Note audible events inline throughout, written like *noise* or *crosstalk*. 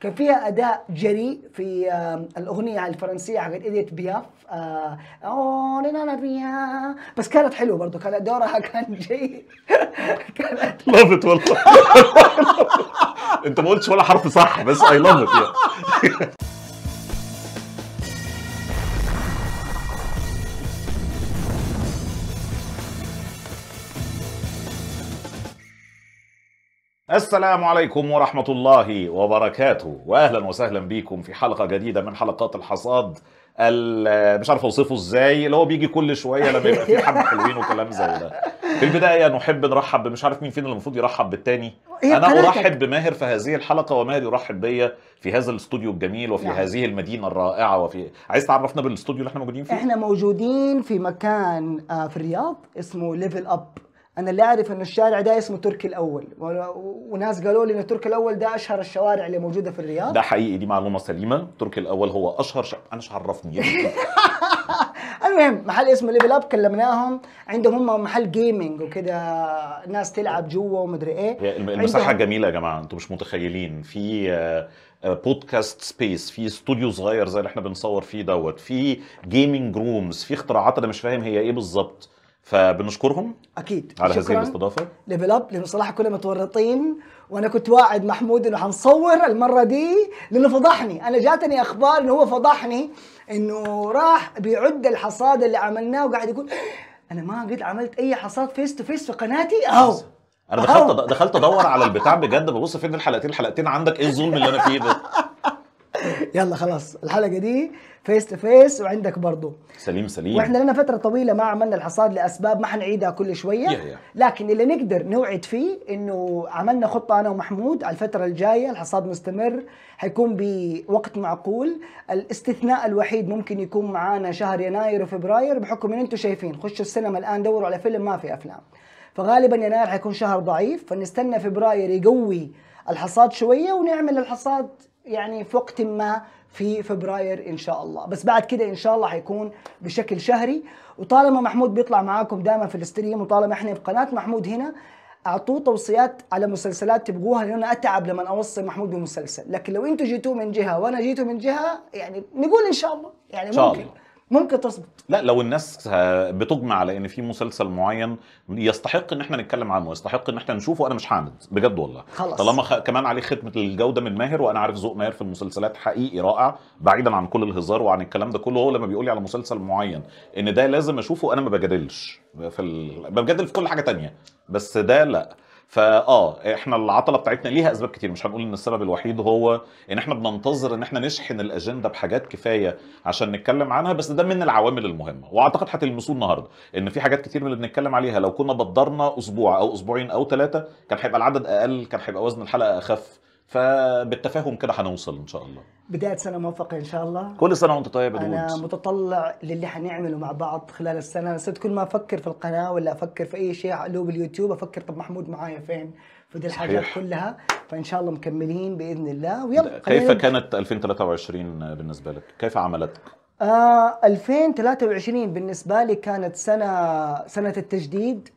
كان فيها اداء جريء في الاغنيه الفرنسيه حقت ايديت بياف آه بس كانت حلوه برضه كان دورها *laughs* كان جيد كانت لافت *laughs* والله *laughs* انت ما قلتش ولا حرف صح بس اي لاف ات السلام عليكم ورحمة الله وبركاته وأهلا وسهلا بيكم في حلقة جديدة من حلقات الحصاد مش عارف اوصفه ازاي اللي هو بيجي كل شويه لما يبقى في حبه حلوين وكلام زي ده في البدايه نحب نرحب مش عارف مين فينا اللي المفروض يرحب بالتاني إيه انا ارحب بماهر في هذه الحلقه وماهر يرحب بيا في هذا الاستوديو الجميل وفي نعم. هذه المدينه الرائعه وفي عايز تعرفنا بالاستوديو اللي احنا موجودين فيه احنا موجودين في مكان آه، في الرياض اسمه ليفل اب انا اللي اعرف انه الشارع ده اسمه تركي الاول وناس قالوا لي ان تركي الاول ده اشهر الشوارع اللي موجوده في الرياض ده حقيقي دي معلومه سليمه تركي الاول هو اشهر ش... انا ايش عرفني *laughs* المهم محل اسمه ليفل اب كلمناهم عندهم هم محل جيمنج وكده ناس تلعب جوا ومدري ايه المساحه عندهم... جميله يا جماعه انتم مش متخيلين في بودكاست آه، سبيس آه، في استوديو صغير زي اللي احنا بنصور فيه دوت في جيمنج رومز في اختراعات انا مش فاهم هي ايه بالظبط فبنشكرهم اكيد على هذه الاستضافه ليفل اب لانه صراحه كلنا متورطين وانا كنت واعد محمود انه حنصور المره دي لانه فضحني انا جاتني اخبار انه هو فضحني انه راح بيعد الحصاد اللي عملناه وقاعد يقول انا ما قد عملت اي حصاد فيس تو فيس في قناتي اهو انا دخلت دخلت ادور على البتاع بجد ببص فين الحلقتين الحلقتين عندك ايه الظلم اللي انا فيه ده يلا خلاص الحلقه دي فيس تو فيس وعندك برضه سليم سليم واحنا لنا فتره طويله ما عملنا الحصاد لاسباب ما حنعيدها كل شويه yeah, yeah. لكن اللي نقدر نوعد فيه انه عملنا خطه انا ومحمود على الفتره الجايه الحصاد مستمر حيكون بوقت معقول الاستثناء الوحيد ممكن يكون معانا شهر يناير وفبراير بحكم ان انتم شايفين خشوا السينما الان دوروا على فيلم ما في افلام فغالبا يناير حيكون شهر ضعيف فنستنى فبراير يقوي الحصاد شويه ونعمل الحصاد يعني في وقت ما في فبراير ان شاء الله بس بعد كده ان شاء الله حيكون بشكل شهري وطالما محمود بيطلع معاكم دائما في الاستريم وطالما احنا في قناه محمود هنا اعطوه توصيات على مسلسلات تبغوها لان انا اتعب لما اوصي محمود بمسلسل لكن لو انتم جيتوه من جهه وانا جيتوا من جهه يعني نقول ان شاء الله يعني ممكن شاء الله. ممكن تظبط لا لو الناس بتجمع على ان في مسلسل معين يستحق ان احنا نتكلم عنه يستحق ان احنا نشوفه انا مش هعند بجد والله خلاص طالما خ... كمان عليه ختمه الجوده من ماهر وانا عارف ذوق ماهر في المسلسلات حقيقي رائع بعيدا عن كل الهزار وعن الكلام ده كله هو لما بيقول لي على مسلسل معين ان ده لازم اشوفه انا ما بجادلش في ال... بجادل في كل حاجه تانية بس ده لا فاه احنا العطله بتاعتنا ليها اسباب كتير مش هنقول ان السبب الوحيد هو ان احنا بننتظر ان احنا نشحن الاجنده بحاجات كفايه عشان نتكلم عنها بس ده من العوامل المهمه واعتقد هتلمسوه النهارده ان في حاجات كتير من اللي بنتكلم عليها لو كنا بدرنا اسبوع او اسبوعين او ثلاثه كان هيبقى العدد اقل كان هيبقى وزن الحلقه اخف فبالتفاهم كده هنوصل ان شاء الله بدايه سنه موفقه ان شاء الله كل سنه وانت طيب يا انا متطلع للي حنعمله مع بعض خلال السنه صرت كل ما افكر في القناه ولا افكر في اي شيء علوب اليوتيوب افكر طب محمود معايا فين في دي الحاجات صحيح. كلها فان شاء الله مكملين باذن الله ويلا كيف كانت 2023 بالنسبه لك كيف عملتك آه 2023 بالنسبه لي كانت سنه سنه التجديد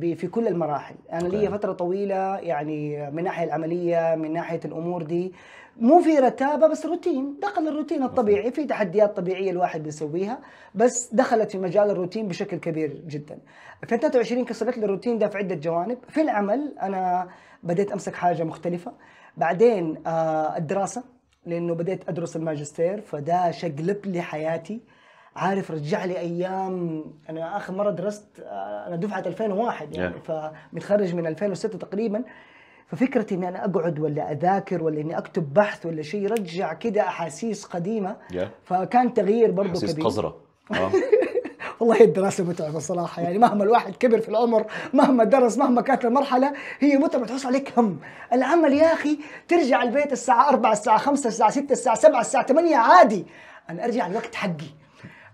في كل المراحل انا لي فتره طويله يعني من ناحيه العمليه من ناحيه الامور دي مو في رتابه بس روتين دخل الروتين الطبيعي في تحديات طبيعيه الواحد بيسويها بس دخلت في مجال الروتين بشكل كبير جدا 2023 كسرت لي الروتين ده في عده جوانب في العمل انا بديت امسك حاجه مختلفه بعدين آه، الدراسه لانه بديت ادرس الماجستير فده شقلب لي حياتي عارف رجع لي ايام انا اخر مره درست آه، انا دفعه 2001 يعني yeah. فمتخرج من 2006 تقريبا ففكره اني انا اقعد ولا اذاكر ولا اني اكتب بحث ولا شيء رجع كده احاسيس قديمه yeah. فكان تغيير برضه كبير احاسيس قذره *laughs* آه. والله الدراسه متعبه الصراحه يعني مهما الواحد كبر في العمر مهما درس مهما كانت المرحله هي متعبه تحس عليك هم العمل يا اخي ترجع البيت الساعه 4 الساعه 5 الساعه 6 الساعه 7 الساعه 8 عادي انا ارجع الوقت حقي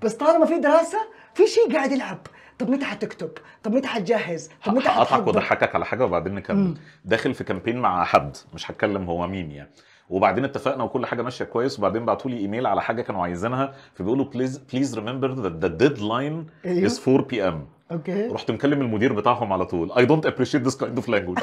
بس طالما في دراسه في شيء قاعد يلعب طب متى حتكتب؟ طب متى حتجهز؟ طب متى اضحك واضحكك على حاجه وبعدين نكمل داخل في كامبين مع حد مش هتكلم هو مين يعني وبعدين اتفقنا وكل حاجه ماشيه كويس وبعدين بعتوا لي ايميل على حاجه كانوا عايزينها فبيقولوا بليز بليز ريمبر ذات ذا ديدلاين از 4 بي ام اوكي رحت مكلم المدير بتاعهم على طول اي دونت ابريشيت ذس كايند اوف لانجوج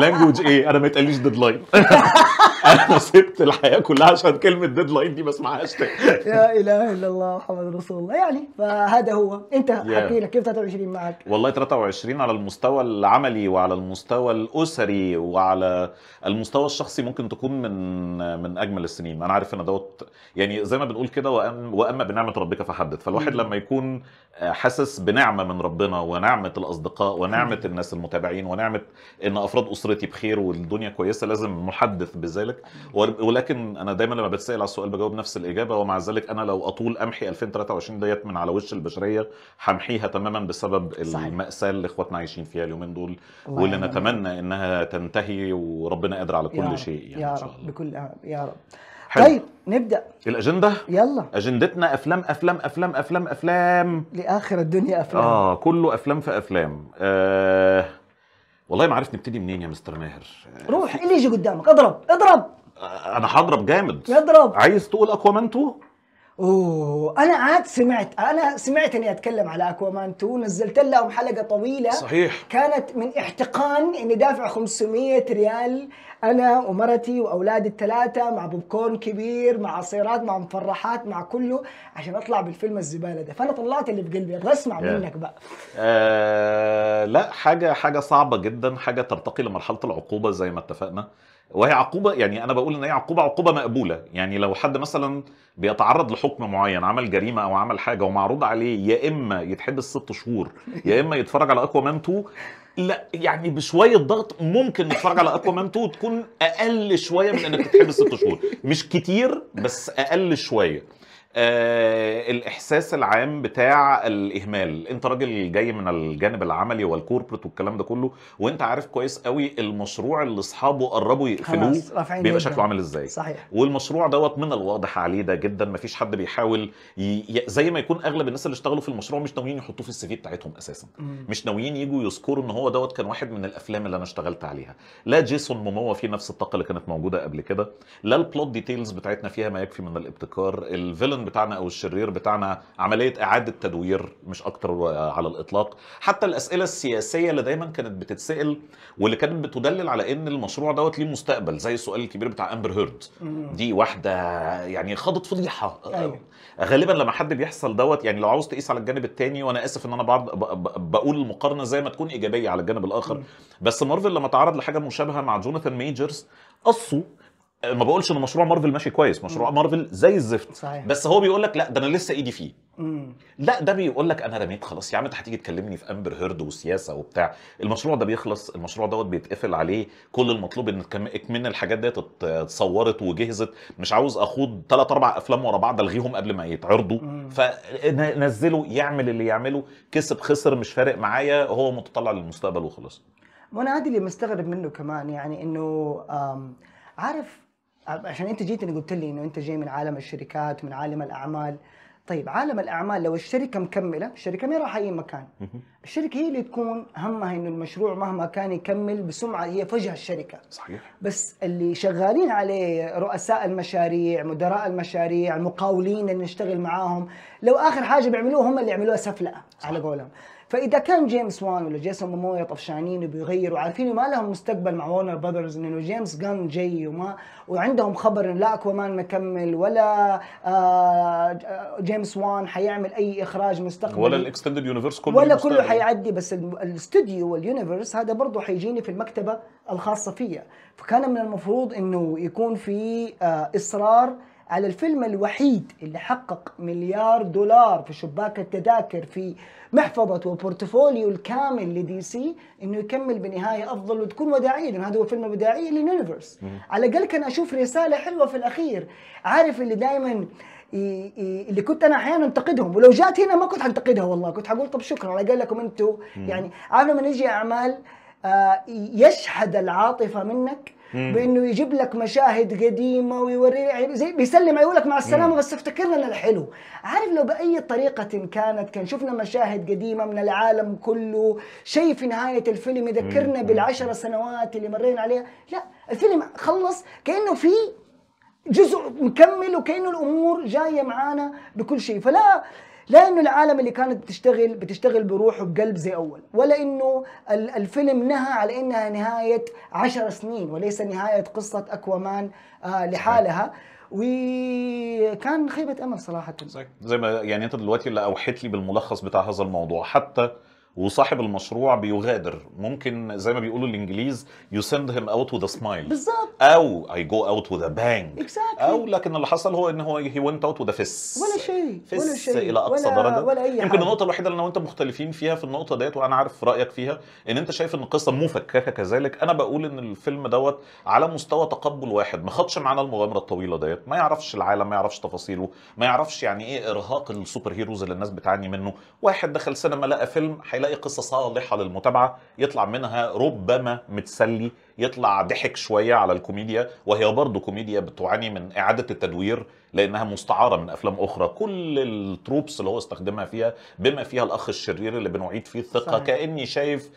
لانجوج ايه انا ما يتقاليش ديدلاين *laughs* *laughs* انا سبت الحياه كلها عشان كلمه ديدلاين دي ما اسمعهاش يا اله الا الله محمد رسول الله يعني فهذا هو انت حكي لك كيف 23 معك والله 23 على المستوى العملي وعلى المستوى الاسري وعلى المستوى الشخصي ممكن تكون من من اجمل السنين انا عارف ان دوت يعني زي ما بنقول كده وأم واما بنعمه ربك فحدث فالواحد لما يكون حاسس بنعمه من ربنا ونعمه الاصدقاء ونعمه الناس المتابعين ونعمه ان افراد اسرتي بخير والدنيا كويسه لازم نحدث بذلك ذلك ولكن انا دايما لما بتسال على السؤال بجاوب نفس الاجابه ومع ذلك انا لو اطول امحي 2023 ديت من على وش البشريه همحيها تماما بسبب صحيح. الماساه اللي اخواتنا عايشين فيها اليومين دول واللي يعني نتمنى انها تنتهي وربنا قادر على كل يا شيء يعني يا إن شاء رب بكل يا رب حلو. طيب نبدا الاجنده يلا اجندتنا افلام افلام افلام افلام افلام لاخر الدنيا افلام اه كله افلام في افلام آه والله ما عرفت نبتدي منين يا مستر ماهر روح اللي يجي قدامك اضرب اضرب انا هضرب جامد اضرب عايز تقول اكوامان 2 اوه انا عاد سمعت انا سمعت اني اتكلم على اكوامان 2 نزلت لهم حلقه طويله صحيح كانت من احتقان اني دافع 500 ريال انا ومرتي واولادي الثلاثه مع بوب كورن كبير مع عصيرات مع مفرحات مع كله عشان اطلع بالفيلم الزباله ده فانا طلعت اللي في قلبي yeah. منك بقى آه لا حاجه حاجه صعبه جدا حاجه ترتقي لمرحله العقوبه زي ما اتفقنا وهي عقوبه يعني انا بقول ان هي عقوبه عقوبه مقبوله يعني لو حد مثلا بيتعرض لحكم معين عمل جريمه او عمل حاجه ومعروض عليه يا اما يتحبس ست شهور يا اما يتفرج على اكوا مان 2 لا يعني بشويه ضغط ممكن نتفرج على اقوى مان 2 تكون اقل شويه من انك تحب ست شهور مش كتير بس اقل شويه آه الاحساس العام بتاع الاهمال انت راجل جاي من الجانب العملي والكوربريت والكلام ده كله وانت عارف كويس قوي المشروع اللي اصحابه قربوا يقفلوه بيبقى شكله عامل ازاي صحيح والمشروع دوت من الواضح عليه ده جدا مفيش حد بيحاول ي... زي ما يكون اغلب الناس اللي اشتغلوا في المشروع مش ناويين يحطوه في السي في بتاعتهم اساسا مم. مش ناويين يجوا يذكروا ان هو دوت كان واحد من الافلام اللي انا اشتغلت عليها لا جيسون موموا فيه نفس الطاقه اللي كانت موجوده قبل كده لا البلوت ديتيلز بتاعتنا فيها ما يكفي من الابتكار الفيلن بتاعنا او الشرير بتاعنا عمليه اعاده تدوير مش اكتر على الاطلاق حتى الاسئله السياسيه اللي دايما كانت بتتسال واللي كانت بتدلل على ان المشروع دوت ليه مستقبل زي السؤال الكبير بتاع امبر هيرد دي واحده يعني خاضت فضيحه أيوه. غالبا لما حد بيحصل دوت يعني لو عاوز تقيس على الجانب الثاني وانا اسف ان انا بعض بقول المقارنه زي ما تكون ايجابيه على الجانب الاخر بس مارفل لما تعرض لحاجه مشابهه مع جوناثان ميجرز قصوا ما بقولش ان مشروع مارفل ماشي كويس مشروع مم. مارفل زي الزفت صحيح. بس هو بيقول لك لا ده انا لسه ايدي فيه مم. لا ده بيقول لك انا رميت خلاص يا عم انت هتيجي تكلمني في امبر هيرد وسياسه وبتاع المشروع ده بيخلص المشروع دوت بيتقفل عليه كل المطلوب ان من الحاجات ديت اتصورت وجهزت مش عاوز اخوض ثلاث اربع افلام ورا بعض الغيهم قبل ما يتعرضوا فنزله يعمل اللي يعمله كسب خسر مش فارق معايا هو متطلع للمستقبل وخلاص وانا عادي اللي مستغرب منه كمان يعني انه عارف عشان انت جيت قلت لي انه انت جاي من عالم الشركات من عالم الاعمال طيب عالم الاعمال لو الشركه مكمله الشركه ما راح اي مكان الشركه هي اللي تكون همها انه المشروع مهما كان يكمل بسمعه هي فجأة الشركه صحيح بس اللي شغالين عليه رؤساء المشاريع مدراء المشاريع المقاولين اللي نشتغل معاهم لو اخر حاجه بيعملوها هم اللي يعملوها سفلقه على قولهم فاذا كان جيمس وان ولا جيسون مومويا طفشانين وبيغيروا عارفين ما لهم مستقبل مع وارنر براذرز انه جيمس جان جاي وما وعندهم خبر ان لا اكوامان مكمل ولا آه، آه، جيمس وان حيعمل اي اخراج مستقبلي ولا الاكستندد يونيفرس كله ولا كله حيعدي بس الاستوديو واليونيفرس هذا برضه حيجيني في المكتبه الخاصه فيا فكان من المفروض انه يكون في آه، اصرار على الفيلم الوحيد اللي حقق مليار دولار في شباك التذاكر في محفظة وبورتفوليو الكامل لدي سي انه يكمل بنهاية افضل وتكون وداعية لان هذا هو فيلم وداعية لليونيفرس على الاقل كان اشوف رسالة حلوة في الاخير عارف اللي دائما اللي كنت انا احيانا انتقدهم ولو جات هنا ما كنت حنتقدها والله كنت حقول طب شكرا على الاقل لكم انتم يعني عارف لما يجي اعمال آه، يشهد العاطفة منك بانه يجيب لك مشاهد قديمه ويوري زي بيسلم يقول لك مع السلامه بس افتكر لنا الحلو عارف لو باي طريقه كانت كان شفنا مشاهد قديمه من العالم كله شيء في نهايه الفيلم يذكرنا بالعشر سنوات اللي مرينا عليها لا الفيلم خلص كانه في جزء مكمل وكانه الامور جايه معانا بكل شيء فلا لا انه العالم اللي كانت بتشتغل بتشتغل بروح وبقلب زي اول ولا انه الفيلم نهى على انها نهايه عشر سنين وليس نهايه قصه اكوامان آه، لحالها وكان خيبه امل صراحه زي ما يعني انت دلوقتي اللي اوحيت لي بالملخص بتاع هذا الموضوع حتى وصاحب المشروع بيغادر ممكن زي ما بيقولوا الانجليز يو سند هيم اوت وذ سمايل بالظبط او اي جو اوت وذ بانج او لكن اللي حصل هو ان هو هي ونت اوت وذ فيس ولا شيء فس ولا شيء الى اقصى ولا درجه ولا أي يمكن حاجة. النقطه الوحيده اللي انا وانت مختلفين فيها في النقطه ديت وانا عارف رايك فيها ان انت شايف ان القصه مفككه كذلك انا بقول ان الفيلم دوت على مستوى تقبل واحد ما خدش معانا المغامره الطويله ديت ما يعرفش العالم ما يعرفش تفاصيله ما يعرفش يعني ايه ارهاق السوبر هيروز اللي الناس بتعاني منه واحد دخل سينما لقى فيلم هيلاقي هتلاقي قصه صالحه للمتابعه يطلع منها ربما متسلي يطلع ضحك شويه على الكوميديا وهي برضه كوميديا بتعاني من اعاده التدوير لانها مستعاره من افلام اخرى كل التروبس اللي هو استخدمها فيها بما فيها الاخ الشرير اللي بنعيد فيه الثقه صحيح. كاني شايف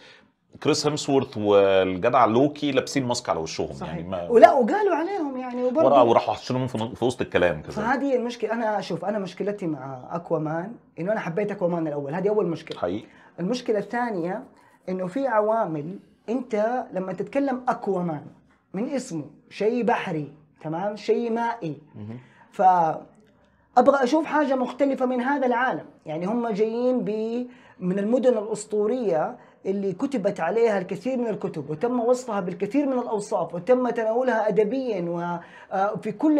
كريس هيمسورث والجدع لوكي لابسين ماسك على وشهم صحيح. يعني ما ولا وقالوا عليهم يعني وبرضه وراحوا حشرهم في وسط الكلام كذا فهذه المشكله انا شوف انا مشكلتي مع اكوامان انه انا حبيت اكوامان الاول هذه اول مشكله حقيقي المشكله الثانيه انه في عوامل انت لما تتكلم اكوامان من اسمه شيء بحري تمام شيء مائي ف ابغى اشوف حاجه مختلفه من هذا العالم يعني هم جايين ب من المدن الاسطوريه اللي كتبت عليها الكثير من الكتب وتم وصفها بالكثير من الاوصاف وتم تناولها ادبيا وفي آه، كل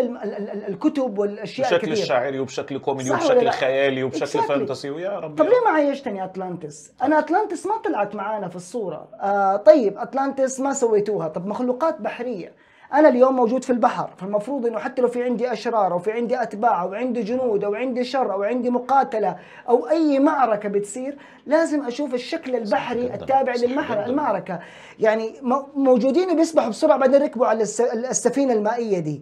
الكتب والاشياء بشكل الكثير. شاعري وبشكل كوميدي وبشكل خيالي وبشكل فانتسي ويا رب طب ليه ما عايشتني اتلانتس؟ انا اتلانتس ما طلعت معانا في الصوره آه طيب اتلانتس ما سويتوها طب مخلوقات بحريه انا اليوم موجود في البحر فالمفروض انه حتى لو في عندي اشرار او في عندي اتباع او عندي جنود او عندي شر او عندي مقاتله او اي معركه بتصير لازم اشوف الشكل البحري التابع للمعركه يعني موجودين بيسبحوا بسرعه بعدين ركبوا على السفينه المائيه دي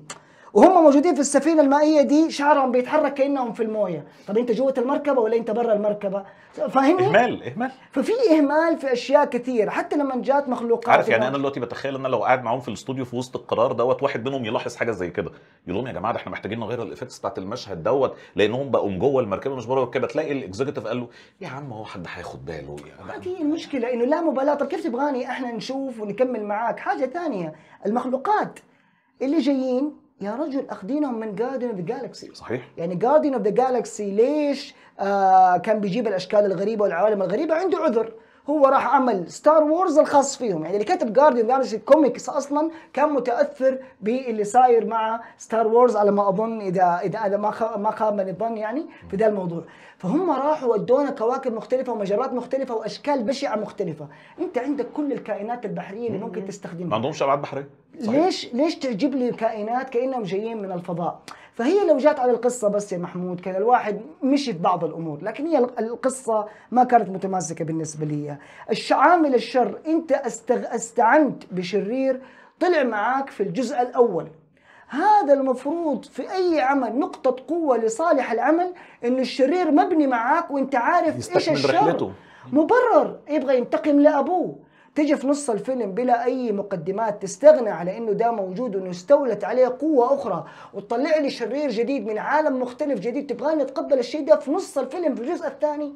وهم موجودين في السفينه المائيه دي شعرهم بيتحرك كانهم في المويه طب انت جوه المركبه ولا انت برا المركبه فاهمني اهمال اهمال ففي اهمال في اشياء كثير حتى لما جات مخلوقات عارف يعني انا دلوقتي بتخيل ان انا لو قاعد معاهم في الاستوديو في وسط القرار دوت واحد منهم يلاحظ حاجه زي كده يقول لهم يا جماعه ده احنا محتاجين نغير الايفكتس بتاعت المشهد دوت لانهم بقوا جوه المركبه مش بره المركبه تلاقي الاكزيكتيف قال له يا عم هو حد هياخد باله دي المشكله انه لا مبالاه طب كيف تبغاني احنا نشوف ونكمل معاك حاجه ثانيه المخلوقات اللي جايين يا رجل اخذينهم من جاردن اوف ذا جالكسي صحيح يعني جاردن اوف ذا جالكسي ليش آه كان بيجيب الاشكال الغريبه والعوالم الغريبه عنده عذر هو راح عمل ستار وورز الخاص فيهم يعني اللي كتب جارديان جالكسي كوميكس اصلا كان متاثر باللي صاير مع ستار وورز على ما اظن اذا اذا انا ما ما خابني الظن يعني في ذا الموضوع فهم راحوا ودونا كواكب مختلفه ومجرات مختلفه واشكال بشعه مختلفه انت عندك كل الكائنات البحريه اللي ممكن تستخدمها ما عندهمش ابعاد بحريه ليش ليش تعجب لي الكائنات كانهم جايين من الفضاء فهي لو جات على القصة بس يا محمود كان الواحد مشي في بعض الأمور لكن هي القصة ما كانت متماسكة بالنسبة لي عامل الشر أنت استغ... استعنت بشرير طلع معاك في الجزء الأول هذا المفروض في أي عمل نقطة قوة لصالح العمل أن الشرير مبني معاك وأنت عارف إيش الشر رحلته. مبرر يبغى ينتقم لأبوه تيجي في نص الفيلم بلا اي مقدمات تستغنى على انه ده موجود وانه استولت عليه قوه اخرى وتطلع لي شرير جديد من عالم مختلف جديد تبغاني اتقبل الشيء ده في نص الفيلم في الجزء الثاني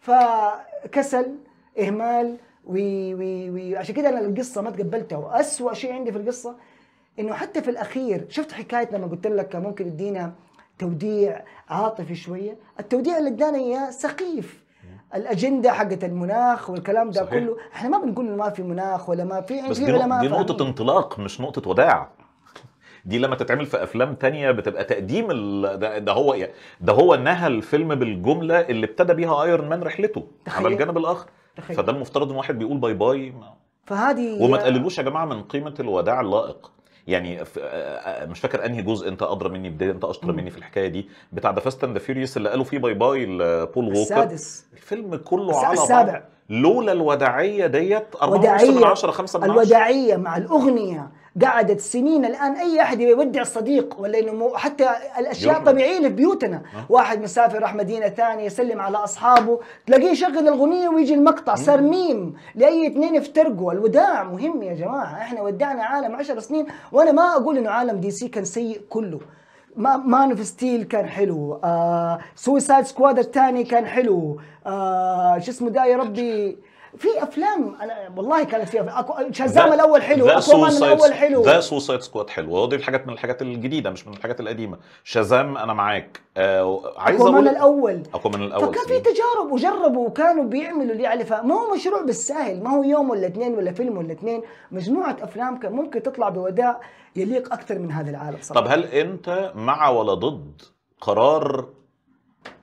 فكسل اهمال وعشان كده انا القصه ما تقبلتها واسوأ شيء عندي في القصه انه حتى في الاخير شفت حكايه لما قلت لك ممكن يدينا توديع عاطفي شويه التوديع اللي ادانا اياه سخيف الاجنده حقت المناخ والكلام ده صحيح. كله احنا ما بنقول ما في مناخ ولا ما في بس دي, ولا دي نقطه انطلاق مش نقطه وداع دي لما تتعمل في افلام تانية بتبقى تقديم ده, ده هو يعني، ده هو نهى الفيلم بالجمله اللي ابتدى بيها ايرون مان رحلته تخيل. على الجانب الاخر تخيل. فده المفترض ان واحد بيقول باي باي فهذه وما تقللوش آه. يا جماعه من قيمه الوداع اللائق يعني آه، آه، آه، مش فاكر انهي جزء انت ادرى مني بدايه انت اشطر مني في الحكايه دي بتاع ذا فاست اند اللي قالوا فيه باي باي لبول ووكر السادس الفيلم كله على السابع لولا الوداعيه ديت 4.5 من 10 5 من 10 الوداعيه مع الاغنيه قعدت سنين الان اي احد يودع الصديق ولا انه مو حتى الاشياء طبيعيه اللي في بيوتنا أه؟ واحد مسافر راح مدينه ثانيه يسلم على اصحابه تلاقيه يشغل الاغنيه ويجي المقطع أه. صار ميم لاي اثنين افترقوا، الوداع مهم يا جماعه احنا ودعنا عالم 10 سنين وانا ما اقول انه عالم دي سي كان سيء كله مان اوف ستيل كان حلو آه سويسايد سكواد الثاني كان حلو آه شو اسمه ده يا ربي في افلام انا والله كانت فيها أكو... شازام الاول حلو اكوامان الاول حلو ذا سوسايد سكواد حلو ودي الحاجات من الحاجات الجديده مش من الحاجات القديمه شازام انا معاك آه عايز اقول اكوامان الاول من الاول فكان في تجارب وجربوا وكانوا بيعملوا اللي عليه فما هو مشروع بالساهل ما هو يوم ولا اثنين ولا فيلم ولا اثنين مجموعه افلام كان ممكن تطلع بوداع يليق اكثر من هذا العالم صراحه طب هل انت مع ولا ضد قرار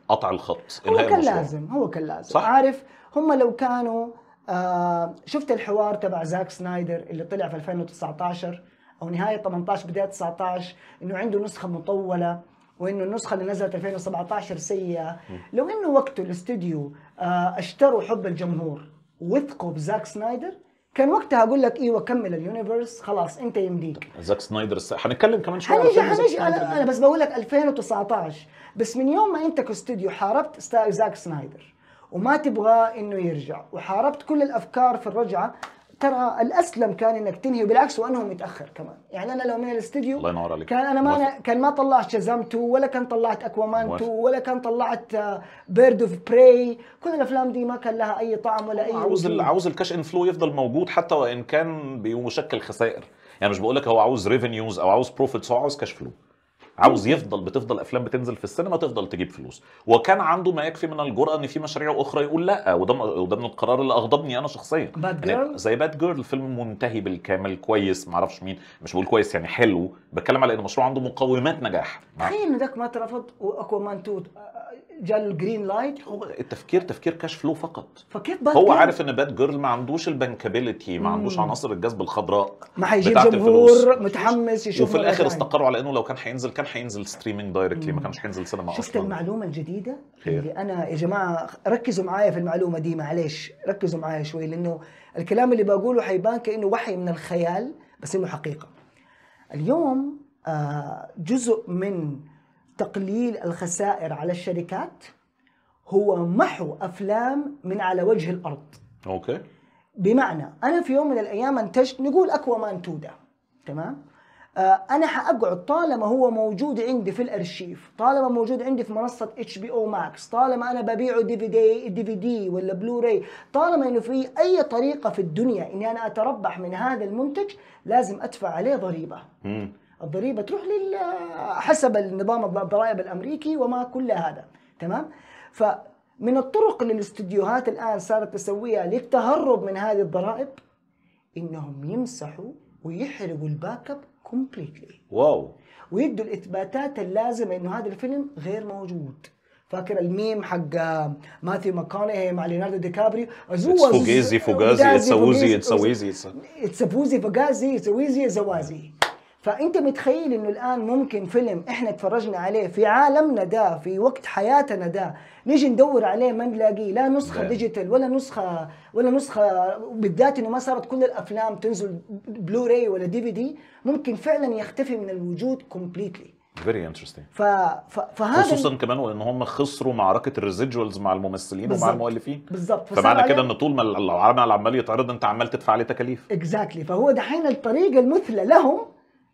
قطع الخط هو كان المشروع. لازم هو كان لازم صح؟ عارف هم لو كانوا آه شفت الحوار تبع زاك سنايدر اللي طلع في 2019 او نهايه 18 بدايه 19 انه عنده نسخه مطوله وانه النسخه اللي نزلت 2017 سيئه لو انه وقته الاستوديو آه اشتروا حب الجمهور وثقوا بزاك سنايدر كان وقتها اقول لك ايوه كمل اليونيفرس خلاص انت يمديك زاك سنايدر حنتكلم هنتكلم كمان شويه حنيجي هنيجي انا, أنا بس بقول لك 2019 بس من يوم ما انت كاستوديو حاربت زاك سنايدر وما تبغاه انه يرجع وحاربت كل الافكار في الرجعه ترى الاسلم كان انك تنهي بالعكس وانه متاخر كمان يعني انا لو من الاستديو الله ينور عليك كان انا ما أنا كان ما طلعت شازام 2 ولا كان طلعت اكوامان 2 ولا كان طلعت بيرد اوف براي كل الافلام دي ما كان لها اي طعم ولا اي عاوز عاوز الكاش ان فلو يفضل موجود حتى وان كان بيشكل خسائر يعني مش بقول لك هو عاوز ريفينيوز او عاوز بروفيتس هو عاوز كاش فلو عاوز يفضل بتفضل افلام بتنزل في السينما تفضل تجيب فلوس وكان عنده ما يكفي من الجرأه ان في مشاريع اخرى يقول لا وده وده من القرار اللي اغضبني انا شخصيا باد يعني زي باد جيرل فيلم منتهي بالكامل كويس معرفش مين مش بقول كويس يعني حلو بتكلم على ان مشروع عنده مقومات نجاح تخيل ذاك ما اترفض واكوامان 2 جاله الجرين لايت هو التفكير تفكير كاش فلو فقط فكيف باد هو عارف ان باد جيرل ما عندوش البنكابيلتي ما عندوش عناصر الجذب الخضراء ما هيجيب جمهور متحمس يشوف وفي الاخر استقروا على انه لو كان هينزل كان حينزل ستريمينج دايركتلي ما كانش حينزل سينما اصلا شفت المعلومه الجديده خير. اللي انا يا جماعه ركزوا معايا في المعلومه دي معلش ركزوا معايا شوي لانه الكلام اللي بقوله حيبان كانه وحي من الخيال بس انه حقيقه اليوم آه، جزء من تقليل الخسائر على الشركات هو محو افلام من على وجه الارض اوكي بمعنى انا في يوم من الايام انتجت نقول اكوا مان 2 ده تمام آه، انا حاقعد طالما هو موجود عندي في الارشيف طالما موجود عندي في منصه اتش بي او ماكس طالما انا ببيعه دي في دي دي في دي ولا بلو راي طالما انه في اي طريقه في الدنيا اني انا اتربح من هذا المنتج لازم ادفع عليه ضريبه الضريبه تروح لل حسب النظام الضرائب الامريكي وما كل هذا تمام فمن الطرق اللي الاستديوهات الان صارت تسويها للتهرب من هذه الضرائب انهم يمسحوا ويحرقوا الباك اب كومبليتلي واو ويدوا الاثباتات اللازمه انه هذا الفيلم غير موجود فاكر الميم حق آه، ماثيو ماكونهي مع ليوناردو دي كابريو هو فوجيزي فوجازي اتسوزي تسويزي تسويزي فوجازي تسويزي زوازي فانت متخيل انه الان ممكن فيلم احنا اتفرجنا عليه في عالمنا ده في وقت حياتنا ده نيجي ندور عليه ما نلاقيه لا نسخه نعم. ديجيتال ولا نسخه ولا نسخه بالذات انه ما صارت كل الافلام تنزل بلوراي ولا دي في دي ممكن فعلا يختفي من الوجود كومبليتلي فيري انترستنج ف... ف... فهذا خصوصا كمان وان هم خسروا معركه الريزيدجوالز مع الممثلين بالزبط. ومع المؤلفين بالظبط فمعنى كده ان طول ما العمل عمال يتعرض انت عمال تدفع عليه تكاليف اكزاكتلي exactly. فهو دحين الطريقه المثلى لهم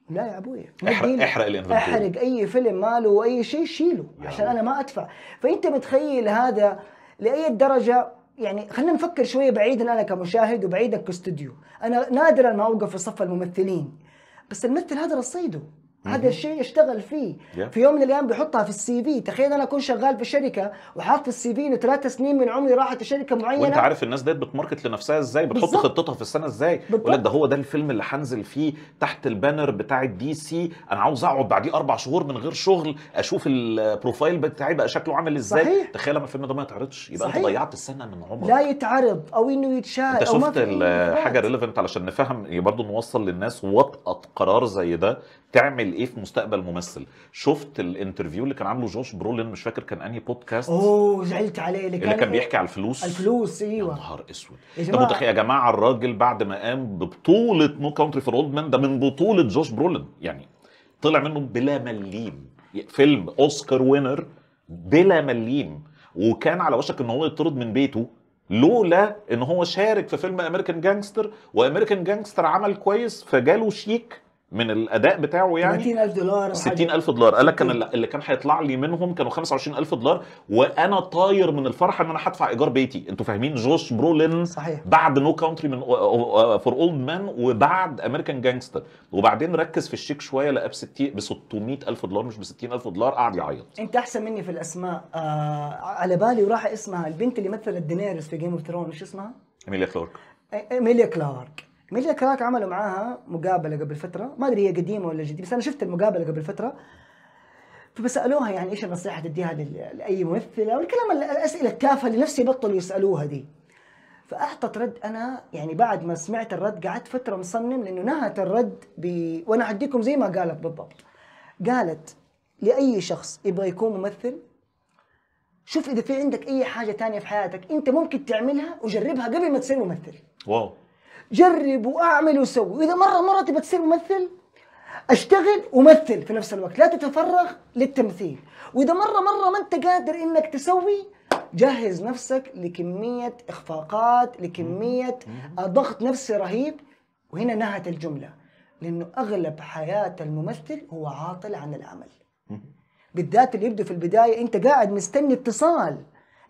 لا يا ابوي احرق احرق الانفنتوري احرق اي فيلم ماله واي شيء شيله عشان انا ما ادفع فانت متخيل هذا لاي درجه يعني خلينا نفكر شويه بعيدا انا كمشاهد وبعيدا كاستوديو انا نادرا ما اوقف في صف الممثلين بس الممثل هذا رصيده هذا الشيء يشتغل فيه yeah. في يوم من الايام بيحطها في السي في تخيل انا اكون شغال في شركه وحاط في السي في انه ثلاث سنين من عمري راحت لشركه معينه وانت عارف الناس ديت بتماركت لنفسها ازاي بتحط خطتها في السنه ازاي ولا ده هو ده الفيلم اللي هنزل فيه تحت البانر بتاع الدي سي انا عاوز اقعد بعديه اربع شهور من غير شغل اشوف البروفايل بتاعي بقى شكله عامل ازاي صحيح. تخيل لما الفيلم ده ما يتعرضش يبقى صحيح. انت ضيعت السنه من عمرك لا يتعرض او انه يتشال انت شفت حاجه ريليفنت علشان نفهم برضه نوصل للناس وطأة قرار زي ده تعمل ايه في مستقبل ممثل شفت الانترفيو اللي كان عامله جوش برولين مش فاكر كان انهي بودكاست اوه زعلت عليه اللي كان, اللي كان إيه؟ بيحكي على الفلوس الفلوس ايوه يا نهار اسود انت متخيل يا جماعه الراجل بعد ما قام ببطوله نو كونتري فور اولد مان ده من بطوله جوش برولين يعني طلع منه بلا مليم فيلم اوسكار وينر بلا مليم وكان على وشك ان هو يطرد من بيته لولا ان هو شارك في فيلم امريكان جانجستر وامريكان جانجستر عمل كويس فجاله شيك من الاداء بتاعه يعني 60000 دولار 60000 دولار قال لك كان اللي كان هيطلع لي منهم كانوا 25000 دولار وانا طاير من الفرحه ان انا هدفع ايجار بيتي انتوا فاهمين جوش برولين صحيح بعد نو كونتري من فور اولد مان وبعد امريكان جانجستر وبعدين ركز في الشيك شويه لقى ب 600000 دولار مش ب 60000 دولار قعد يعيط انت احسن مني في الاسماء آه على بالي وراح اسمها البنت اللي مثلت دينيرس في جيم اوف ثرونز ايش اسمها؟ اميليا كلارك اميليا كلارك ميليا كراك عملوا معاها مقابله قبل فتره ما ادري هي قديمه ولا جديده بس انا شفت المقابله قبل فتره فبسالوها يعني ايش النصيحه تديها لاي ممثله والكلام الاسئله التافهه اللي نفسي بطلوا يسالوها دي فاعطت رد انا يعني بعد ما سمعت الرد قعدت فتره مصمم لانه نهت الرد ب... وانا حديكم زي ما قالت بالضبط قالت لاي شخص يبغى يكون ممثل شوف اذا في عندك اي حاجه ثانيه في حياتك انت ممكن تعملها وجربها قبل ما تصير ممثل واو جرب واعمل وسوي واذا مره مره تبى تصير ممثل اشتغل ومثل في نفس الوقت لا تتفرغ للتمثيل واذا مره مره ما انت قادر انك تسوي جهز نفسك لكميه اخفاقات لكميه ضغط نفسي رهيب وهنا نهت الجمله لانه اغلب حياه الممثل هو عاطل عن العمل بالذات اللي يبدو في البدايه انت قاعد مستني اتصال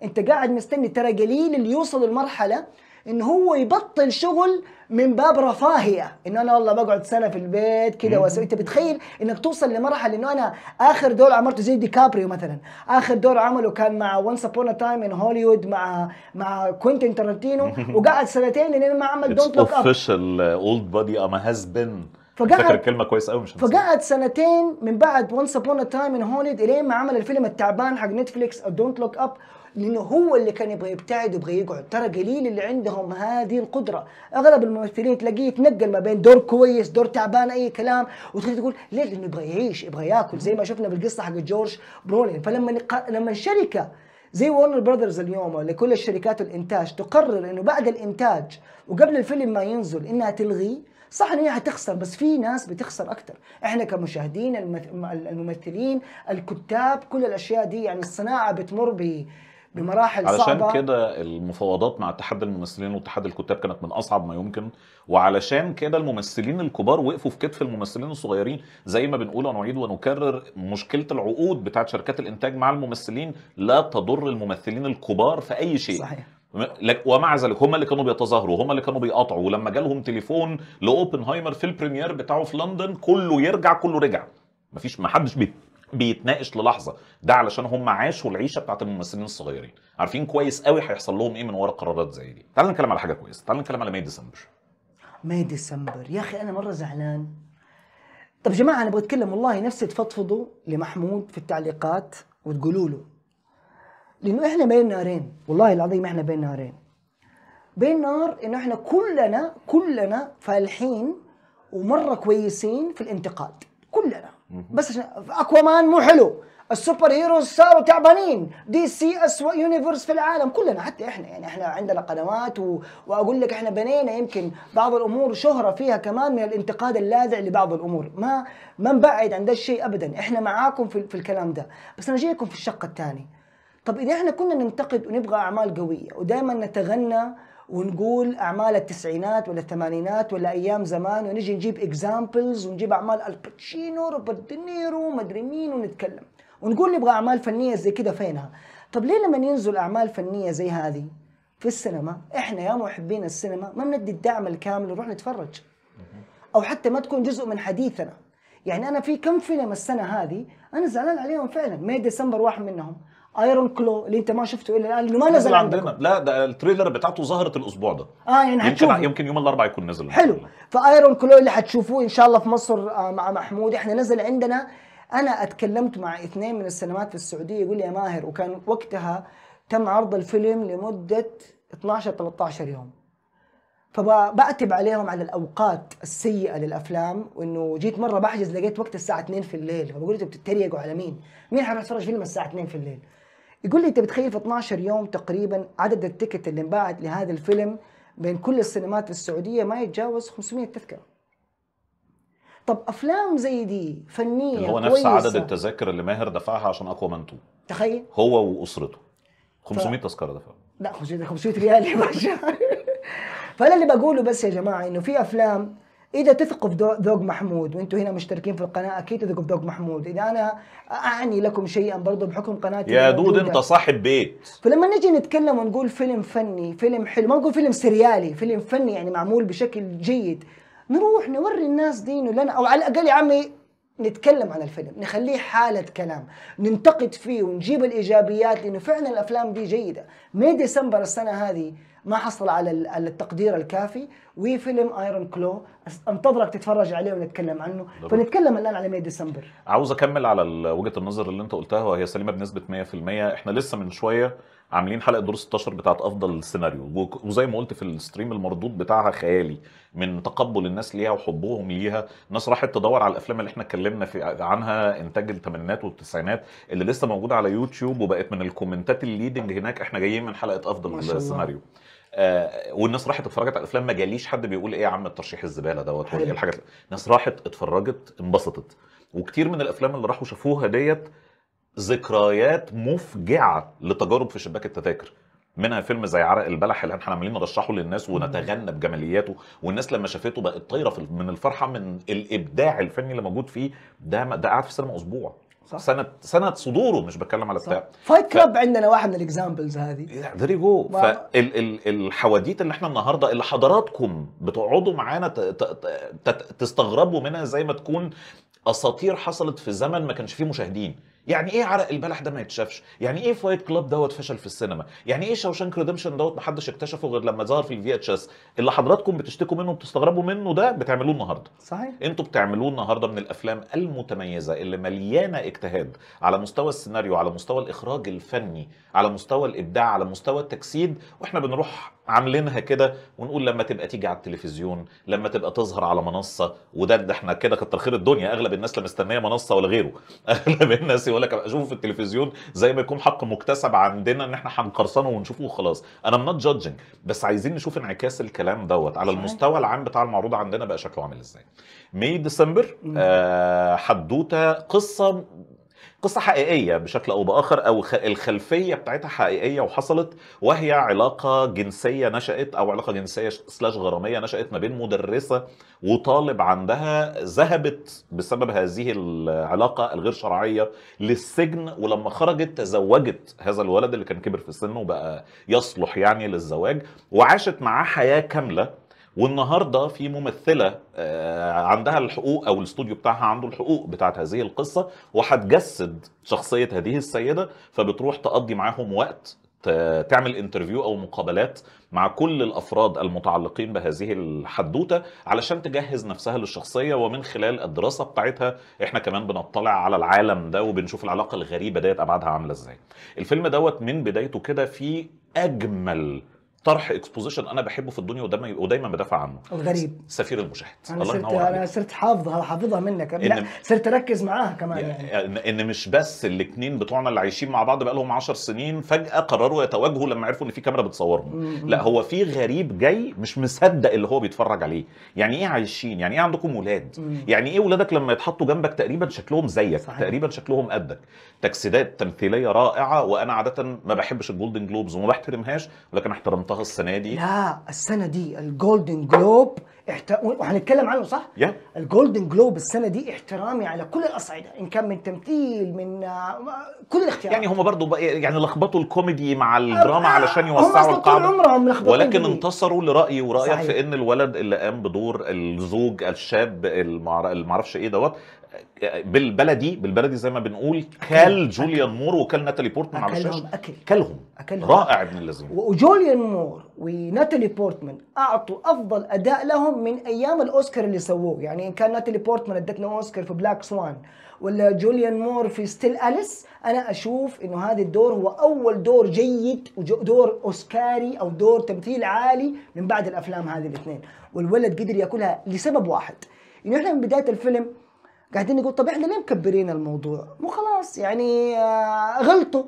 انت قاعد مستني ترى قليل اللي يوصلوا المرحله ان هو يبطل شغل من باب رفاهيه ان انا والله بقعد سنه في البيت كده واسوي انت بتخيل انك توصل لمرحله انه انا اخر دور عملته زي دي كابريو مثلا اخر دور عمله كان مع وانس ابون تايم ان هوليوود مع مع كوينتين ترنتينو *laughs* وقعد سنتين لين ما عمل دونت لوك اب اوفيشال اولد بادي ام هاز بين فقعد فاكر الكلمه كويس قوي مش فقعد سنتين من بعد وانس ابون تايم ان هوليوود الين ما عمل الفيلم التعبان حق نتفليكس دونت لوك اب لانه هو اللي كان يبغى يبتعد ويبغى يقعد ترى قليل اللي عندهم هذه القدره اغلب الممثلين تلاقيه يتنقل ما بين دور كويس دور تعبان اي كلام وتخيل تقول ليه لانه يبغى يعيش يبغى ياكل زي ما شفنا بالقصه حق جورج برولين فلما نق... لما الشركه زي ورنر براذرز اليوم ولا كل الشركات الانتاج تقرر انه بعد الانتاج وقبل الفيلم ما ينزل انها تلغيه صح انها هي حتخسر بس في ناس بتخسر اكثر احنا كمشاهدين الممثلين الكتاب كل الاشياء دي يعني الصناعه بتمر ب بمراحل علشان صعبه علشان كده المفاوضات مع اتحاد الممثلين واتحاد الكتاب كانت من اصعب ما يمكن وعلشان كده الممثلين الكبار وقفوا في كتف الممثلين الصغيرين زي ما بنقول ونعيد ونكرر مشكله العقود بتاعت شركات الانتاج مع الممثلين لا تضر الممثلين الكبار في اي شيء صحيح ومع ذلك هم اللي كانوا بيتظاهروا هم اللي كانوا بيقطعوا ولما جالهم تليفون لاوبنهايمر في البريمير بتاعه في لندن كله يرجع كله رجع مفيش محدش بيه بيتناقش للحظه ده علشان هم عاشوا العيشه بتاعت الممثلين الصغيرين عارفين كويس قوي هيحصل لهم ايه من ورا قرارات زي دي تعال نتكلم على حاجه كويسه تعال نتكلم على ماي ديسمبر ماي ديسمبر يا اخي انا مره زعلان طب جماعه انا بتكلم والله نفسي تفضفضوا لمحمود في التعليقات وتقولوا له لانه احنا بين نارين والله العظيم احنا بين نارين بين نار انه احنا كلنا كلنا فالحين ومره كويسين في الانتقاد كلنا بس عشان اكوامان مو حلو السوبر هيروز صاروا تعبانين دي سي اسوأ يونيفرس في العالم كلنا حتى احنا يعني احنا عندنا قنوات و... واقول لك احنا بنينا يمكن بعض الامور شهره فيها كمان من الانتقاد اللاذع لبعض الامور ما ما نبعد عن ده الشيء ابدا احنا معاكم في, في الكلام ده بس انا جايكم في الشق الثاني طب اذا احنا كنا ننتقد ونبغى اعمال قويه ودائما نتغنى ونقول اعمال التسعينات ولا الثمانينات ولا ايام زمان ونجي نجيب اكزامبلز ونجيب اعمال الباتشينو روبرت دينيرو مدري مين ونتكلم ونقول نبغى اعمال فنيه زي كذا فينها طب ليه لما ينزل اعمال فنيه زي هذه في السينما احنا يا محبين السينما ما بندي الدعم الكامل ونروح نتفرج او حتى ما تكون جزء من حديثنا يعني انا في كم فيلم السنه هذه انا زعلان عليهم فعلا ما ديسمبر واحد منهم ايرون كلو اللي انت ما شفته الا الان لانه ما نزل, عندنا لا ده التريلر بتاعته ظهرت الاسبوع ده اه يعني يمكن يمكن يوم الاربعاء يكون نزل حلو فايرون كلو اللي حتشوفوه ان شاء الله في مصر آه، مع محمود احنا نزل عندنا انا اتكلمت مع اثنين من السينمات في السعوديه يقول لي يا ماهر وكان وقتها تم عرض الفيلم لمده 12 13 يوم فبعتب عليهم على الاوقات السيئه للافلام وانه جيت مره بحجز لقيت وقت الساعه 2 في الليل فبقول لهم بتتريقوا على مين؟ مين حيروح يتفرج فيلم الساعه 2 في الليل؟ يقول لي انت بتخيل في 12 يوم تقريبا عدد التيكت اللي انباعت لهذا الفيلم بين كل السينمات في السعوديه ما يتجاوز 500 تذكره طب افلام زي دي فنيه اللي هو نفس كويسة. عدد التذاكر اللي ماهر دفعها عشان اقوى منتو تخيل هو واسرته 500 ف... تذكره دفعها لا 500 500 ريال يا باشا *laughs* فانا اللي بقوله بس يا جماعه انه في افلام اذا تثقوا في ذوق محمود وانتم هنا مشتركين في القناه اكيد تثقوا في ذوق محمود اذا انا اعني لكم شيئا برضه بحكم قناتي يا دود انت صاحب بيت فلما نجي نتكلم ونقول فيلم فني فيلم حلو ما نقول فيلم سريالي فيلم فني يعني معمول بشكل جيد نروح نوري الناس دينه لنا او على الاقل يا عمي نتكلم عن الفيلم نخليه حالة كلام ننتقد فيه ونجيب الإيجابيات لأنه فعلا الأفلام دي جيدة مي ديسمبر السنة هذه ما حصل على التقدير الكافي وفيلم ايرون كلو انتظرك تتفرج عليه ونتكلم عنه فنتكلم الان على مي ديسمبر عاوز اكمل على وجهه النظر اللي انت قلتها وهي سليمه بنسبه 100% احنا لسه من شويه عاملين حلقه دور 16 بتاعت افضل سيناريو وزي ما قلت في الستريم المردود بتاعها خيالي من تقبل الناس ليها وحبهم ليها الناس راحت تدور على الافلام اللي احنا اتكلمنا عنها انتاج الثمانينات والتسعينات اللي لسه موجوده على يوتيوب وبقت من الكومنتات الليدنج هناك احنا جايين من حلقه افضل سيناريو آه والناس راحت اتفرجت على الافلام ما جاليش حد بيقول ايه يا عم الترشيح الزباله دوت ولا الحاجات الناس راحت اتفرجت انبسطت وكتير من الافلام اللي راحوا شافوها ديت ذكريات مفجعه لتجارب في شباك التذاكر منها فيلم زي عرق البلح اللي احنا عمالين نرشحه للناس ونتغنى بجمالياته والناس لما شافته بقت طايره من الفرحه من الابداع الفني اللي موجود فيه ده ده قعد في السينما اسبوع صح. سنه سنه صدوره مش بتكلم على بتاع فايت كلاب ف... عندنا واحد من الاكزامبلز هذه ذير جو فالحواديت اللي احنا النهارده اللي حضراتكم بتقعدوا معانا ت... ت... ت... تستغربوا منها زي ما تكون اساطير حصلت في زمن ما كانش فيه مشاهدين يعني ايه عرق البلح ده ما يتشافش يعني ايه فايت كلاب دوت فشل في السينما يعني ايه شوشانك ريدمشن دوت ما حدش اكتشفه غير لما ظهر في الفي اتش اس اللي حضراتكم بتشتكوا منه وبتستغربوا منه ده بتعملوه النهارده صحيح انتوا بتعملوه النهارده من الافلام المتميزه اللي مليانه اجتهاد على مستوى السيناريو على مستوى الاخراج الفني على مستوى الابداع على مستوى التجسيد واحنا بنروح عاملينها كده ونقول لما تبقى تيجي على التلفزيون لما تبقى تظهر على منصه وده ده احنا كده كتر خير الدنيا اغلب الناس لا مستنيه منصه ولا غيره *laughs* اغلب الناس يقول لك اشوفه في التلفزيون زي ما يكون حق مكتسب عندنا ان احنا هنقرصنه ونشوفه وخلاص انا ام نوت جادجنج بس عايزين نشوف انعكاس الكلام دوت على المستوى العام بتاع المعروض عندنا بقى شكله عامل ازاي مي ديسمبر آه حدوته قصه قصة حقيقية بشكل أو بآخر أو الخلفية بتاعتها حقيقية وحصلت وهي علاقة جنسية نشأت أو علاقة جنسية سلاش غرامية نشأت ما بين مدرسة وطالب عندها ذهبت بسبب هذه العلاقة الغير شرعية للسجن ولما خرجت تزوجت هذا الولد اللي كان كبر في السن وبقى يصلح يعني للزواج وعاشت معاه حياة كاملة والنهارده في ممثله آه، عندها الحقوق او الاستوديو بتاعها عنده الحقوق بتاعت هذه القصه وهتجسد شخصيه هذه السيده فبتروح تقضي معاهم وقت تعمل انترفيو او مقابلات مع كل الافراد المتعلقين بهذه الحدوته علشان تجهز نفسها للشخصيه ومن خلال الدراسه بتاعتها احنا كمان بنطلع على العالم ده وبنشوف العلاقه الغريبه ديت ابعادها عامله ازاي. الفيلم دوت من بدايته كده في اجمل طرح اكسبوزيشن انا بحبه في الدنيا ودايما ودايما بدافع عنه غريب سفير المشاهد انا الله ينور انا صرت حافظها حافظها منك لا صرت اركز معاها كمان يعني. ان مش بس الاثنين بتوعنا اللي عايشين مع بعض بقى لهم 10 سنين فجاه قرروا يتواجهوا لما عرفوا ان في كاميرا بتصورهم م-م. لا هو في غريب جاي مش مصدق اللي هو بيتفرج عليه يعني ايه عايشين يعني ايه عندكم ولاد يعني ايه ولادك لما يتحطوا جنبك تقريبا شكلهم زيك صحيح. تقريبا شكلهم قدك تجسيدات تمثيليه رائعه وانا عاده ما بحبش الجولدن جلوبز وما بحترمهاش ولكن احترمت اختارتها السنه دي لا السنه دي الجولدن جلوب احت... وهنتكلم عنه صح؟ يا الجولدن جلوب السنه دي احترامي على كل الاصعده ان كان من تمثيل من كل الاختيارات يعني هم برضو يعني لخبطوا الكوميدي مع الدراما آه، علشان يوسعوا القاعده ولكن دي. انتصروا لرايي ورايك في ان الولد اللي قام بدور الزوج الشاب اللي ايه دوت بالبلدي بالبلدي زي ما بنقول كل جوليان مور وكل ناتالي بورتمان على الشاشه أكل. كلهم أكلهم. رائع ابن اللذين وجوليان مور وناتالي بورتمان اعطوا افضل اداء لهم من ايام الاوسكار اللي سووه يعني ان كان ناتالي بورتمان ادتنا اوسكار في بلاك سوان ولا جوليان مور في ستيل أليس انا اشوف انه هذا الدور هو اول دور جيد ودور اوسكاري او دور تمثيل عالي من بعد الافلام هذه الاثنين والولد قدر ياكلها لسبب واحد انه احنا من بدايه الفيلم قاعدين يقول طب احنا ليه مكبرين الموضوع؟ مو خلاص يعني آه، غلطوا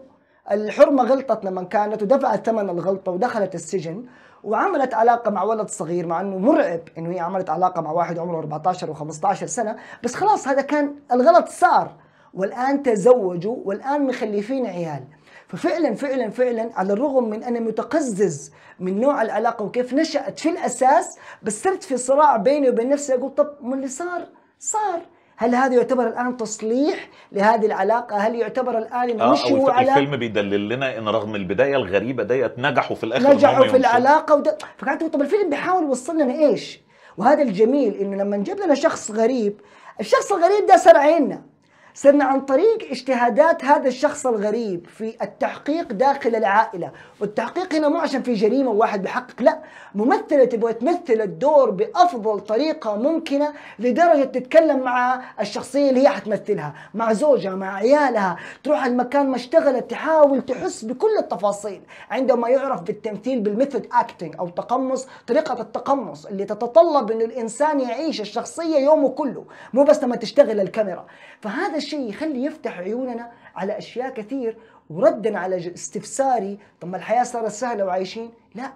الحرمة غلطت لما كانت ودفعت ثمن الغلطة ودخلت السجن وعملت علاقة مع ولد صغير مع انه مرعب انه هي عملت علاقة مع واحد عمره 14 و15 سنة بس خلاص هذا كان الغلط صار والان تزوجوا والان مخلفين عيال ففعلا فعلا فعلا على الرغم من اني متقزز من نوع العلاقه وكيف نشات في الاساس بس صرت في صراع بيني وبين نفسي اقول طب ما اللي صار صار هل هذا يعتبر الان تصليح لهذه العلاقه؟ هل يعتبر الان مش هو علاقه؟ الفيلم بيدلل لنا ان رغم البدايه الغريبه ديت نجحوا في الاخر نجحوا في العلاقه وده فكانت طب الفيلم بيحاول يوصل لنا ايش؟ وهذا الجميل انه لما جاب لنا شخص غريب الشخص الغريب ده صار عيننا صرنا عن طريق اجتهادات هذا الشخص الغريب في التحقيق داخل العائله، والتحقيق هنا مو عشان في جريمه وواحد بيحقق، لا، ممثله تبغى تمثل الدور بافضل طريقه ممكنه لدرجه تتكلم مع الشخصيه اللي هي حتمثلها، مع زوجها، مع عيالها، تروح المكان ما اشتغلت تحاول تحس بكل التفاصيل، عندما يعرف بالتمثيل بالميثود اكتنج او تقمص، طريقه التقمص اللي تتطلب انه الانسان يعيش الشخصيه يومه كله، مو بس لما تشتغل الكاميرا، فهذا الشيء يخلي يفتح عيوننا على اشياء كثير وردا على استفساري طب ما الحياه صارت سهله وعايشين لا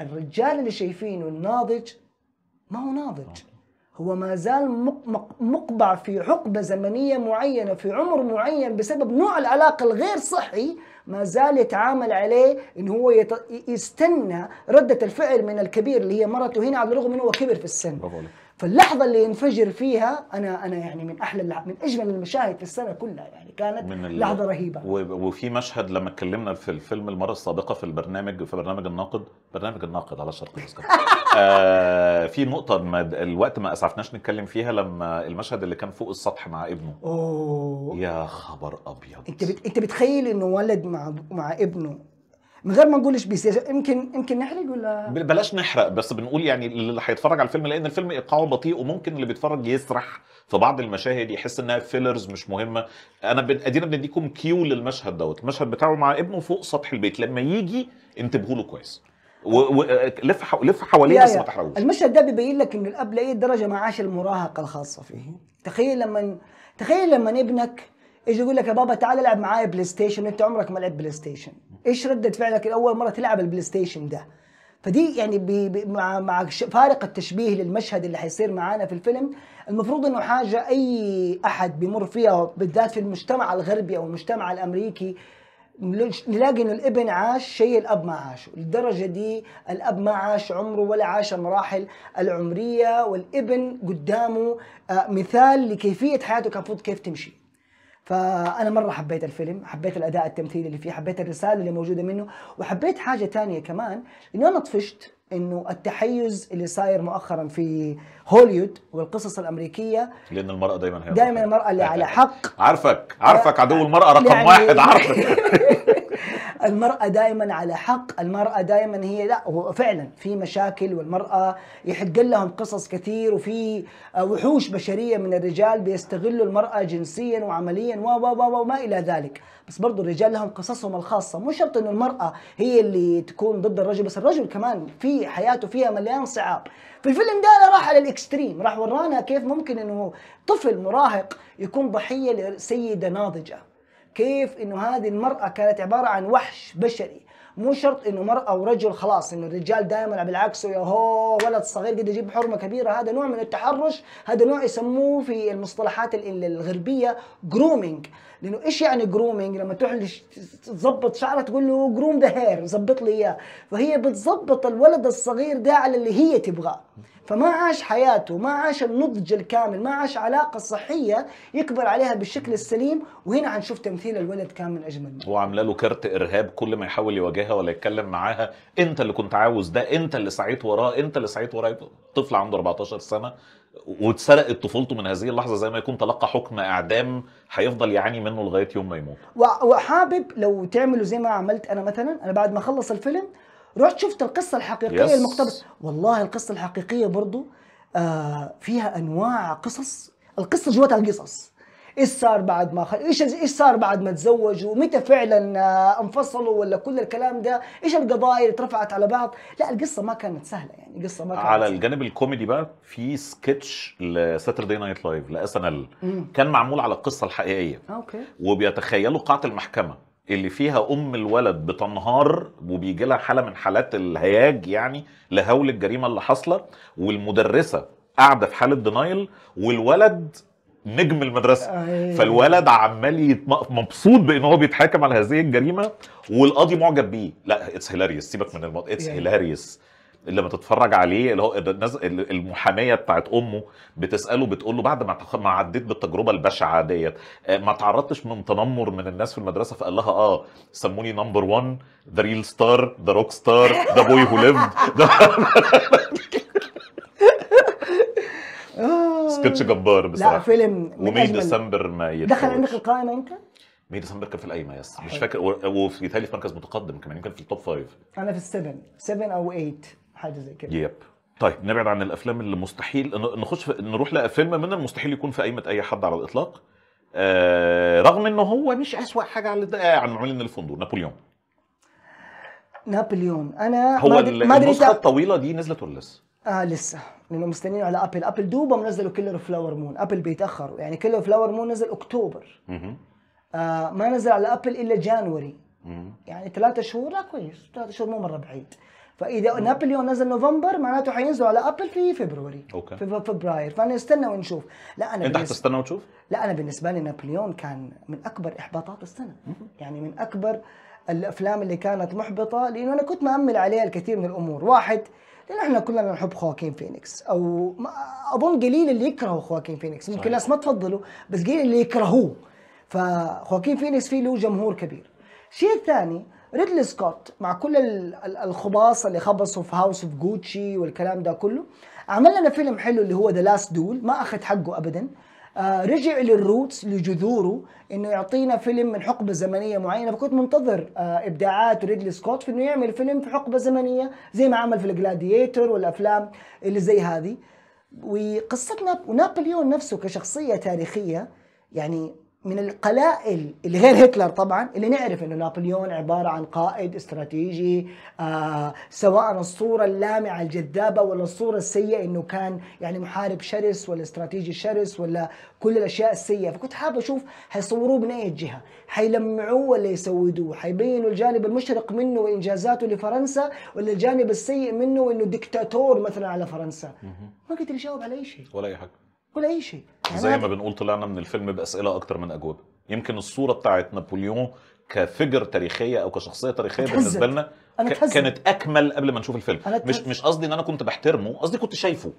الرجال اللي شايفينه الناضج ما هو ناضج هو ما زال مقبع في حقبه زمنيه معينه في عمر معين بسبب نوع العلاقه الغير صحي ما زال يتعامل عليه ان هو يستنى رده الفعل من الكبير اللي هي مرته هنا على الرغم انه هو كبر في السن فاللحظه اللي ينفجر فيها انا انا يعني من احلى من اجمل المشاهد في السنه كلها يعني كانت من لحظه رهيبه وفي مشهد لما اتكلمنا في الفيلم المره السابقه في البرنامج في برنامج الناقد برنامج الناقد على شرق الاوسط *laughs* آه في نقطه ما الوقت ما اسعفناش نتكلم فيها لما المشهد اللي كان فوق السطح مع ابنه اوه يا خبر ابيض انت بت... انت بتخيل انه ولد مع مع ابنه من غير ما نقولش بسياسه يمكن يمكن نحرق ولا بلاش نحرق بس بنقول يعني اللي هيتفرج على الفيلم لان الفيلم ايقاعه بطيء وممكن اللي بيتفرج يسرح في بعض المشاهد يحس انها فيلرز مش مهمه انا بن... ادينا بنديكم كيو للمشهد دوت المشهد بتاعه مع ابنه فوق سطح البيت لما يجي انتبهوا له كويس ولف و... لف حواليه بس ما تحرقوش المشهد ده بيبين لك ان الاب لاي درجه ما عاش المراهقه الخاصه فيه تخيل لما تخيل لما ابنك يجي يقول لك يا بابا تعال العب معايا بلاي ستيشن انت عمرك ما لعبت بلاي ستيشن ايش رده فعلك اول مره تلعب البلاي ستيشن ده فدي يعني بي بي مع مع فارق التشبيه للمشهد اللي حيصير معانا في الفيلم المفروض انه حاجه اي احد بيمر فيها بالذات في المجتمع الغربي او المجتمع الامريكي نلاقي انه الابن عاش شيء الاب ما عاشه، للدرجه دي الاب ما عاش عمره ولا عاش المراحل العمريه والابن قدامه آه، مثال لكيفيه حياته كان المفروض كيف تمشي. فانا مره حبيت الفيلم حبيت الاداء التمثيلي اللي فيه حبيت الرساله اللي موجوده منه وحبيت حاجه تانية كمان انه انا طفشت انه التحيز اللي صاير مؤخرا في هوليوود والقصص الامريكيه لان المراه دايما هي دايما المراه اللي على *laughs* حق عارفك عارفك عدو المراه رقم يعني واحد عارفك *laughs* المرأة دائما على حق المرأة دائما هي لا هو فعلا في مشاكل والمرأة يحق لهم قصص كثير وفي آه، وحوش بشرية من الرجال بيستغلوا المرأة جنسيا وعمليا و و و وما إلى ذلك بس برضو الرجال لهم قصصهم الخاصة مو شرط انه المرأة هي اللي تكون ضد الرجل بس الرجل كمان في حياته فيها مليان صعاب في الفيلم ده راح على الاكستريم راح ورانا كيف ممكن انه طفل مراهق يكون ضحية لسيدة ناضجة كيف انه هذه المراه كانت عباره عن وحش بشري مو شرط انه مرأة ورجل خلاص انه الرجال دائما بالعكس يا هو ولد صغير قد يجيب حرمة كبيرة هذا نوع من التحرش هذا نوع يسموه في المصطلحات الغربية جرومينج لانه ايش يعني جرومينج لما تروح تظبط شعرها تقول له جروم ذا هير ظبط لي اياه فهي بتظبط الولد الصغير ده على اللي هي تبغاه فما عاش حياته ما عاش النضج الكامل ما عاش علاقة صحية يكبر عليها بالشكل السليم وهنا حنشوف تمثيل الولد كان من أجمل ما هو عامله له كارت إرهاب كل ما يحاول يواجهها ولا يتكلم معاها أنت اللي كنت عاوز ده أنت اللي سعيت وراه أنت اللي سعيت وراه طفل عنده 14 سنة واتسرقت طفولته من هذه اللحظه زي ما يكون تلقى حكم اعدام هيفضل يعاني منه لغايه يوم ما يموت وحابب لو تعملوا زي ما عملت انا مثلا انا بعد ما اخلص الفيلم رحت شفت القصه الحقيقيه yes. المقتبسه والله القصه الحقيقيه برضو آه فيها انواع قصص القصه جواتها قصص ايش صار بعد ما خل... ايش ايش صار بعد ما تزوجوا متى فعلا آه انفصلوا ولا كل الكلام ده ايش القضايا اللي اترفعت على بعض لا القصه ما كانت سهله يعني القصه ما كانت على الجانب الكوميدي بقى في سكتش لساتردي نايت لايف لاس ان ال كان معمول على القصه الحقيقيه اوكي وبيتخيلوا قاعه المحكمه اللي فيها ام الولد بتنهار وبيجي لها حاله من حالات الهياج يعني لهول الجريمه اللي حاصله والمدرسه قاعده في حاله دينايل والولد نجم المدرسه أيه. فالولد عمال مبسوط بان هو بيتحاكم على هذه الجريمه والقاضي معجب بيه لا اتس هيلاريوس سيبك من الموضوع اتس هيلاريوس اللي بتتفرج عليه اللي هو المحاميه بتاعت امه بتساله بتقول له بعد ما ما عديت بالتجربه البشعه ديت آه، ما تعرضتش من تنمر من الناس في المدرسه فقال لها اه سموني نمبر 1 ذا ريل ستار ذا روك ستار ذا بوي هو ليفد سكتش جبار بصراحه لا فيلم ومي ديسمبر ما دخل عندك القائمه انت؟ مي ديسمبر كان في القايمه يس مش فاكر وفي تالي في مركز متقدم كمان يمكن في التوب فايف انا في السبن سبن او ايت حاجه زي كده يب طيب نبعد عن الافلام اللي مستحيل نخش في... نروح لفيلم من المستحيل يكون في قائمه اي حد على الاطلاق آه رغم ان هو مش اسوأ حاجه على آه عن معلن الفندق نابليون نابليون انا هو النسخه الطويله دي نزلت ولا لسه؟ اه لسه لانه مستنيين على ابل ابل دوبهم نزلوا كيلر فلاور مون ابل بيتاخروا يعني كيلر فلاور مون نزل اكتوبر آه ما نزل على ابل الا جانوري يعني ثلاثة شهور لا كويس ثلاثة شهور مو مره بعيد فاذا نابليون نزل نوفمبر معناته حينزلوا على ابل في فبروري اوكي في فبراير فنستنى ونشوف لا انا انت حتستنى وتشوف؟ لا انا بالنسبه لي نابليون كان من اكبر احباطات السنه يعني من اكبر الافلام اللي كانت محبطه لانه انا كنت مامل عليها الكثير من الامور واحد لان احنا كلنا نحب خواكين فينيكس او اظن قليل اللي يكرهوا خواكين فينيكس ممكن الناس ما تفضله بس قليل اللي يكرهوه فخواكين فينيكس فيه له جمهور كبير الشيء الثاني ريدلي سكوت مع كل الخباص اللي خبصوا في هاوس اوف جوتشي والكلام ده كله عمل لنا فيلم حلو اللي هو ذا لاست دول ما اخذ حقه ابدا آه رجع للروتس لجذوره انه يعطينا فيلم من حقبه زمنيه معينه فكنت منتظر آه ابداعات ريدلي سكوت في انه يعمل فيلم في حقبه زمنيه زي ما عمل في الجلاديتور والافلام اللي زي هذه وقصتنا ونابليون نفسه كشخصيه تاريخيه يعني من القلائل اللي غير هتلر طبعا اللي نعرف انه نابليون عباره عن قائد استراتيجي آه سواء الصوره اللامعه الجذابه ولا الصوره السيئه انه كان يعني محارب شرس ولا استراتيجي شرس ولا كل الاشياء السيئه فكنت حابب اشوف حيصوروه من اي جهه حيلمعوه ولا يسودوه حيبينوا الجانب المشرق منه وانجازاته لفرنسا ولا الجانب السيء منه انه دكتاتور مثلا على فرنسا ما قدر يجاوب على اي شيء ولا اي حاجه ولا اي شيء يعني زي ما بنقول طلعنا من الفيلم باسئله اكتر من اجوبه يمكن الصوره بتاعت نابليون كفجر تاريخيه او كشخصيه تاريخيه أتحزد. بالنسبه لنا أنا كانت اكمل قبل ما نشوف الفيلم أنا مش مش قصدي ان انا كنت بحترمه قصدي كنت شايفه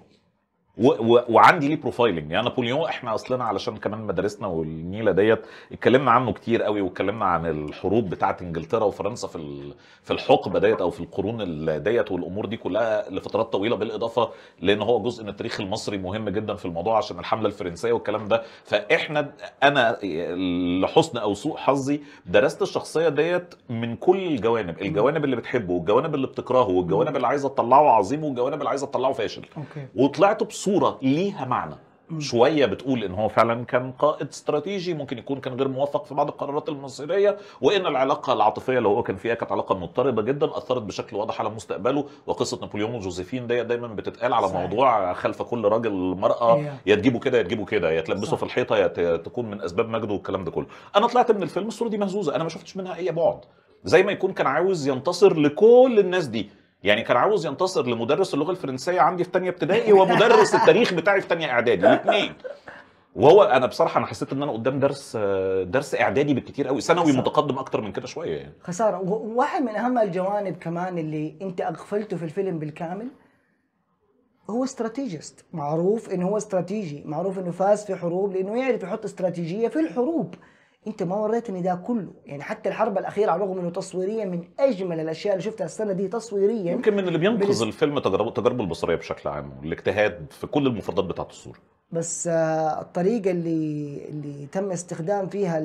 و و وعندي ليه بروفايلنج يعني نابليون احنا اصلنا علشان كمان مدارسنا والنيله ديت اتكلمنا عنه كتير قوي واتكلمنا عن الحروب بتاعه انجلترا وفرنسا في في الحقبه ديت او في القرون ديت والامور دي كلها لفترات طويله بالاضافه لان هو جزء من التاريخ المصري مهم جدا في الموضوع عشان الحمله الفرنسيه والكلام ده فاحنا انا لحسن او سوء حظي درست الشخصيه ديت من كل الجوانب الجوانب اللي بتحبه والجوانب اللي بتكرهه والجوانب اللي عايزه تطلعه عظيم والجوانب اللي عايزه تطلعه فاشل أوكي. وطلعت بصورة صوره ليها معنى شويه بتقول ان هو فعلا كان قائد استراتيجي ممكن يكون كان غير موفق في بعض القرارات المصيريه وان العلاقه العاطفيه اللي هو كان فيها كانت علاقه مضطربه جدا اثرت بشكل واضح على مستقبله وقصه نابليون وجوزيفين ديت دايما بتتقال على صحيح. موضوع خلف كل راجل مراه أيوه. يا تجيبه كده يا تجيبه كده يا تلبسه في الحيطه يا تكون من اسباب مجده والكلام ده كله انا طلعت من الفيلم الصوره دي مهزوزه انا ما شفتش منها اي بعد زي ما يكون كان عاوز ينتصر لكل الناس دي يعني كان عاوز ينتصر لمدرس اللغه الفرنسيه عندي في ثانيه ابتدائي ومدرس التاريخ بتاعي في ثانيه اعدادي الاثنين وهو انا بصراحه انا حسيت ان انا قدام درس درس اعدادي بالكثير قوي ثانوي متقدم اكتر من كده شويه يعني خساره واحد من اهم الجوانب كمان اللي انت اغفلته في الفيلم بالكامل هو استراتيجيست معروف انه هو استراتيجي معروف انه فاز في حروب لانه يعرف يحط استراتيجيه في الحروب انت ما وريتني ده كله يعني حتى الحرب الاخيره على الرغم انه تصويريا من اجمل الاشياء اللي شفتها السنه دي تصويريا يمكن من اللي بينقذ بلس... الفيلم تجربه تجربه البصريه بشكل عام الاجتهاد في كل المفردات بتاعه الصوره بس آه، الطريقه اللي اللي تم استخدام فيها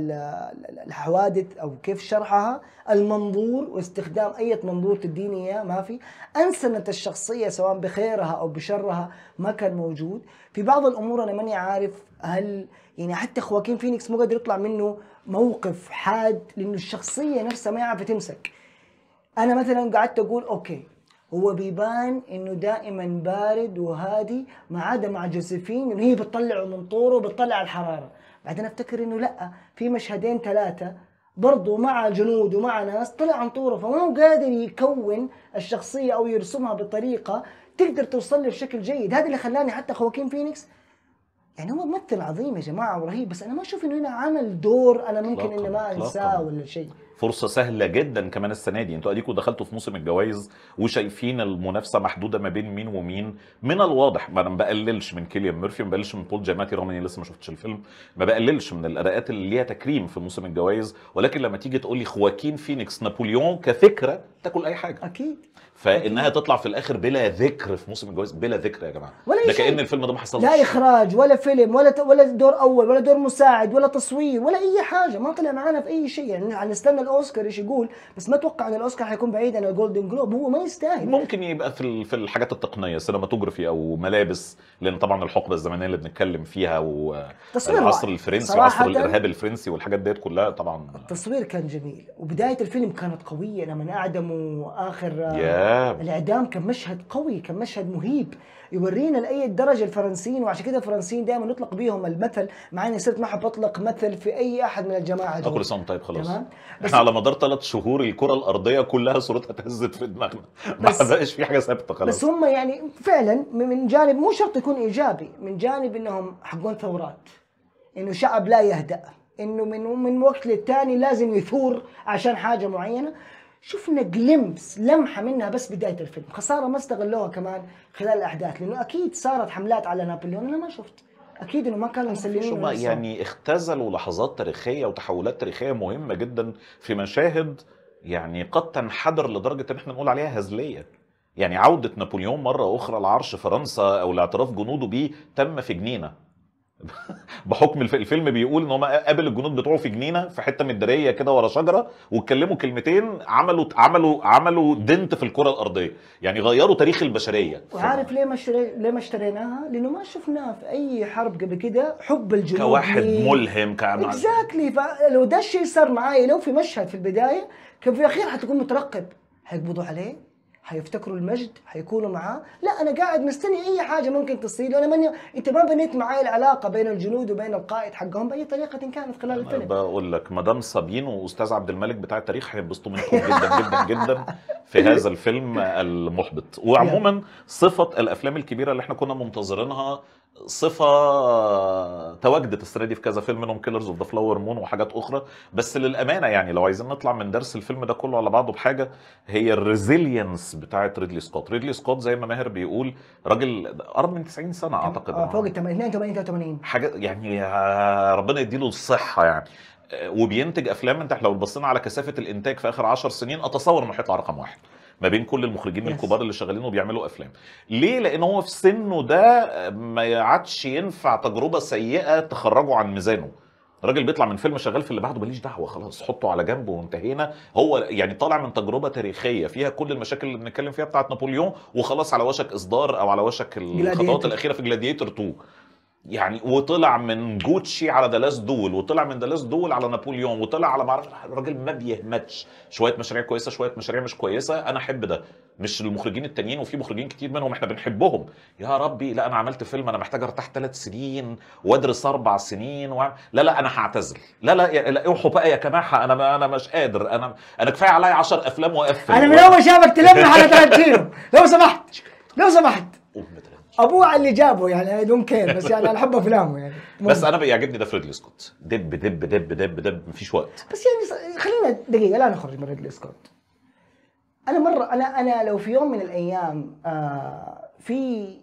الحوادث او كيف شرحها المنظور واستخدام اي منظور تديني اياه ما في انسنه الشخصيه سواء بخيرها او بشرها ما كان موجود في بعض الامور انا ماني عارف هل يعني حتى خواكين فينيكس مو قادر يطلع منه موقف حاد لانه الشخصية نفسها ما يعرف تمسك أنا مثلا قعدت أقول أوكي هو بيبان انه دائما بارد وهادي ما عدا مع جوزيفين انه هي بتطلعه من طوره وبتطلع الحراره بعدين افتكر انه لا في مشهدين ثلاثه برضه مع جنود ومع ناس طلع عن طوره فما هو قادر يكون الشخصيه او يرسمها بطريقه تقدر توصل له بشكل جيد هذا اللي خلاني حتى خواكين فينيكس يعني هو ممثل عظيم يا جماعه ورهيب بس انا ما اشوف انه هنا عمل دور انا ممكن اني ما انساه ولا شيء فرصه سهله جدا كمان السنه دي انتوا اديكم دخلتوا في موسم الجوائز وشايفين المنافسه محدوده ما بين مين ومين من الواضح ما انا ما بقللش من كيليان ميرفي ما بقللش من بول جاماتي رغم اني لسه ما شفتش الفيلم ما بقللش من الاداءات اللي ليها تكريم في موسم الجوائز ولكن لما تيجي تقول لي خواكين فينيكس نابليون كفكره تاكل اي حاجه اكيد فانها أكيد. تطلع في الاخر بلا ذكر في موسم الجوائز بلا ذكر يا جماعه ولا ده كان الفيلم ده ما حصلش لا اخراج ولا فيلم ولا ولا دور اول ولا دور مساعد ولا تصوير ولا اي حاجه ما طلع معانا في اي شيء يعني هنستنى الاوسكار ايش يقول بس ما اتوقع ان الاوسكار حيكون بعيد عن الجولدن جلوب هو ما يستاهل ممكن يبقى في في الحاجات التقنيه سينماتوجرافي او ملابس لان طبعا الحقبه الزمنيه اللي بنتكلم فيها والعصر الفرنسي وعصر الارهاب الفرنسي والحاجات ديت كلها طبعا التصوير كان جميل وبدايه الفيلم كانت قويه لما اعدموا اخر yeah. الاعدام كان مشهد قوي كان مشهد مهيب يورينا لاي درجه الفرنسيين وعشان كده الفرنسيين دائما نطلق بيهم المثل مع اني صرت ما احب اطلق مثل في اي احد من الجماعه دول اكل صم طيب خلاص تمام احنا على مدار ثلاث شهور الكره الارضيه كلها صورتها اتهزت في دماغنا ما بقاش في حاجه ثابته خلاص بس هم يعني فعلا من جانب مو شرط يكون ايجابي من جانب انهم حقون ثورات انه شعب لا يهدأ انه من من وقت للتاني لازم يثور عشان حاجه معينه شفنا جلمبس لمحه منها بس بدايه الفيلم خساره ما استغلوها كمان خلال الاحداث لانه اكيد صارت حملات على نابليون انا ما شفت اكيد انه ما كانوا يعني مسلمين يعني اختزلوا لحظات تاريخيه وتحولات تاريخيه مهمه جدا في مشاهد يعني قد تنحدر لدرجه ان احنا نقول عليها هزليه يعني عوده نابليون مره اخرى لعرش فرنسا او الاعتراف جنوده به تم في جنينه *laughs* بحكم الفيلم بيقول ان هم قابل الجنود بتوعه في جنينه في حته مدريه كده ورا شجره واتكلموا كلمتين عملوا عملوا عملوا دنت في الكره الارضيه يعني غيروا تاريخ البشريه وعارف ليه ما ليه ما اشتريناها لانه ما شفناها في اي حرب قبل كده حب الجنود كواحد لي... ملهم كعمل اكزاكتلي فلو ده الشيء صار معايا لو في مشهد في البدايه كان في الاخير حتكون مترقب هيقبضوا عليه حيفتكروا المجد حيكونوا معاه لا انا قاعد مستني اي حاجه ممكن تصير وانا انا ماني انت ما بنيت معاي العلاقه بين الجنود وبين القائد حقهم باي طريقه كانت خلال الفيلم بقول لك مدام صابين واستاذ عبد الملك بتاع التاريخ هينبسطوا منكم جدا جدا جدا في *laughs* هذا الفيلم المحبط وعموما صفه الافلام الكبيره اللي احنا كنا منتظرينها صفه تواجدت السنه دي في كذا فيلم منهم كيلرز اوف ذا فلاور مون وحاجات اخرى بس للامانه يعني لو عايزين نطلع من درس الفيلم ده كله على بعضه بحاجه هي الريزيلينس بتاعه ريدلي سكوت ريدلي سكوت زي ما ماهر بيقول راجل قرب من 90 سنه اعتقد اه فوق ال 82 83 حاجه يعني آه، ربنا يديله الصحه يعني آه، وبينتج افلام انت لو بصينا على كثافه الانتاج في اخر 10 سنين اتصور انه هيطلع رقم واحد ما بين كل المخرجين yes. الكبار اللي شغالين وبيعملوا افلام ليه لان هو في سنه ده ما عادش ينفع تجربه سيئه تخرجه عن ميزانه الراجل بيطلع من فيلم شغال في اللي بعده ماليش دعوه خلاص حطه على جنب وانتهينا هو يعني طالع من تجربه تاريخيه فيها كل المشاكل اللي بنتكلم فيها بتاعت نابليون وخلاص على وشك اصدار او على وشك الخطوات الاخيره في جلاديتور 2 يعني وطلع من جوتشي على ذا لاست دول وطلع من ذا لاست دول على نابليون وطلع على ما اعرفش الراجل ما بيهمتش شويه مشاريع كويسه شويه مشاريع مش كويسه انا احب ده مش المخرجين التانيين وفي مخرجين كتير منهم احنا بنحبهم يا ربي لا انا عملت فيلم انا محتاج ارتاح ثلاث سنين وادرس اربع سنين و... لا لا انا هعتزل لا لا لا اوحوا بقى يا كماحة انا ما انا مش قادر انا انا كفايه عليا 10 افلام واقفل انا من اول شافك تلمح على ترنتينو لو سمحت لو سمحت ابوه اللي جابه يعني اي دونت كير بس يعني انا احب افلامه يعني ممكن. بس انا بيعجبني يعني ده فريدلي سكوت دب دب دب دب دب مفيش وقت بس يعني خلينا دقيقه لا نخرج من ريدلي سكوت انا مره انا انا لو في يوم من الايام آه في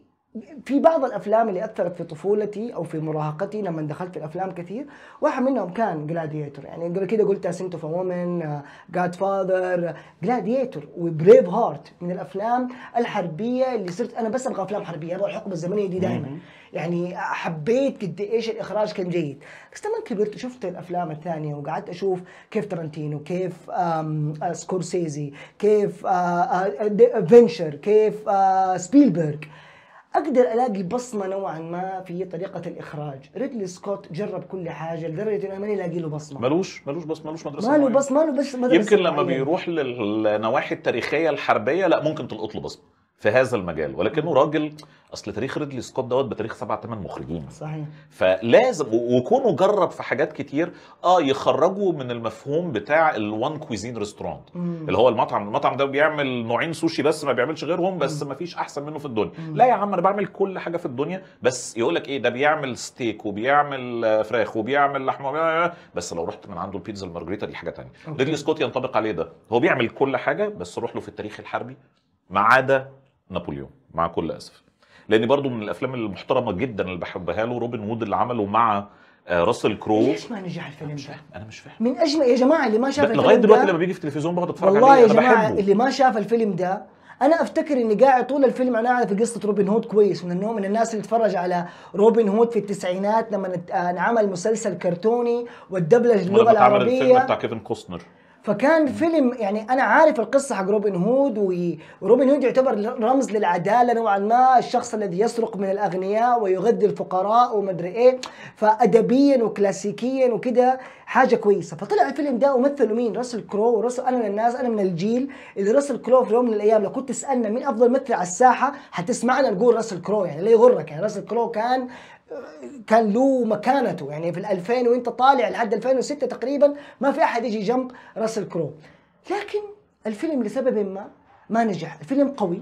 في بعض الافلام اللي اثرت في طفولتي او في مراهقتي لما دخلت في الافلام كثير واحد منهم كان جلاديتور يعني قبل كده قلت سنت اوف وومن جاد فاذر جلاديتور وبريف هارت من الافلام الحربيه اللي صرت انا بس ابغى افلام حربيه ابغى الحقبه الزمنيه دي دائما يعني حبيت قد ايش الاخراج كان جيد بس لما كبرت شفت الافلام الثانيه وقعدت اشوف كيف ترنتينو كيف آه، سكورسيزي كيف فينشر آه، آه، كيف سبيلبرغ اقدر الاقي بصمه نوعا ما في طريقه الاخراج، ريدلي سكوت جرب كل حاجه لدرجه ان انا ماني لاقي له بصمه ملوش ملوش بصمه ملوش مدرسه ماله بصمه ماله بس مدرسه يمكن لما بيروح للنواحي التاريخيه الحربيه لا ممكن تلقط له بصمه في هذا المجال ولكنه راجل اصل تاريخ ريدلي سكوت دوت بتاريخ سبع ثمان مخرجين صحيح فلازم وكونه جرب في حاجات كتير اه يخرجوا من المفهوم بتاع الوان كويزين ريستورانت اللي هو المطعم المطعم ده بيعمل نوعين سوشي بس ما بيعملش غيرهم بس ما فيش احسن منه في الدنيا مم. لا يا عم انا بعمل كل حاجه في الدنيا بس يقول لك ايه ده بيعمل ستيك وبيعمل فراخ وبيعمل لحمه بس لو رحت من عنده البيتزا المارجريتا دي حاجه ثانيه ريدلي سكوت ينطبق عليه ده هو بيعمل كل حاجه بس روح له في التاريخ الحربي ما عدا نابليون مع كل اسف لان برضو من الافلام المحترمه جدا اللي بحبها له روبن وود اللي عمله مع آه، راسل كرو ليش ما نجح الفيلم ده؟ انا مش فاهم من اجمل يا جماعه اللي ما شاف الفيلم لغايه دلوقتي لما بيجي في التلفزيون بقعد اتفرج عليه والله يا جماعه بحبه. اللي ما شاف الفيلم ده انا افتكر اني قاعد طول الفيلم انا اعرف قصه روبن هود كويس من النوع من الناس اللي اتفرج على روبن هود في التسعينات لما آه، انعمل مسلسل كرتوني والدبلج اللغه العربيه بتاع كيفن كوستنر فكان فيلم يعني انا عارف القصه حق روبن هود وروبن هود يعتبر رمز للعداله نوعا ما الشخص الذي يسرق من الاغنياء ويغذي الفقراء ومدري ايه فادبيا وكلاسيكيا وكده حاجه كويسه فطلع الفيلم ده ومثلوا مين راسل كرو وراسل انا من الناس انا من الجيل اللي راسل كرو في يوم من الايام لو كنت تسالنا مين افضل ممثل على الساحه حتسمعنا نقول راسل كرو يعني لا يغرك يعني راسل كرو كان كان له مكانته يعني في ال 2000 وانت طالع لحد 2006 تقريبا ما في احد يجي جنب راسل كرو لكن الفيلم لسبب ما ما نجح الفيلم قوي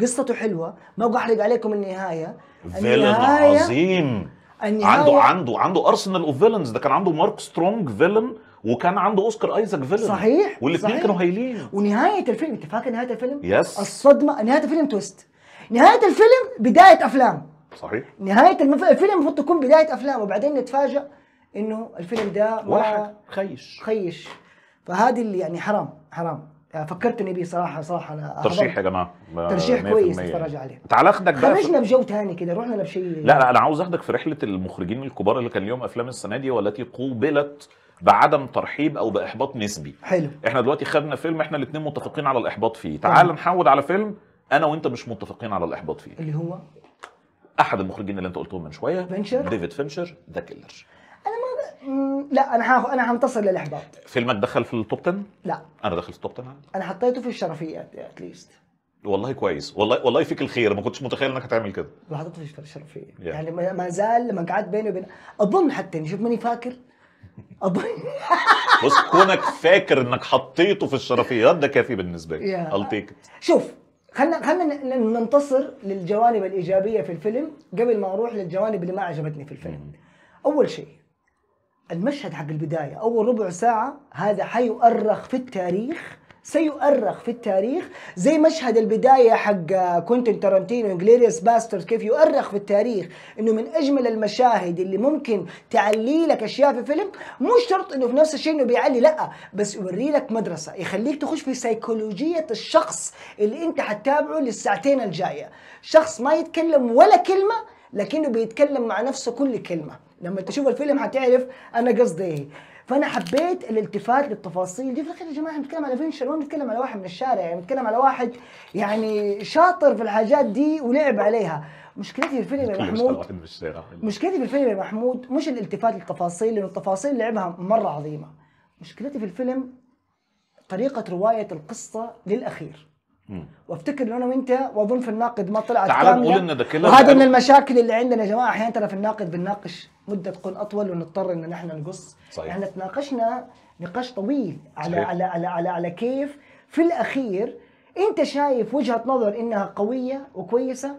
قصته حلوه ما ابغى احرق عليكم النهايه فيلن عظيم النهاية عنده عنده عنده ارسنال اوف فيلنز ده كان عنده مارك سترونج فيلن وكان عنده اوسكار ايزاك فيلن صحيح والاثنين كانوا هايلين ونهايه الفيلم انت فاكر نهايه الفيلم؟ يس الصدمه نهايه الفيلم تويست نهايه الفيلم بدايه افلام صحيح نهايه المف... الفيلم المفروض تكون بدايه افلام وبعدين نتفاجئ انه الفيلم ده واحد خيش خيش فهذه اللي يعني حرام حرام يعني فكرتني بيه صراحه صراحه أنا ترشيح يا جماعه آه، ترشيح كويس اتفرج عليه انت اخدك بقى خرجنا بجو تاني كده رحنا لبشيء لا لا انا عاوز اخدك في رحله المخرجين الكبار اللي كان ليهم افلام السنه دي والتي قوبلت بعدم ترحيب او باحباط نسبي حلو احنا دلوقتي خدنا فيلم احنا الاثنين متفقين على الاحباط فيه تعال نحود على فيلم انا وانت مش متفقين على الاحباط فيه اللي هو احد المخرجين اللي انت قلتهم من شويه فينشر ديفيد فينشر ذا كيلر انا ما لا انا هاخ... انا هنتصر للاحباط فيلمك دخل في التوب 10 لا انا دخل في التوب 10 انا حطيته في الشرفيات اتليست والله كويس والله والله فيك الخير ما كنتش متخيل انك هتعمل كده ما حطيتوش في الشرفيه yeah. يعني ما زال لما قعدت بيني وبين اظن حتى يعني شوف ماني فاكر اظن بص كونك فاكر انك حطيته في الشرفيات ده كافي بالنسبه لي yeah. شوف خلينا خلنا ننتصر للجوانب الايجابيه في الفيلم قبل ما اروح للجوانب اللي ما عجبتني في الفيلم. اول شيء المشهد حق البدايه اول ربع ساعه هذا حيؤرخ في التاريخ سيؤرخ في التاريخ زي مشهد البداية حق كونتين تارانتينو انجليريس باسترز كيف يؤرخ في التاريخ انه من اجمل المشاهد اللي ممكن تعلي لك اشياء في فيلم مو شرط انه في نفس الشيء انه بيعلي لا بس يوري لك مدرسة يخليك تخش في سيكولوجية الشخص اللي انت حتتابعه للساعتين الجاية شخص ما يتكلم ولا كلمة لكنه بيتكلم مع نفسه كل كلمة لما تشوف الفيلم حتعرف انا قصدي ايه فانا حبيت الالتفات للتفاصيل دي في الاخير يا جماعه بنتكلم على فينشر ما بنتكلم على واحد من الشارع يعني بنتكلم على واحد يعني شاطر في الحاجات دي ولعب عليها مشكلتي في الفيلم يا محمود مشكلتي في الفيلم يا محمود مش الالتفات للتفاصيل لانه التفاصيل لعبها مره عظيمه مشكلتي في الفيلم طريقه روايه القصه للاخير وافتكر انه انا وانت واظن في الناقد ما طلعت تعال نقول ان ده كله وهذا من المشاكل اللي عندنا يا جماعه احيانا ترى في الناقد بنناقش مده تكون اطول ونضطر ان احنا نقص صحيح. احنا تناقشنا نقاش طويل على صحيح. على على على, على كيف في الاخير انت شايف وجهه نظر انها قويه وكويسه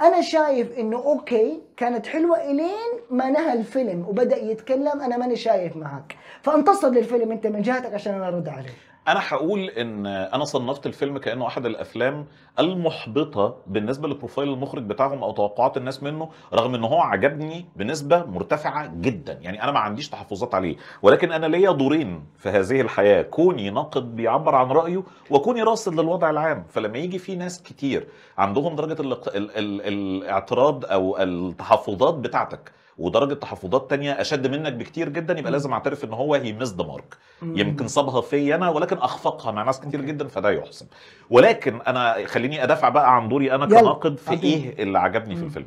انا شايف انه اوكي كانت حلوه الين ما نهى الفيلم وبدا يتكلم انا ماني شايف معك فانتصر للفيلم انت من جهتك عشان انا ارد عليه انا هقول ان انا صنفت الفيلم كانه احد الافلام المحبطه بالنسبه لبروفايل المخرج بتاعهم او توقعات الناس منه رغم ان هو عجبني بنسبه مرتفعه جدا يعني انا ما عنديش تحفظات عليه ولكن انا ليا دورين في هذه الحياه كوني ناقد بيعبر عن رايه وكوني راصد للوضع العام فلما يجي في ناس كتير عندهم درجه الاعتراض او التحفظات بتاعتك ودرجه تحفظات تانية اشد منك بكتير جدا يبقى لازم اعترف ان هو هي ميس ذا مارك يمكن صابها في انا ولكن اخفقها مع ناس كتير جدا فده يحسن ولكن انا خليني ادافع بقى عن دوري انا كناقد في ايه اللي عجبني في الفيلم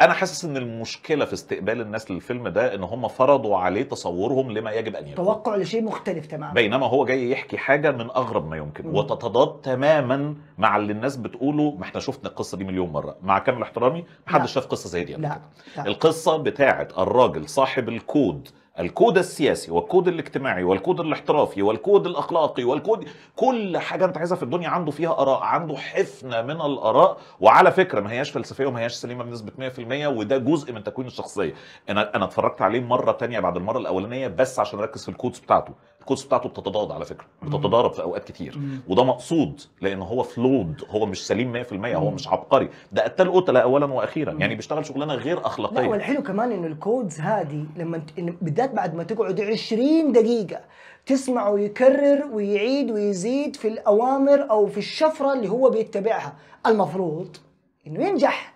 انا حاسس ان المشكله في استقبال الناس للفيلم ده ان هم فرضوا عليه تصورهم لما يجب ان يكون توقع لشيء مختلف تماما بينما هو جاي يحكي حاجه من اغرب ما يمكن مم. وتتضاد تماما مع اللي الناس بتقوله ما احنا شفنا القصه دي مليون مره مع كامل احترامي محدش شاف قصه زي دي لا. لا. القصه بتاعه الراجل صاحب الكود الكود السياسي والكود الاجتماعي والكود الاحترافي والكود الاخلاقي والكود كل حاجه انت عايزها في الدنيا عنده فيها اراء عنده حفنه من الاراء وعلى فكره ما هياش فلسفيه وما هياش سليمه بنسبه 100% وده جزء من تكوين الشخصيه انا انا اتفرجت عليه مره تانية بعد المره الاولانيه بس عشان اركز في الكودز بتاعته القوس بتاعته بتتضاد على فكره بتتضارب في اوقات كتير وده مقصود لان هو فلود هو مش سليم 100% هو مش عبقري ده قتال قتله اولا واخيرا يعني بيشتغل شغلانه غير اخلاقيه والحلو كمان ان الكودز هذه لما بالذات بعد ما تقعد 20 دقيقه تسمعه يكرر ويعيد ويزيد في الاوامر او في الشفره اللي هو بيتبعها المفروض انه ينجح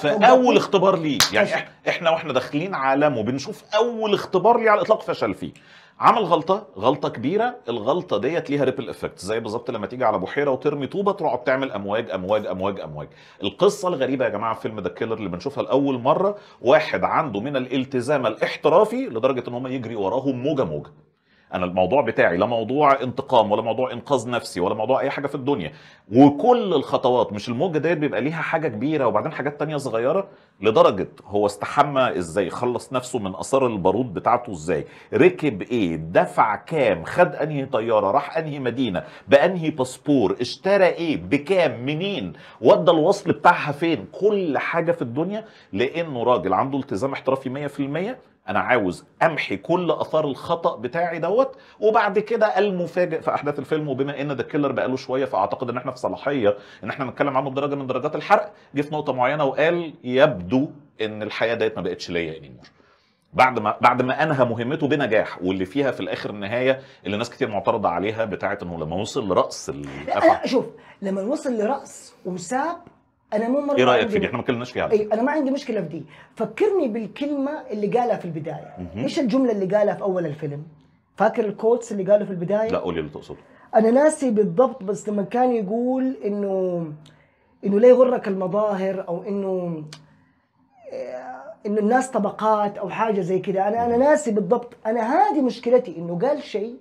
فاول اختبار ليه يعني احنا واحنا داخلين عالمه بنشوف اول اختبار ليه على الاطلاق فشل فيه عمل غلطه غلطه كبيره الغلطه ديت ليها ريبل افكت زي بالظبط لما تيجي على بحيره وترمي طوبه تقعد تعمل امواج امواج امواج امواج القصه الغريبه يا جماعه في فيلم ذا كيلر اللي بنشوفها لاول مره واحد عنده من الالتزام الاحترافي لدرجه ان هم يجري وراهم موجه موجه انا الموضوع بتاعي لا موضوع انتقام ولا موضوع انقاذ نفسي ولا موضوع اي حاجه في الدنيا وكل الخطوات مش الموجه ديت بيبقى ليها حاجه كبيره وبعدين حاجات تانية صغيره لدرجه هو استحمى ازاي خلص نفسه من اثار البارود بتاعته ازاي ركب ايه دفع كام خد انهي طياره راح انهي مدينه بانهي باسبور اشترى ايه بكام منين ودى الوصل بتاعها فين كل حاجه في الدنيا لانه راجل عنده التزام احترافي 100% انا عاوز امحي كل اثار الخطا بتاعي دوت وبعد كده المفاجئ في احداث الفيلم وبما ان ذا كيلر بقاله شويه فاعتقد ان احنا في صلاحيه ان احنا نتكلم عنه بدرجه من درجات الحرق جه في نقطه معينه وقال يبدو ان الحياه ديت ما بقتش ليا انيمور بعد ما بعد ما انهى مهمته بنجاح واللي فيها في الاخر النهايه اللي ناس كتير معترضه عليها بتاعه انه لما وصل لراس لا, لا شوف لما وصل لراس وساب انا مو مره ايه رايك فيه؟ احنا ما كلناش فيها اي انا ما عندي مشكله في دي، فكرني بالكلمه اللي قالها في البدايه، ايش الجمله اللي قالها في اول الفيلم؟ فاكر الكوتس اللي قاله في البدايه؟ لا قولي اللي تقصده انا ناسي بالضبط بس لما كان يقول انه انه لا يغرك المظاهر او انه إيه، انه الناس طبقات او حاجه زي كده انا انا ناسي بالضبط انا هذه مشكلتي انه قال شيء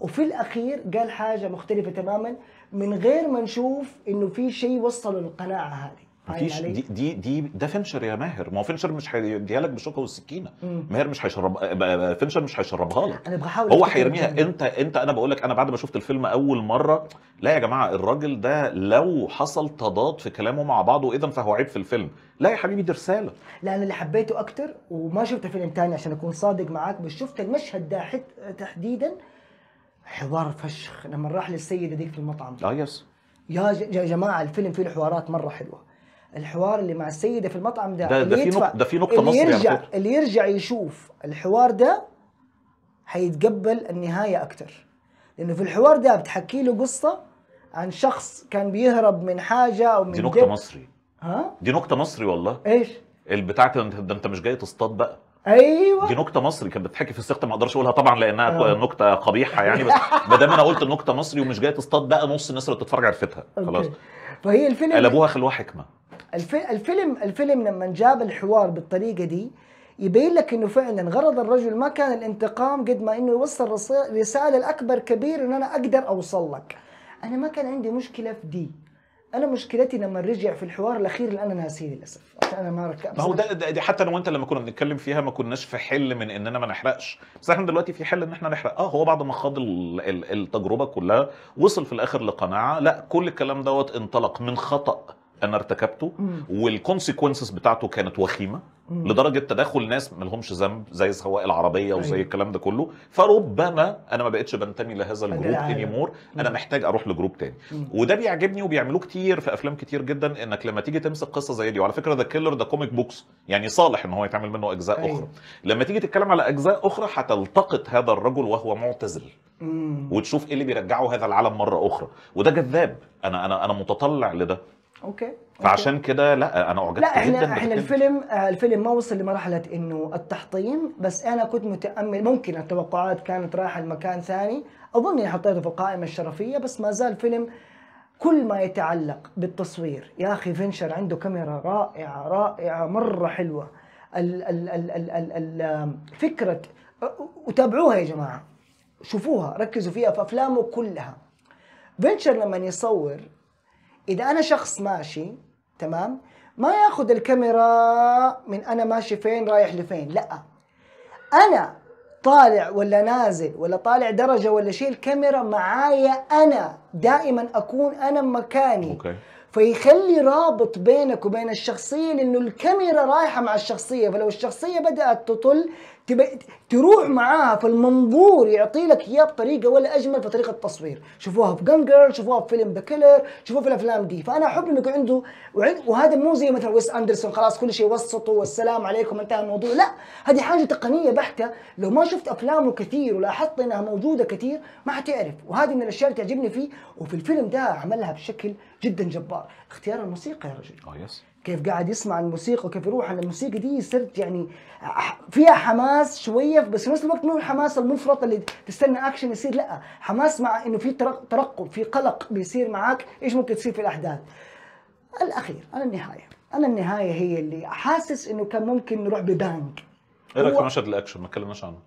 وفي الاخير قال حاجه مختلفه تماما من غير ما نشوف انه في شيء وصله للقناعه هذه مفيش دي دي دي ده فينشر يا ماهر ما هو فينشر مش هيديها لك بالشوكه والسكينه ماهر مش هيشرب فينشر مش هيشربها لك انا بحاول هو هيرميها انت انت انا بقول لك انا بعد ما شفت الفيلم اول مره لا يا جماعه الراجل ده لو حصل تضاد في كلامه مع بعضه اذا فهو عيب في الفيلم لا يا حبيبي دي رساله لا انا اللي حبيته اكتر وما شفت فيلم تاني عشان اكون صادق معاك بس شفت المشهد ده تحديدا حوار فشخ لما راح للسيدة ذيك في المطعم اه يس يا جماعه الفيلم فيه حوارات مره حلوه الحوار اللي مع السيده في المطعم ده ده, ده في نقطه ده في نقطه اللي يعني يرجع يعني اللي يرجع يشوف الحوار ده حيتقبل النهايه اكتر لانه في الحوار ده بتحكي له قصه عن شخص كان بيهرب من حاجه او من دي نقطه مصري ها دي نقطه مصري والله ايش البتاعة ده انت مش جاي تصطاد بقى ايوه دي نكته مصري كانت بتحكي في السيخت ما اقدرش اقولها طبعا لانها أوه. نكته قبيحه يعني بس *laughs* ما دام انا قلت نكته مصري ومش جاي تصطاد بقى نص الناس اللي بتتفرج عرفتها خلاص فهي الفيلم قلبوها خلوها حكمه الفيلم الفيلم لما جاب الحوار بالطريقه دي يبين لك انه فعلا غرض الرجل ما كان الانتقام قد ما انه يوصل رساله الاكبر كبير ان انا اقدر اوصل لك انا ما كان عندي مشكله في دي انا مشكلتي لما رجع في الحوار الاخير اللي انا ناسيه للاسف عشان انا ما ركبت ما هو ده, ده, ده حتى انا وانت لما كنا بنتكلم فيها ما كناش في حل من اننا ما نحرقش بس احنا دلوقتي في حل ان احنا نحرق اه هو بعد ما خاض التجربه كلها وصل في الاخر لقناعه لا كل الكلام دوت انطلق من خطأ انا ارتكبته والكونسيكونسز بتاعته كانت وخيمه مم. لدرجه تدخل ناس ما لهمش ذنب زي سواق العربيه وزي أيوة. الكلام ده كله فربما انا ما بقتش بنتمي لهذا الجروب اني مور انا محتاج اروح لجروب تاني مم. وده بيعجبني وبيعملوه كتير في افلام كتير جدا انك لما تيجي تمسك قصه زي دي وعلى فكره ذا كيلر ده كوميك بوكس يعني صالح ان هو يتعمل منه اجزاء أيوة. اخرى لما تيجي تتكلم على اجزاء اخرى هتلتقط هذا الرجل وهو معتزل مم. وتشوف ايه اللي بيرجعه هذا العالم مره اخرى وده جذاب انا انا انا متطلع لده اوكي, فعشان كده لا انا اعجبت لا احنا جدا احنا الفيلم آه، الفيلم ما وصل لمرحله انه التحطيم بس انا كنت متامل ممكن التوقعات كانت رايحه لمكان ثاني اظن اني حطيته في القائمه الشرفيه بس ما زال فيلم كل ما يتعلق بالتصوير يا اخي فينشر عنده كاميرا رائعه رائعه مره حلوه ال ال ال ال ال فكره وتابعوها يا جماعه شوفوها ركزوا فيها في افلامه كلها فينشر لما يصور اذا انا شخص ماشي تمام ما ياخذ الكاميرا من انا ماشي فين رايح لفين لا انا طالع ولا نازل ولا طالع درجه ولا شيء الكاميرا معايا انا دائما اكون انا مكاني أوكي. فيخلي رابط بينك وبين الشخصيه لانه الكاميرا رايحه مع الشخصيه فلو الشخصيه بدات تطل تبي تروح معاها في المنظور يعطي لك اياه بطريقه ولا اجمل في طريقه التصوير شوفوها في جان جيرل شوفوها في فيلم ذا كيلر شوفوها في الافلام دي فانا احب انه يكون عنده وهذا مو زي مثلا ويس اندرسون خلاص كل شيء وسطوا والسلام عليكم انتهى الموضوع لا هذه حاجه تقنيه بحته لو ما شفت افلامه كثير ولاحظت انها موجوده كثير ما حتعرف وهذه من الاشياء اللي تعجبني فيه وفي الفيلم ده عملها بشكل جدا جبار اختيار الموسيقى يا رجل اه oh, يس كيف قاعد يسمع الموسيقى وكيف يروح على الموسيقى دي صرت يعني فيها حماس شويه بس في نفس الوقت مو الحماس المفرط اللي تستنى اكشن يصير لا حماس مع انه في ترقب في قلق بيصير معاك ايش ممكن تصير في الاحداث الاخير انا النهايه انا النهايه هي اللي حاسس انه كان ممكن نروح ببانك ايه رايك في مشهد الاكشن ما تكلمناش عنه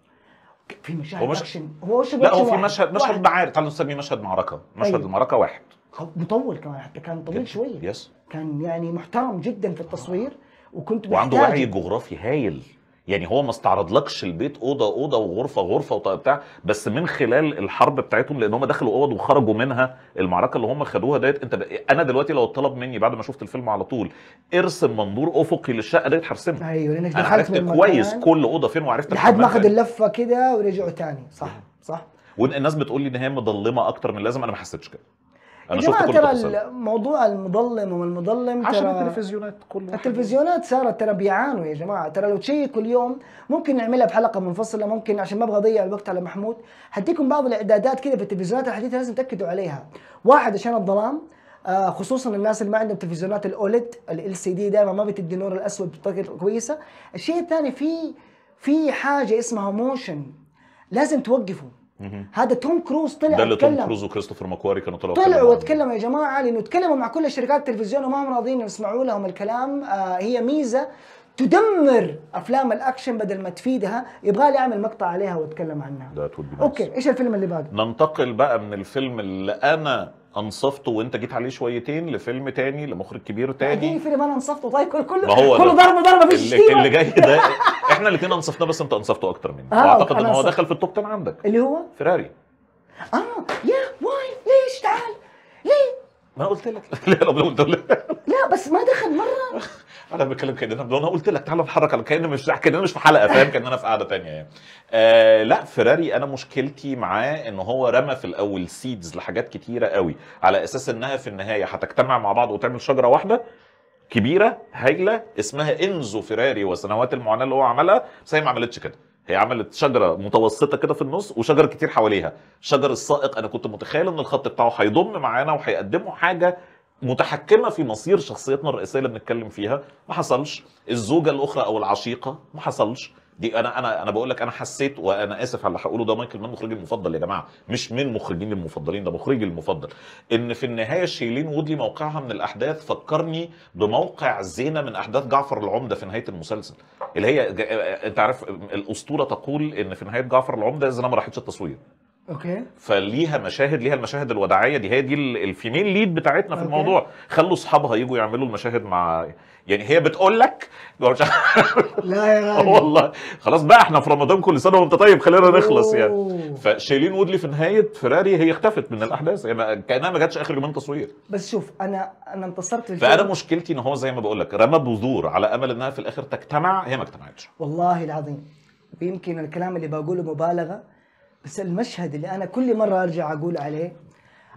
في مشاهد هو مش... اكشن هو مش لا هو في واحد. مشهد مشهد معارك تعالوا نسميه مشهد معركه مشهد أيوه. طيب. المعركه واحد مطول كمان حتى كان طويل شويه يس كان يعني محترم جدا في التصوير وكنت وعنده وعي جغرافي هايل يعني هو ما استعرضلكش البيت اوضه اوضه وغرفه غرفه وبتاع بس من خلال الحرب بتاعتهم لان هم دخلوا اوض وخرجوا منها المعركه اللي هم خدوها ديت انت انا دلوقتي لو اتطلب مني بعد ما شفت الفيلم على طول ارسم منظور افقي للشقه ديت هرسمها ايوه لانك دخلت عرفت كويس كل اوضه فين وعرفت لحد ما اخد اللفه كده ورجعوا تاني صح صح والناس بتقول لي ان هي مضلمه اكتر من اللازم انا ما حسيتش كده انا شفت كل ترى موضوع المظلم والمظلم ترى عشان ترى التلفزيونات كلها التلفزيونات صارت ترى بيعانوا يا جماعه ترى لو تشيكوا اليوم ممكن نعملها بحلقه منفصله ممكن عشان ما ابغى اضيع الوقت على محمود حديكم بعض الاعدادات كذا في التلفزيونات الحديثه لازم تاكدوا عليها واحد عشان الظلام آه، خصوصا الناس اللي ما عندهم تلفزيونات الاولد ال سي دي دائما ما بتدي النور الاسود بطريقه كويسه الشيء الثاني في في حاجه اسمها موشن لازم توقفوا هذا توم كروز طلع ده اللي توم كروز وكريستوفر ماكواري كانوا طلعوا طلعوا وتكلموا يا جماعه لانه يعني تكلموا مع كل شركات التلفزيون وما هم راضيين يسمعوا لهم الكلام آه هي ميزه تدمر افلام الاكشن بدل ما تفيدها يبغى لي اعمل مقطع عليها واتكلم عنها اوكي ايش الفيلم اللي بعده ننتقل بقى من الفيلم اللي انا انصفته وانت جيت عليه شويتين لفيلم تاني لمخرج كبير تاني اديني فيلم انا انصفته طيب كله كله ضرب ضرب في اللي, اللي جاي ده *laughs* احنا الاثنين انصفناه بس انت انصفته اكتر مني آه اعتقد ان هو دخل في التوب 10 عندك اللي هو فيراري اه يا واي ليش تعال ليه ما قلت لك *laughs* لا انا قلت لك لا بس ما دخل مره *laughs* انا بتكلم كاننا انا قلت لك تعالى اتحرك انا كان مش كاننا مش في حلقه فاهم كاننا في قاعده ثانيه يعني آه لا فيراري انا مشكلتي معاه ان هو رمى في الاول سيدز لحاجات كتيره قوي على اساس انها في النهايه هتجتمع مع بعض وتعمل شجره واحده كبيره هايله اسمها انزو فيراري وسنوات المعاناه اللي هو عملها بس هي ما عملتش كده هي عملت شجره متوسطه كده في النص وشجر كتير حواليها شجر السائق انا كنت متخيل ان الخط بتاعه هيضم معانا وهيقدمه حاجه متحكمه في مصير شخصيتنا الرئيسيه اللي بنتكلم فيها ما حصلش الزوجه الاخرى او العشيقه ما حصلش دي انا انا انا بقول لك انا حسيت وانا اسف على اللي هقوله ده مايكل مان مخرجي المفضل يا جماعه مش من مخرجين المفضلين ده مخرجي المفضل ان في النهايه شيلين وودلي موقعها من الاحداث فكرني بموقع زينه من احداث جعفر العمده في نهايه المسلسل اللي هي انت عارف الاسطوره تقول ان في نهايه جعفر العمده زينه ما راحتش التصوير اوكي فليها مشاهد ليها المشاهد الوداعيه دي هي دي الفيميل ليد بتاعتنا في أوكي. الموضوع خلوا اصحابها يجوا يعملوا المشاهد مع يعني هي بتقول لك مش لا يا راجل *laughs* والله خلاص بقى احنا في رمضان كل سنه وانت طيب خلينا نخلص يعني فشيلين وودلي في نهايه فيراري هي اختفت من الاحداث هي يعني كانها ما جاتش اخر يومين تصوير بس شوف انا انا انتصرت في فانا مشكلتي ان هو زي ما بقول لك رمى بذور على امل انها في الاخر تجتمع هي ما اجتمعتش والله العظيم يمكن الكلام اللي بقوله مبالغه بس المشهد اللي انا كل مره ارجع اقول عليه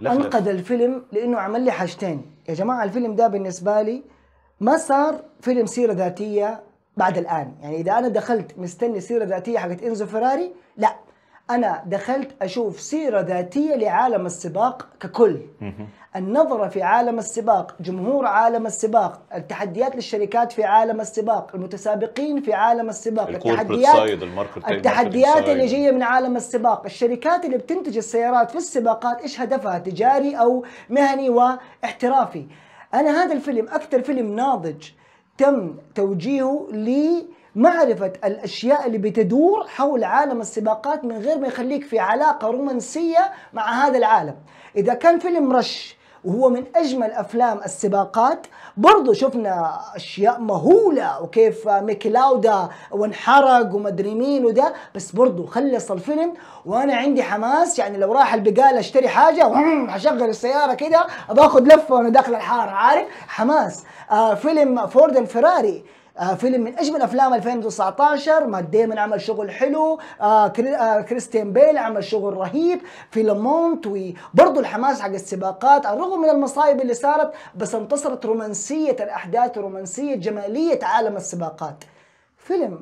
انقذ الفيلم لانه عمل لي حاجتين يا جماعه الفيلم ده بالنسبه لي ما صار فيلم سيره ذاتيه بعد الان يعني اذا انا دخلت مستني سيره ذاتيه حقت انزو فيراري لا انا دخلت اشوف سيره ذاتيه لعالم السباق ككل النظره في عالم السباق جمهور عالم السباق التحديات للشركات في عالم السباق المتسابقين في عالم السباق التحديات التحديات اللي جايه من عالم السباق الشركات اللي بتنتج السيارات في السباقات ايش هدفها تجاري او مهني واحترافي انا هذا الفيلم اكثر فيلم ناضج تم توجيهه لمعرفة الأشياء اللي بتدور حول عالم السباقات من غير ما يخليك في علاقة رومانسية مع هذا العالم إذا كان فيلم رش وهو من أجمل أفلام السباقات برضو شفنا اشياء مهوله وكيف ميكلاودا وانحرق ومدري مين وده بس برضو خلص الفيلم وانا عندي حماس يعني لو راح البقاله اشتري حاجه هشغل السياره كده باخذ لفه وانا داخل الحاره عارف حماس آه فيلم فورد الفراري آه، فيلم من اجمل افلام 2019 مات ديمن عمل شغل حلو آه، آه، كريستيان بيل عمل شغل رهيب فيلمونت وبرضه الحماس حق السباقات على الرغم من المصايب اللي صارت بس انتصرت رومانسيه الاحداث رومانسيه جماليه عالم السباقات فيلم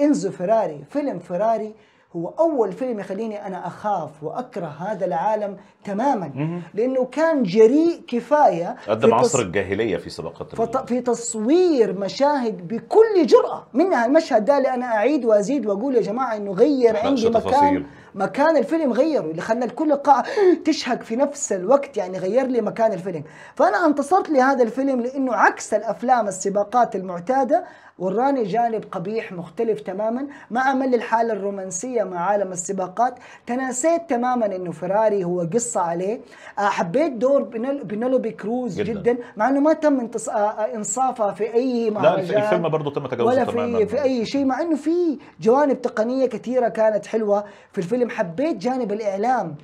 انزو فراري فيلم فراري هو اول فيلم يخليني انا اخاف واكره هذا العالم تماما لانه كان جريء كفايه قدم عصر الجاهليه في سباقات فط... في تصوير مشاهد بكل جراه منها المشهد ده اللي انا اعيد وازيد واقول يا جماعه انه غير عندي مكان تفاصيل. مكان الفيلم غيره اللي خلى الكل القاعة تشهق في نفس الوقت يعني غير لي مكان الفيلم فأنا انتصرت لهذا الفيلم لأنه عكس الأفلام السباقات المعتادة وراني جانب قبيح مختلف تماما مع مل الحالة الرومانسية مع عالم السباقات تناسيت تماما انه فراري هو قصة عليه آه، حبيت دور بنلوبي كروز جدا, جدا مع انه ما تم آه، آه، انصافها في اي مهرجان لا الفيلم برضه تم تجاوزه ولا في في اي شيء مع انه في جوانب تقنية كثيرة كانت حلوة في الفيلم حبيت جانب الاعلام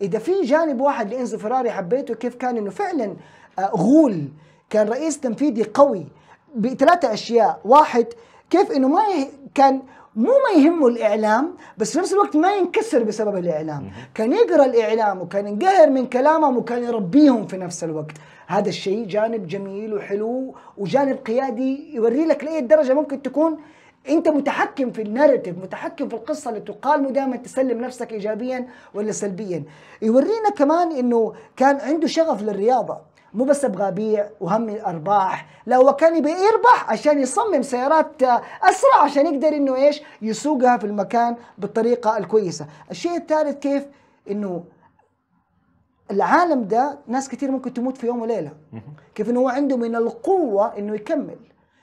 اذا في جانب واحد لانزو فراري حبيته كيف كان انه فعلا غول كان رئيس تنفيذي قوي بثلاثة أشياء واحد كيف أنه ما يه... كان مو ما يهمه الإعلام بس في نفس الوقت ما ينكسر بسبب الإعلام كان يقرأ الإعلام وكان ينقهر من كلامهم وكان يربيهم في نفس الوقت هذا الشيء جانب جميل وحلو وجانب قيادي يوري لك لأي درجة ممكن تكون انت متحكم في الناريتيف متحكم في القصه اللي تقال دائما تسلم نفسك ايجابيا ولا سلبيا يورينا كمان انه كان عنده شغف للرياضه مو بس ابغى ابيع وهمي ارباح لا هو كان يبي يربح عشان يصمم سيارات اسرع عشان يقدر انه ايش يسوقها في المكان بالطريقه الكويسه الشيء الثالث كيف انه العالم ده ناس كثير ممكن تموت في يوم وليله كيف انه هو عنده من القوه انه يكمل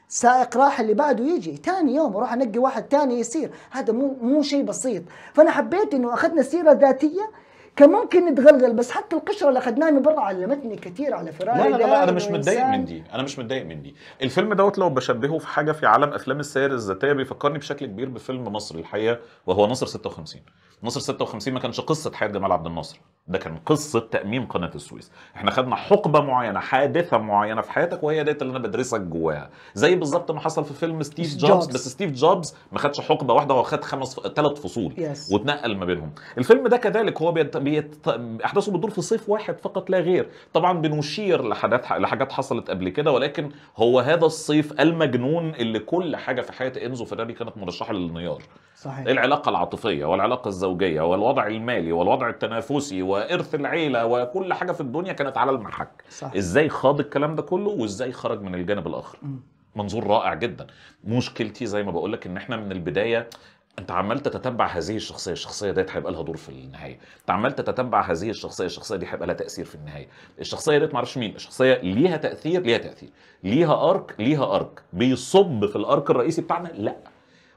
سائق راح اللي بعده يجي ثاني يوم اروح انقي واحد ثاني يصير هذا مو مو شيء بسيط فانا حبيت انه اخذنا سيره ذاتيه كان ممكن نتغلغل بس حتى القشره اللي اخذناها من برا علمتني كثير على فراغ لا لا, لا, انا مش متضايق من دي انا مش متضايق من دي الفيلم دوت لو بشبهه في حاجه في عالم افلام السير الذاتيه بيفكرني بشكل كبير بفيلم مصر الحقيقه وهو نصر 56 مصر 56 ما كانش قصه حياه جمال عبد الناصر ده كان قصه تاميم قناه السويس احنا خدنا حقبه معينه حادثه معينه في حياتك وهي ديت اللي انا بدرسك جواها زي بالظبط ما حصل في فيلم ستيف جوبز, جوبز. بس ستيف جوبز ما خدش حقبه واحده هو خد خمس ثلاث فصول yes. وتنقل ما بينهم الفيلم ده كذلك هو بيت... بيت... احداثه بتدور في صيف واحد فقط لا غير طبعا بنشير لحاجات لحاجات حصلت قبل كده ولكن هو هذا الصيف المجنون اللي كل حاجه في حياه انزو فيراري كانت مرشحه للانهيار صحيح العلاقه العاطفيه والعلاقه الزوجيه الزوجيه والوضع المالي والوضع التنافسي وارث العيله وكل حاجه في الدنيا كانت على المحك صح. ازاي خاض الكلام ده كله وازاي خرج من الجانب الاخر م. منظور رائع جدا مشكلتي زي ما بقول لك ان احنا من البدايه انت عمال تتتبع هذه الشخصيه الشخصيه ديت هيبقى لها دور في النهايه انت عمال تتتبع هذه الشخصيه الشخصيه دي هيبقى لها تاثير في النهايه الشخصيه ديت معرفش مين الشخصيه ليها تاثير ليها تاثير ليها ارك ليها ارك بيصب في الارك الرئيسي بتاعنا لا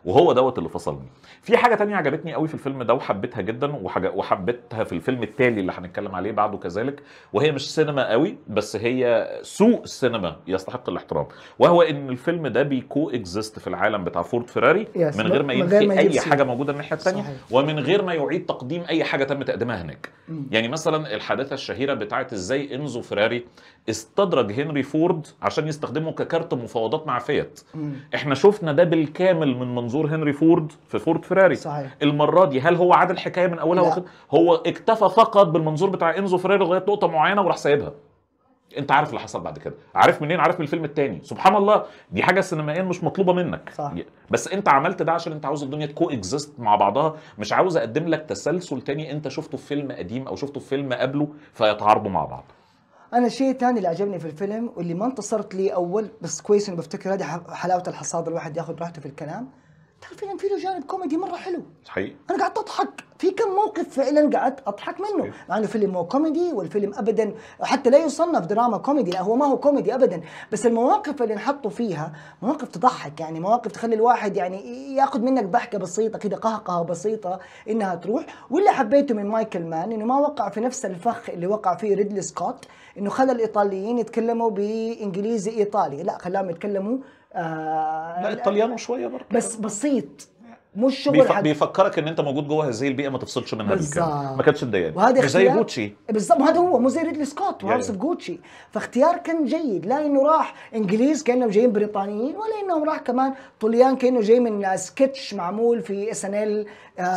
وهو دوت اللي فصلني في حاجه تانية عجبتني قوي في الفيلم ده وحبيتها جدا وحبيتها في الفيلم التالي اللي هنتكلم عليه بعده كذلك وهي مش سينما قوي بس هي سوء السينما يستحق الاحترام وهو ان الفيلم ده بيكو اكزيست في العالم بتاع فورد فيراري من غير ما ينفي اي حاجه موجوده الناحيه الثانيه ومن غير ما يعيد تقديم اي حاجه تم تقديمها هناك يعني مثلا الحادثه الشهيره بتاعه ازاي انزو فيراري استدرج هنري فورد عشان يستخدمه ككارت مفاوضات مع فيات مم. احنا شفنا ده بالكامل من منظور هنري فورد في فورد فيراري صحيح. المره دي هل هو عاد الحكايه من اولها واخد هو اكتفى فقط بالمنظور بتاع انزو فراري لغايه نقطه معينه وراح سايبها انت عارف اللي حصل بعد كده عارف منين عارف من الفيلم التاني سبحان الله دي حاجه سينمائيا مش مطلوبه منك صح. بس انت عملت ده عشان انت عاوز الدنيا تكو اكزيست مع بعضها مش عاوز اقدم لك تسلسل تاني انت شفته في فيلم قديم او شفته في فيلم قبله فيتعارضوا مع بعض انا الشيء الثاني اللي عجبني في الفيلم واللي ما انتصرت لي اول بس كويس انه بفتكر هذه حلاوه الحصاد الواحد ياخذ راحته في الكلام ترى الفيلم فيه له جانب كوميدي مره حلو صحيح انا قعدت اضحك في كم موقف فعلا قعدت اضحك منه مع يعني انه فيلم مو كوميدي والفيلم ابدا حتى لا يصنف دراما كوميدي لا هو ما هو كوميدي ابدا بس المواقف اللي انحطوا فيها مواقف تضحك يعني مواقف تخلي الواحد يعني ياخذ منك ضحكه بسيطه كده قهقه بسيطه انها تروح واللي حبيته من مايكل مان انه ما وقع في نفس الفخ اللي وقع فيه ريدلي سكوت انه خلى الايطاليين يتكلموا بانجليزي ايطالي لا خلاهم يتكلموا آه لا الطليان شويه برضه بس بسيط مش شغل بيفك حاجة. بيفكرك ان انت موجود جوه هذه البيئه ما تفصلش منها بالظبط ما كانتش مضايقاني وهذا زي جوتشي بالظبط هذا هو مو زي ريدلي سكوت وهاوس اوف جوتشي فاختيار كان جيد لا انه راح انجليز كانهم جايين بريطانيين ولا انهم راح كمان طليان كانه جاي من سكتش معمول في اس ان ال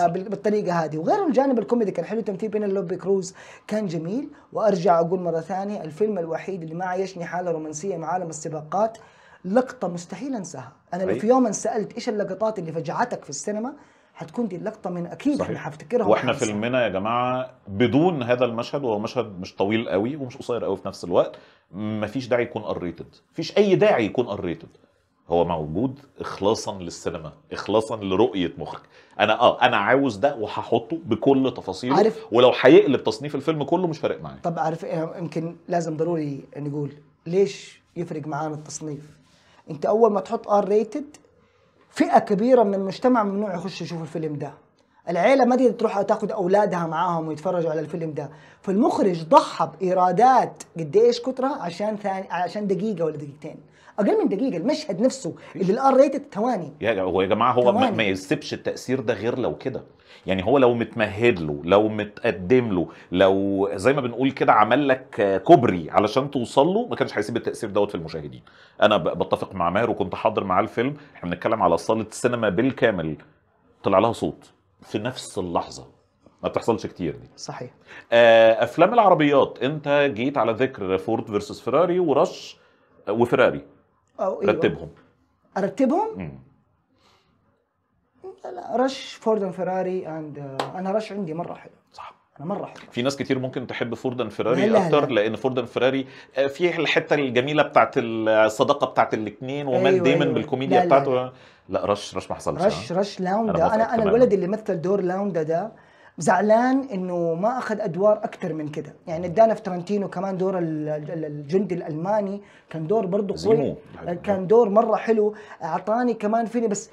بالطريقه هذه وغير الجانب الكوميدي كان حلو تمثيل بين اللوبي كروز كان جميل وارجع اقول مره ثانيه الفيلم الوحيد اللي ما عايشني حاله رومانسيه مع عالم السباقات لقطه مستحيل انساها انا لو في يوم سالت ايش اللقطات اللي فجعتك في السينما حتكون دي اللقطه من اكيد صحيح. احنا هفتكرها واحنا في المنى يا جماعه بدون هذا المشهد وهو مشهد مش طويل قوي ومش قصير قوي في نفس الوقت مفيش داعي يكون ار ريتد مفيش اي داعي يكون ار ريتد هو موجود اخلاصا للسينما اخلاصا لرؤيه مخك انا اه انا عاوز ده وهحطه بكل تفاصيله عارف ولو هيقلب تصنيف الفيلم كله مش فارق معايا طب عارف إيه؟ يمكن لازم ضروري نقول ليش يفرق معانا التصنيف انت اول ما تحط ار ريتد فئه كبيره من المجتمع ممنوع يخش يشوف الفيلم ده العيلة ما تقدر تروح تاخذ اولادها معاهم ويتفرجوا على الفيلم ده، فالمخرج ضحى بايرادات قد ايش كترها عشان ثاني عشان دقيقة ولا دقيقتين. اقل من دقيقه المشهد نفسه اللي الار ريتد ثواني يا هو يا جماعه هو ما, يسيبش التاثير ده غير لو كده يعني هو لو متمهد له لو متقدم له لو زي ما بنقول كده عمل لك كوبري علشان توصل له ما كانش هيسيب التاثير دوت في المشاهدين انا بتفق مع ماهر وكنت حاضر معاه الفيلم احنا بنتكلم على صاله السينما بالكامل طلع لها صوت في نفس اللحظه ما بتحصلش كتير دي صحيح آه، افلام العربيات انت جيت على ذكر فورد فيرسس فيراري ورش آه، وفيراري أو إيه؟ رتبهم ارتبهم؟ مم. لا رش فورد اند فيراري اند انا رش عندي مره حلو صح انا مره حلو في ناس كتير ممكن تحب فورد اند فيراري اكتر لا. لان فورد اند فيراري آه، فيه الحته الجميله بتاعت الصداقه بتاعت الاثنين ومان أيوة دايما أيوة. بالكوميديا لا بتاعته لا. لا رش رش ما حصلش رش آه. رش لاوندا انا انا, أنا الولد اللي مثل دور لاوندا ده زعلان انه ما اخذ ادوار اكثر من كده يعني ادانا في ترنتينو كمان دور الجندي الالماني كان دور برضه قوي آه، كان دور مره حلو اعطاني كمان فيني بس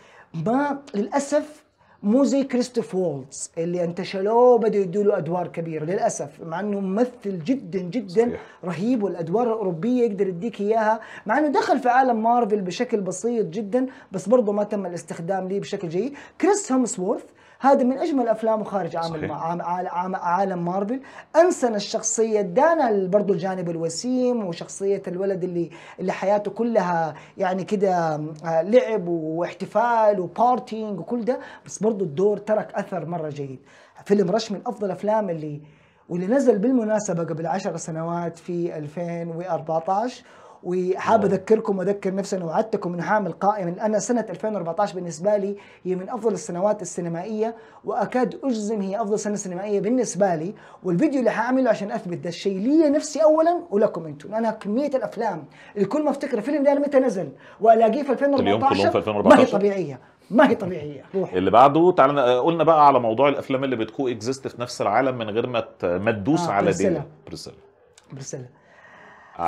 ما للاسف مو زي كريستوف وولتز اللي انتشلوه بدوا يدوا له ادوار كبيره للاسف مع انه ممثل جدا جدا صحيح. رهيب والادوار الاوروبيه يقدر يديك اياها مع انه دخل في عالم مارفل بشكل بسيط جدا بس برضه ما تم الاستخدام ليه بشكل جيد كريس هومسورث هذا من اجمل افلامه خارج عامل عالم, عالم مارفل انسن الشخصيه ادانا برضه الجانب الوسيم وشخصيه الولد اللي اللي حياته كلها يعني كده آه، لعب واحتفال وبارتينج وكل ده بس برضه الدور ترك اثر مره جيد فيلم رش من افضل افلام اللي واللي نزل بالمناسبة قبل عشر سنوات في 2014 وحاب نعم. اذكركم واذكر نفسي انا وعدتكم انه هعمل قائمه انا سنه 2014 بالنسبه لي هي من افضل السنوات السينمائيه واكاد اجزم هي افضل سنه سينمائيه بالنسبه لي والفيديو اللي حاعمله عشان اثبت ده الشيء لي نفسي اولا ولكم انتم انا كميه الافلام اللي كل ما افتكر فيلم ده متى نزل والاقيه في 2014 في 2014 ما هي طبيعيه ما هي طبيعيه روح اللي بعده تعالى قلنا بقى على موضوع الافلام اللي بتكو اكزيست في نفس العالم من غير ما ما تدوس آه على برسلة. برسله برسلا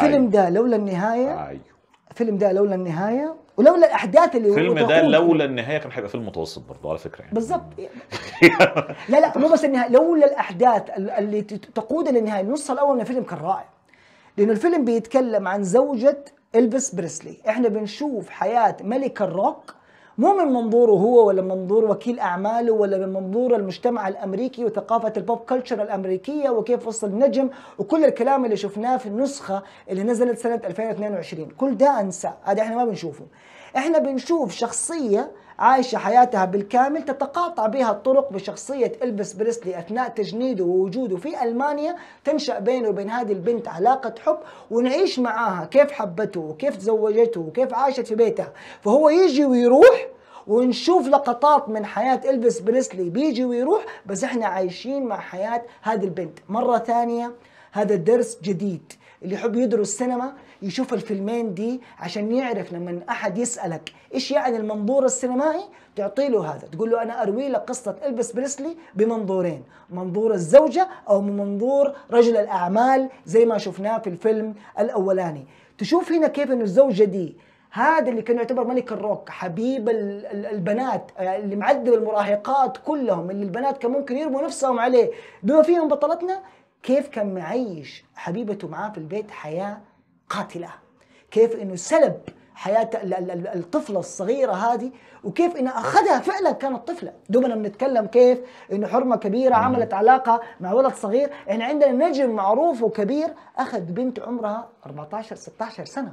فيلم آيوه. ده لولا النهايه ايوه فيلم ده لولا النهايه ولولا الاحداث اللي الفيلم ده لولا النهايه كان هيبقى فيلم متوسط برضه على فكره يعني بالظبط *laughs* لا لا مو بس النهايه لولا الاحداث اللي تقود للنهايه النص الاول من الفيلم كان رائع لانه الفيلم بيتكلم عن زوجة البس بريسلي احنا بنشوف حياه ملك الروك مو من منظوره هو ولا من منظور وكيل اعماله ولا من منظور المجتمع الامريكي وثقافه البوب كلتشر الامريكيه وكيف وصل نجم وكل الكلام اللي شفناه في النسخه اللي نزلت سنه 2022 كل ده انساه هذا احنا ما بنشوفه احنا بنشوف شخصيه عايشة حياتها بالكامل تتقاطع بها الطرق بشخصية إلبس بريسلي أثناء تجنيده ووجوده في ألمانيا تنشأ بينه وبين هذه البنت علاقة حب ونعيش معاها كيف حبته وكيف تزوجته وكيف عاشت في بيتها فهو يجي ويروح ونشوف لقطات من حياة إلبس بريسلي بيجي ويروح بس احنا عايشين مع حياة هذه البنت مرة ثانية هذا درس جديد اللي يحب يدرس سينما يشوف الفيلمين دي عشان يعرف لما احد يسالك ايش يعني المنظور السينمائي تعطي له هذا تقول له انا اروي لك قصه البس بريسلي بمنظورين منظور الزوجه او من منظور رجل الاعمال زي ما شفناه في الفيلم الاولاني تشوف هنا كيف انه الزوجه دي هذا اللي كان يعتبر ملك الروك حبيب البنات آه، اللي معذب المراهقات كلهم اللي البنات كان ممكن يرموا نفسهم عليه بما فيهم بطلتنا كيف كان معيش حبيبته معاه في البيت حياه قاتله كيف انه سلب حياه الطفله الصغيره هذه وكيف أنه اخذها فعلا كانت طفله دوبنا بنتكلم كيف انه حرمه كبيره عملت علاقه مع ولد صغير احنا عندنا نجم معروف وكبير اخذ بنت عمرها 14 16 سنه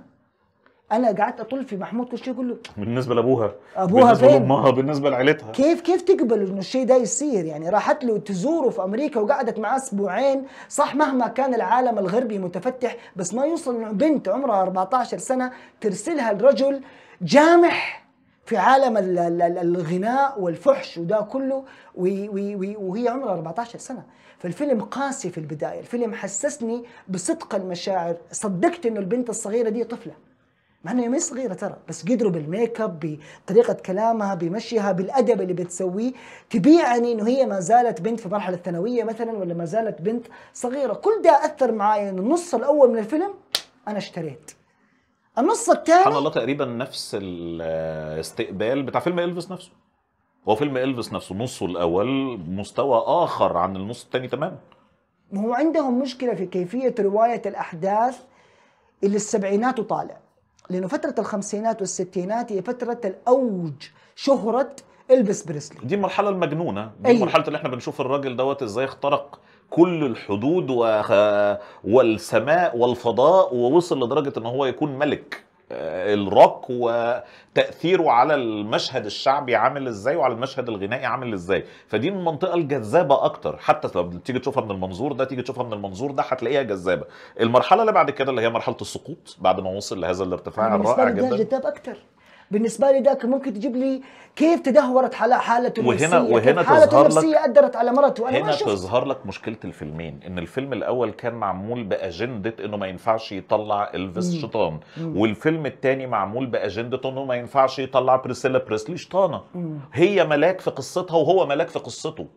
انا قعدت اطل في محمود كل شيء كله بالنسبه لابوها ابوها بالنسبه فين؟ لامها بالنسبه لعيلتها كيف كيف تقبل انه الشيء ده يصير يعني راحت له تزوره في امريكا وقعدت معاه اسبوعين صح مهما كان العالم الغربي متفتح بس ما يوصل انه بنت عمرها 14 سنه ترسلها لرجل جامح في عالم الغناء والفحش وده كله وهي عمرها 14 سنه فالفيلم قاسي في البدايه الفيلم حسسني بصدق المشاعر صدقت انه البنت الصغيره دي طفله مع انه هي صغيره ترى بس قدروا بالميك اب بطريقه كلامها بمشيها بالادب اللي بتسويه تبيعني انه هي ما زالت بنت في مرحله الثانويه مثلا ولا ما زالت بنت صغيره كل ده اثر معايا انه النص الاول من الفيلم انا اشتريت النص الثاني سبحان الله تقريبا نفس الاستقبال بتاع فيلم الفيس نفسه هو فيلم الفيس نفسه نصه الاول مستوى اخر عن النص الثاني تماما ما هو عندهم مشكله في كيفيه روايه الاحداث اللي السبعينات وطالع لانه فتره الخمسينات والستينات هي فتره الاوج شهره البس بريسلي دي المرحله المجنونه دي أيوة. المرحله اللي احنا بنشوف الراجل دوت ازاي اخترق كل الحدود و... والسماء والفضاء ووصل لدرجه ان هو يكون ملك الروك وتاثيره على المشهد الشعبي عامل ازاي وعلى المشهد الغنائي عامل ازاي فدي المنطقه الجذابه اكتر حتى لو تيجي تشوفها من المنظور ده تيجي تشوفها من المنظور ده هتلاقيها جذابه المرحله اللي بعد كده اللي هي مرحله السقوط بعد ما وصل لهذا الارتفاع الرائع جدا ده جذاب اكتر بالنسبه لي ذاك ممكن تجيب لي كيف تدهورت حالته وهنا النفسيه وهنا حالته النفسيه أدرت على مرته وأنا هنا تظهر لك مشكله الفيلمين ان الفيلم الاول كان معمول باجنده انه ما ينفعش يطلع الفيس شيطان والفيلم الثاني معمول باجنده انه ما ينفعش يطلع بريسيلا بريسلي شيطانه هي ملاك في قصتها وهو ملاك في قصته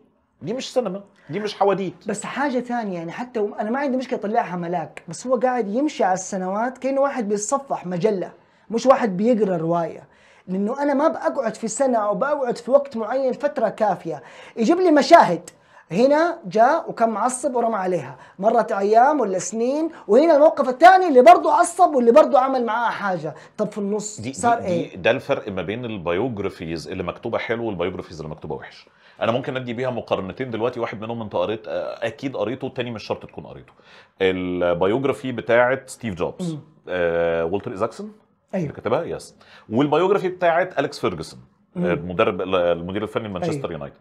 دي مش سينما دي مش حواديت بس حاجه ثانيه يعني حتى انا ما عندي مشكله اطلعها ملاك بس هو قاعد يمشي على السنوات كانه واحد بيتصفح مجله مش واحد بيقرا روايه لانه انا ما بقعد في سنه او بقعد في وقت معين فتره كافيه يجيب لي مشاهد هنا جاء وكان معصب ورمى عليها مرت ايام ولا سنين وهنا الموقف الثاني اللي برضه عصب واللي برضه عمل معاه حاجه طب في النص دي صار دي ايه ده الفرق ما بين البايوجرافيز اللي مكتوبه حلو والبايوجرافيز اللي مكتوبه وحش انا ممكن ادي بيها مقارنتين دلوقتي واحد منهم انت قريت آه، اكيد قريته والتاني مش شرط تكون قريته البايوجرافي بتاعه ستيف جوبز آه والتر ايزاكسون ايوه كتبها يس والبيوجرافي بتاعت اليكس فيرجسون المدرب آه، آه، المدير الفني لمانشستر أيوة. يونايتد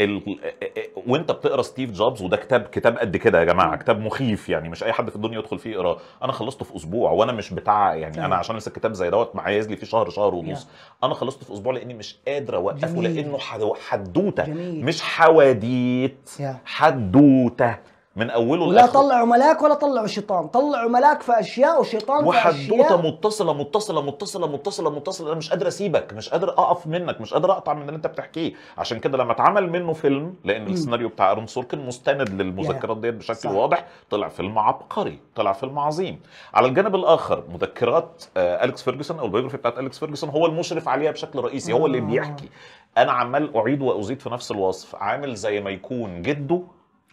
ال... آه، وانت بتقرا ستيف جوبز وده كتاب كتاب قد كده يا جماعه كتاب مخيف يعني مش اي حد في الدنيا يدخل فيه يقراه انا خلصته في اسبوع وانا مش بتاع يعني أيوة. انا عشان امسك كتاب زي دوت عايز لي فيه شهر شهر ونص انا خلصته في اسبوع لاني مش قادر اوقفه لانه حدوته جميل. مش حواديت حدوته من اوله لا طلعوا ملاك ولا طلعوا شيطان طلعوا ملاك في اشياء وشيطان في اشياء وحدوته متصله متصله متصله متصله متصله انا مش قادر اسيبك مش قادر اقف منك مش قادر اقطع من اللي انت بتحكيه عشان كده لما اتعمل منه فيلم لان م. السيناريو بتاع ارون سوركن مستند للمذكرات ديت بشكل صح. واضح طلع فيلم عبقري طلع فيلم عظيم على الجانب الاخر مذكرات آه، اليكس فيرجسون او البيوجرافي بتاعت اليكس فيرجسون هو المشرف عليها بشكل رئيسي هو اللي آه. بيحكي انا عمال اعيد وازيد في نفس الوصف عامل زي ما يكون جده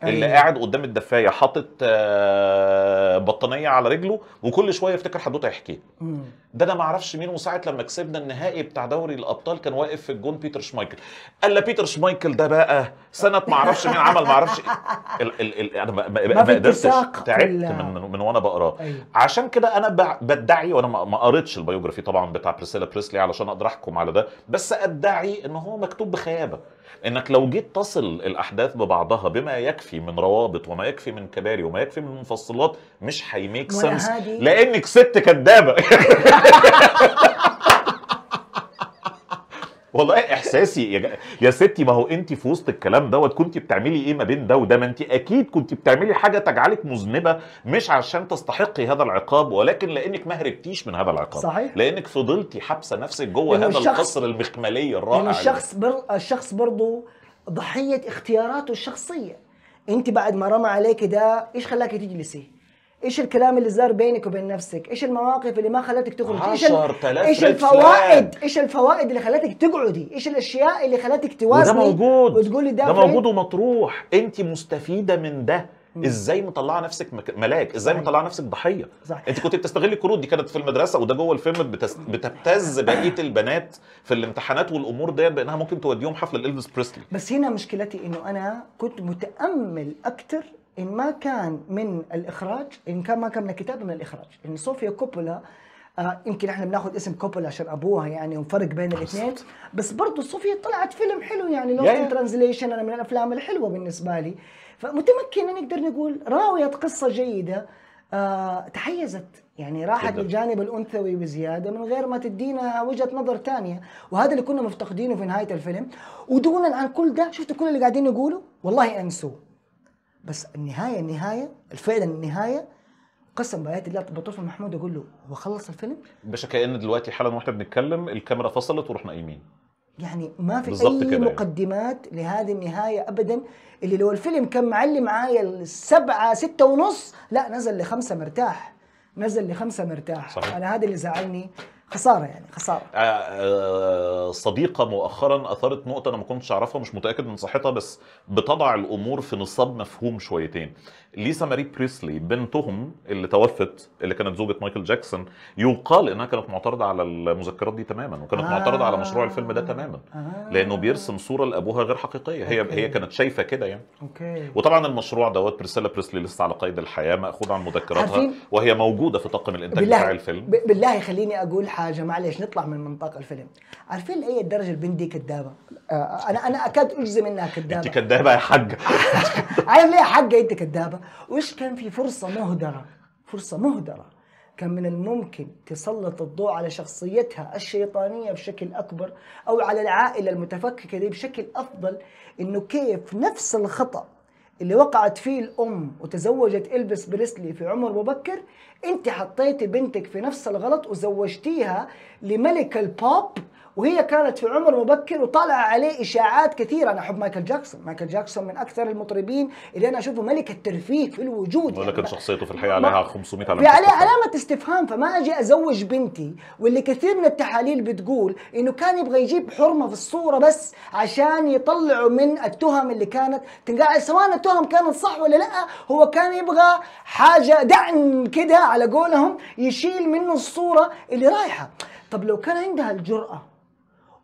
أيوة. اللي قاعد قدام الدفايه حاطط آه، بطانيه على رجله وكل شويه يفتكر حدوته يحكيه ده انا ما اعرفش مين وساعه لما كسبنا النهائي بتاع دوري الابطال كان واقف في الجون بيتر شمايكل الا بيتر شمايكل ده بقى سنه ما اعرفش مين عمل ما اعرفش *laughs* انا ما, ما قدرتش تعبت من, من وانا بقراه أيوة. عشان كده انا بدعي وانا ما قريتش البيوجرافي طبعا بتاع بريسيلا بريسلي علشان اقدر احكم على ده بس ادعي ان هو مكتوب بخيابه انك لو جيت تصل الاحداث ببعضها بما يكفي من روابط وما يكفي من كباري وما يكفي من مفصلات مش هيميك سنس لانك كسبت كدابه *laughs* والله احساسي يا, يا ستي ما هو انت في وسط الكلام دوت كنت بتعملي ايه ما بين ده وده ما انت اكيد كنت بتعملي حاجه تجعلك مذنبه مش عشان تستحقي هذا العقاب ولكن لانك ما هربتيش من هذا العقاب صحيح لانك فضلتي حابسه نفسك جوه هذا الشخص القصر المخملي الرائع الشخص بر... الشخص برضه ضحيه اختياراته الشخصيه انت بعد ما رمى عليك ده ايش خلاك تجلسي ايش الكلام اللي صار بينك وبين نفسك ايش المواقف اللي ما خلتك تخرج ايش ايش الفوائد ايش الفوائد اللي خلتك تقعدي ايش الاشياء اللي خلتك توازني ده موجود وتقولي ده, ده موجود ومطروح انت مستفيده من ده مم. ازاي مطلعه نفسك ملاك ازاي مطلعه نفسك ضحيه صح. انت كنت بتستغلي الكروت دي كانت في المدرسه وده جوه الفيلم بتس... بتبتز بقيه البنات في الامتحانات والامور ديت بانها ممكن توديهم حفله لالفيس بريسلي بس هنا مشكلتي انه انا كنت متامل اكتر ان ما كان من الاخراج ان كان ما كان من الكتابه من الاخراج ان صوفيا كوبولا آه يمكن احنا بناخذ اسم كوبولا عشان ابوها يعني وفرق بين الاثنين بس برضه صوفيا طلعت فيلم حلو يعني لو ترانزليشن انا من الافلام الحلوه بالنسبه لي فمتمكنه نقدر نقول راويه قصه جيده آه تحيزت يعني راحت للجانب الانثوي بزياده من غير ما تدينا وجهه نظر ثانيه وهذا اللي كنا مفتقدينه في نهايه الفيلم ودونا عن كل ده شفتوا كل اللي قاعدين يقولوا والله انسوه بس النهايه النهايه الفعل النهايه قسم بايات الله بطرف محمود اقول له هو خلص الفيلم باشا كان دلوقتي حالا واحنا بنتكلم الكاميرا فصلت ورحنا قايمين يعني ما في اي كده يعني. مقدمات يعني. لهذه النهايه ابدا اللي لو الفيلم كان معلي معايا السبعه ستة ونص لا نزل لخمسه مرتاح نزل لخمسه مرتاح صحيح. انا هذا اللي زعلني خساره يعني خساره آه، آه، صديقه مؤخرا اثارت نقطه انا ما كنتش اعرفها مش متاكد من صحتها بس بتضع الامور في نصاب مفهوم شويتين ليسا ماري بريسلي بنتهم اللي توفت اللي كانت زوجة مايكل جاكسون يقال انها كانت معترضة على المذكرات دي تماما وكانت آه معترضة على مشروع آه. الفيلم ده تماما آه لانه بيرسم صورة لابوها غير حقيقية هي أوكي. هي كانت شايفة كده يعني أوكي. وطبعا المشروع دوت بريسلا بريسلي لسه على قيد الحياة مأخوذ عن مذكراتها وهي موجودة في طاقم الانتاج بتاع الفيلم بالله خليني اقول حاجه معلش نطلع من منطاق الفيلم عارفين لاي درجه البندي كذابه آه، انا انا اكاد اجزم انها كذابه انت كذابه يا حق *laughs* عارف ليه حق انت كذابه وايش كان في فرصه مهدره فرصه مهدره كان من الممكن تسلط الضوء على شخصيتها الشيطانيه بشكل اكبر او على العائله المتفككه دي بشكل افضل انه كيف نفس الخطا اللي وقعت فيه الام وتزوجت البس بريسلي في عمر مبكر انت حطيتي بنتك في نفس الغلط وزوجتيها لملك البوب وهي كانت في عمر مبكر وطلع عليه اشاعات كثيره انا احب مايكل جاكسون مايكل جاكسون من اكثر المطربين اللي انا اشوفه ملك الترفيه في الوجود ولكن يعني شخصيته في الحقيقه عليها 500 علامه عليها علامه استفهام فما اجي ازوج بنتي واللي كثير من التحاليل بتقول انه كان يبغى يجيب حرمه في الصوره بس عشان يطلعوا من التهم اللي كانت تنقال سواء التهم كانت صح ولا لا هو كان يبغى حاجه دعم كده على قولهم يشيل منه الصوره اللي رايحه طب لو كان عندها الجرأة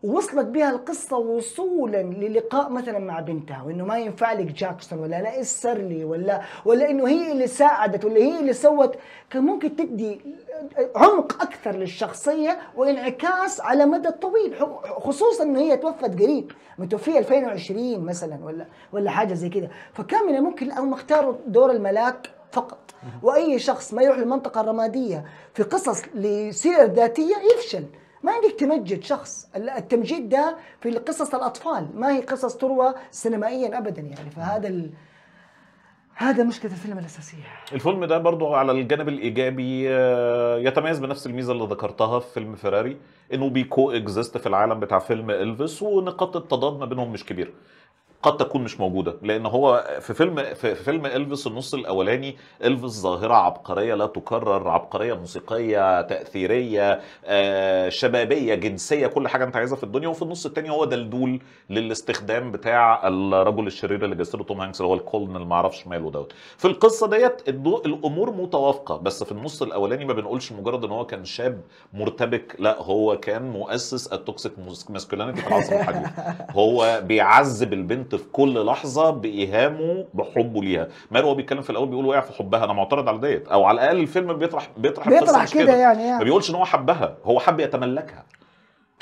وصلت بها القصة وصولا للقاء مثلا مع بنتها وانه ما ينفع لك جاكسون ولا لا اسر لي ولا ولا انه هي اللي ساعدت ولا هي اللي سوت كان ممكن تدي عمق اكثر للشخصية وانعكاس على مدى طويل خصوصا انه هي توفت قريب متوفية 2020 مثلا ولا ولا حاجة زي كذا فكان من الممكن انهم اختاروا دور الملاك فقط واي شخص ما يروح للمنطقه الرماديه في قصص لسير ذاتيه يفشل ما انك تمجد شخص التمجيد ده في قصص الاطفال ما هي قصص تروى سينمائيا ابدا يعني فهذا ال... هذا مشكله الفيلم الاساسيه الفيلم ده برضه على الجانب الايجابي آه، يتميز بنفس الميزه اللي ذكرتها في فيلم فيراري انه بيكو اكزيست في العالم بتاع فيلم الفيس ونقاط التضاد ما بينهم مش كبيره قد تكون مش موجوده لان هو في فيلم في فيلم الفيس النص الاولاني الفيس ظاهره عبقريه لا تكرر عبقريه موسيقيه تاثيريه آه، شبابيه جنسيه كل حاجه انت عايزها في الدنيا وفي النص الثاني هو دلدول للاستخدام بتاع الرجل الشرير اللي جسده توم هانكس اللي هو الكولن اللي معرفش ماله دوت في القصه ديت الامور متوافقه بس في النص الاولاني ما بنقولش مجرد ان هو كان شاب مرتبك لا هو كان مؤسس التوكسيك ماسكولينيتي في العصر الحديث هو بيعذب البنت البنت في كل لحظه بايهامه بحبه ليها مروه هو بيتكلم في الاول بيقول وقع في حبها انا معترض على ديت او على الاقل الفيلم بيطرح بيطرح بيطرح كده يعني, يعني ما بيقولش ان هو حبها هو حب يتملكها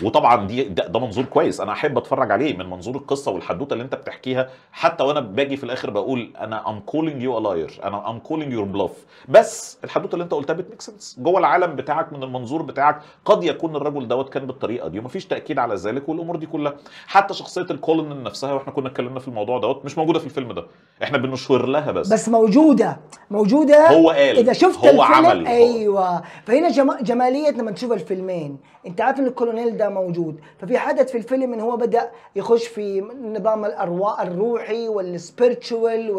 وطبعا دي ده, ده منظور كويس انا احب اتفرج عليه من منظور القصه والحدوته اللي انت بتحكيها حتى وانا باجي في الاخر بقول انا ام كولينج يو الاير انا ام كولينج يور بلوف بس الحدوته اللي انت قلتها بتميك سنس جوه العالم بتاعك من المنظور بتاعك قد يكون الرجل دوت كان بالطريقه دي ومفيش تاكيد على ذلك والامور دي كلها حتى شخصيه الكولن نفسها واحنا كنا اتكلمنا في الموضوع دوت مش موجوده في الفيلم ده احنا بنشور لها بس بس موجوده موجوده هو قال اذا شفت هو الفيلم عمل ايوه فهنا جماليه لما تشوف الفيلمين انت عارف ان الكولونيل ده موجود ففي حدث في الفيلم ان هو بدا يخش في نظام الارواح الروحي والسبيرتشوال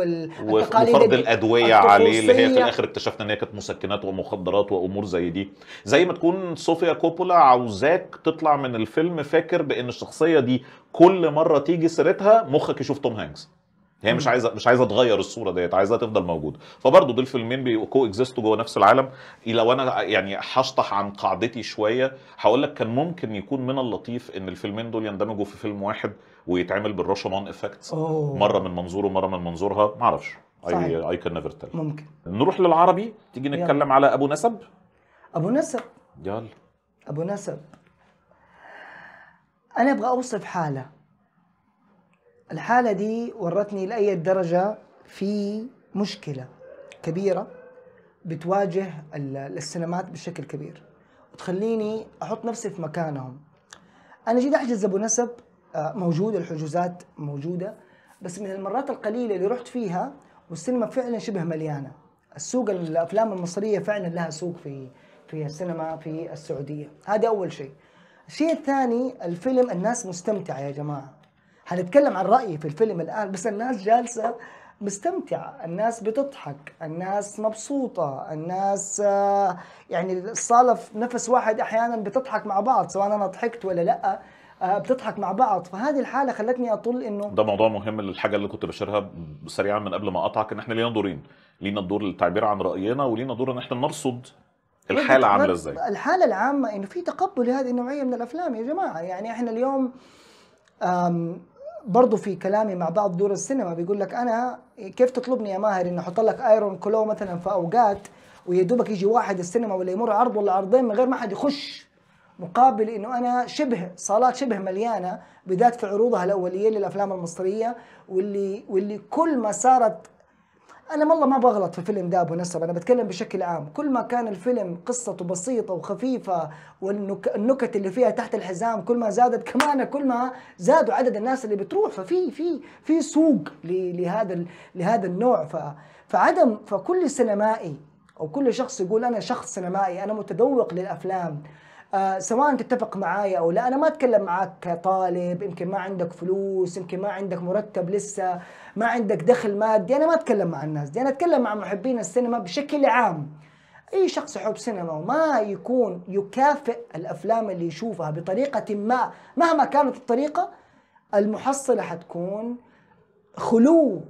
والتقاليد وفرض الادويه عليه اللي هي في الاخر اكتشفنا ان هي كانت مسكنات ومخدرات وامور زي دي زي ما تكون صوفيا كوبولا عاوزاك تطلع من الفيلم فاكر بان الشخصيه دي كل مره تيجي سيرتها مخك يشوف توم هانكس هي مش عايزه مش عايزه تغير الصوره ديت عايزاها تفضل موجوده فبرضه دول فيلمين بيكو اكزيستوا جوه نفس العالم إيه، لو انا يعني هشطح عن قاعدتي شويه هقول لك كان ممكن يكون من اللطيف ان الفيلمين دول يندمجوا في فيلم واحد ويتعمل بالراشومان افكتس مره من منظوره ومره من منظورها معرفش اي اي كان نيفر تيل ممكن نروح للعربي تيجي نتكلم يلا. على ابو نسب ابو نسب يلا ابو نسب انا ابغى اوصف حاله الحالة دي ورتني لأي درجة في مشكلة كبيرة بتواجه السينمات بشكل كبير وتخليني أحط نفسي في مكانهم أنا جيت أحجز أبو نسب آه، موجود الحجوزات موجودة بس من المرات القليلة اللي رحت فيها والسينما فعلا شبه مليانة السوق الأفلام المصرية فعلا لها سوق في في السينما في السعودية هذا أول شيء الشيء الثاني الفيلم الناس مستمتعة يا جماعة هنتكلم عن رأيي في الفيلم الآن بس الناس جالسة مستمتعة الناس بتضحك الناس مبسوطة الناس آه، يعني الصالة في نفس واحد أحيانا بتضحك مع بعض سواء أنا ضحكت ولا لأ آه، بتضحك مع بعض فهذه الحاله خلتني اطل انه ده موضوع مهم للحاجه اللي كنت بشيرها سريعا من قبل ما اقطعك ان احنا لينا دورين لينا الدور للتعبير عن راينا ولينا دور ان احنا نرصد الحاله عامله ازاي الحاله العامه انه في تقبل لهذه النوعيه من الافلام يا جماعه يعني احنا اليوم برضو في كلامي مع بعض دور السينما بيقول لك انا كيف تطلبني يا ماهر اني احط لك ايرون كلو مثلا في اوقات ويا دوبك يجي واحد السينما ولا يمر عرض ولا عرضين من غير ما حد يخش مقابل انه انا شبه صالات شبه مليانه بالذات في عروضها الاوليه للافلام المصريه واللي واللي كل ما صارت انا والله ما بغلط في الفيلم ده ابو نسب انا بتكلم بشكل عام كل ما كان الفيلم قصته بسيطه وخفيفه والنكت اللي فيها تحت الحزام كل ما زادت كمان كل ما زادوا عدد الناس اللي بتروح ففي في في سوق لهذا لهذا النوع فعدم فكل سينمائي او كل شخص يقول انا شخص سينمائي انا متذوق للافلام آه، سواء تتفق معايا او لا انا ما اتكلم معاك كطالب يمكن ما عندك فلوس يمكن ما عندك مرتب لسه ما عندك دخل مادي انا ما اتكلم مع الناس دي انا اتكلم مع محبين السينما بشكل عام اي شخص يحب سينما وما يكون يكافئ الافلام اللي يشوفها بطريقه ما مهما كانت الطريقه المحصله حتكون خلو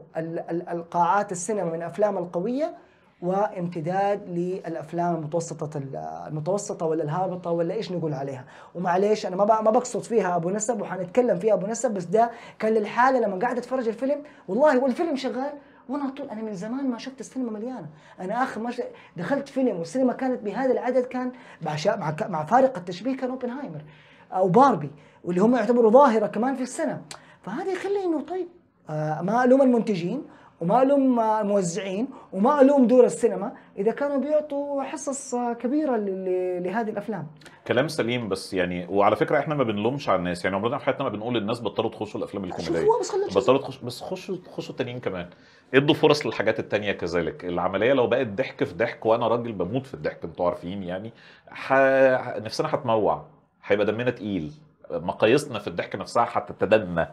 القاعات السينما من الافلام القويه وامتداد للافلام المتوسطه المتوسطه ولا الهابطه ولا ايش نقول عليها ومعليش انا ما ما بقصد فيها ابو نسب وحنتكلم فيها ابو نسب بس ده كان للحاله لما قاعد اتفرج الفيلم والله والفيلم شغال وانا طول انا من زمان ما شفت السينما مليانه انا اخر ما دخلت فيلم والسينما كانت بهذا العدد كان مع مع فارق التشبيه كان اوبنهايمر او باربي واللي هم يعتبروا ظاهره كمان في السنه فهذا يخلي انه طيب آه ما الوم المنتجين وما الوم الموزعين وما الوم دور السينما اذا كانوا بيعطوا حصص كبيره لهذه الافلام كلام سليم بس يعني وعلى فكره احنا ما بنلومش على الناس يعني عمرنا في حياتنا ما بنقول للناس بطلوا تخشوا الافلام الكوميديه بطلوا تخشوا بس خشوا خشوا التانيين كمان ادوا فرص للحاجات التانية كذلك العمليه لو بقت ضحك في ضحك وانا راجل بموت في الضحك انتوا عارفين يعني ح... نفسنا هتموع هيبقى دمنا تقيل مقاييسنا في الضحك نفسها هتتدنى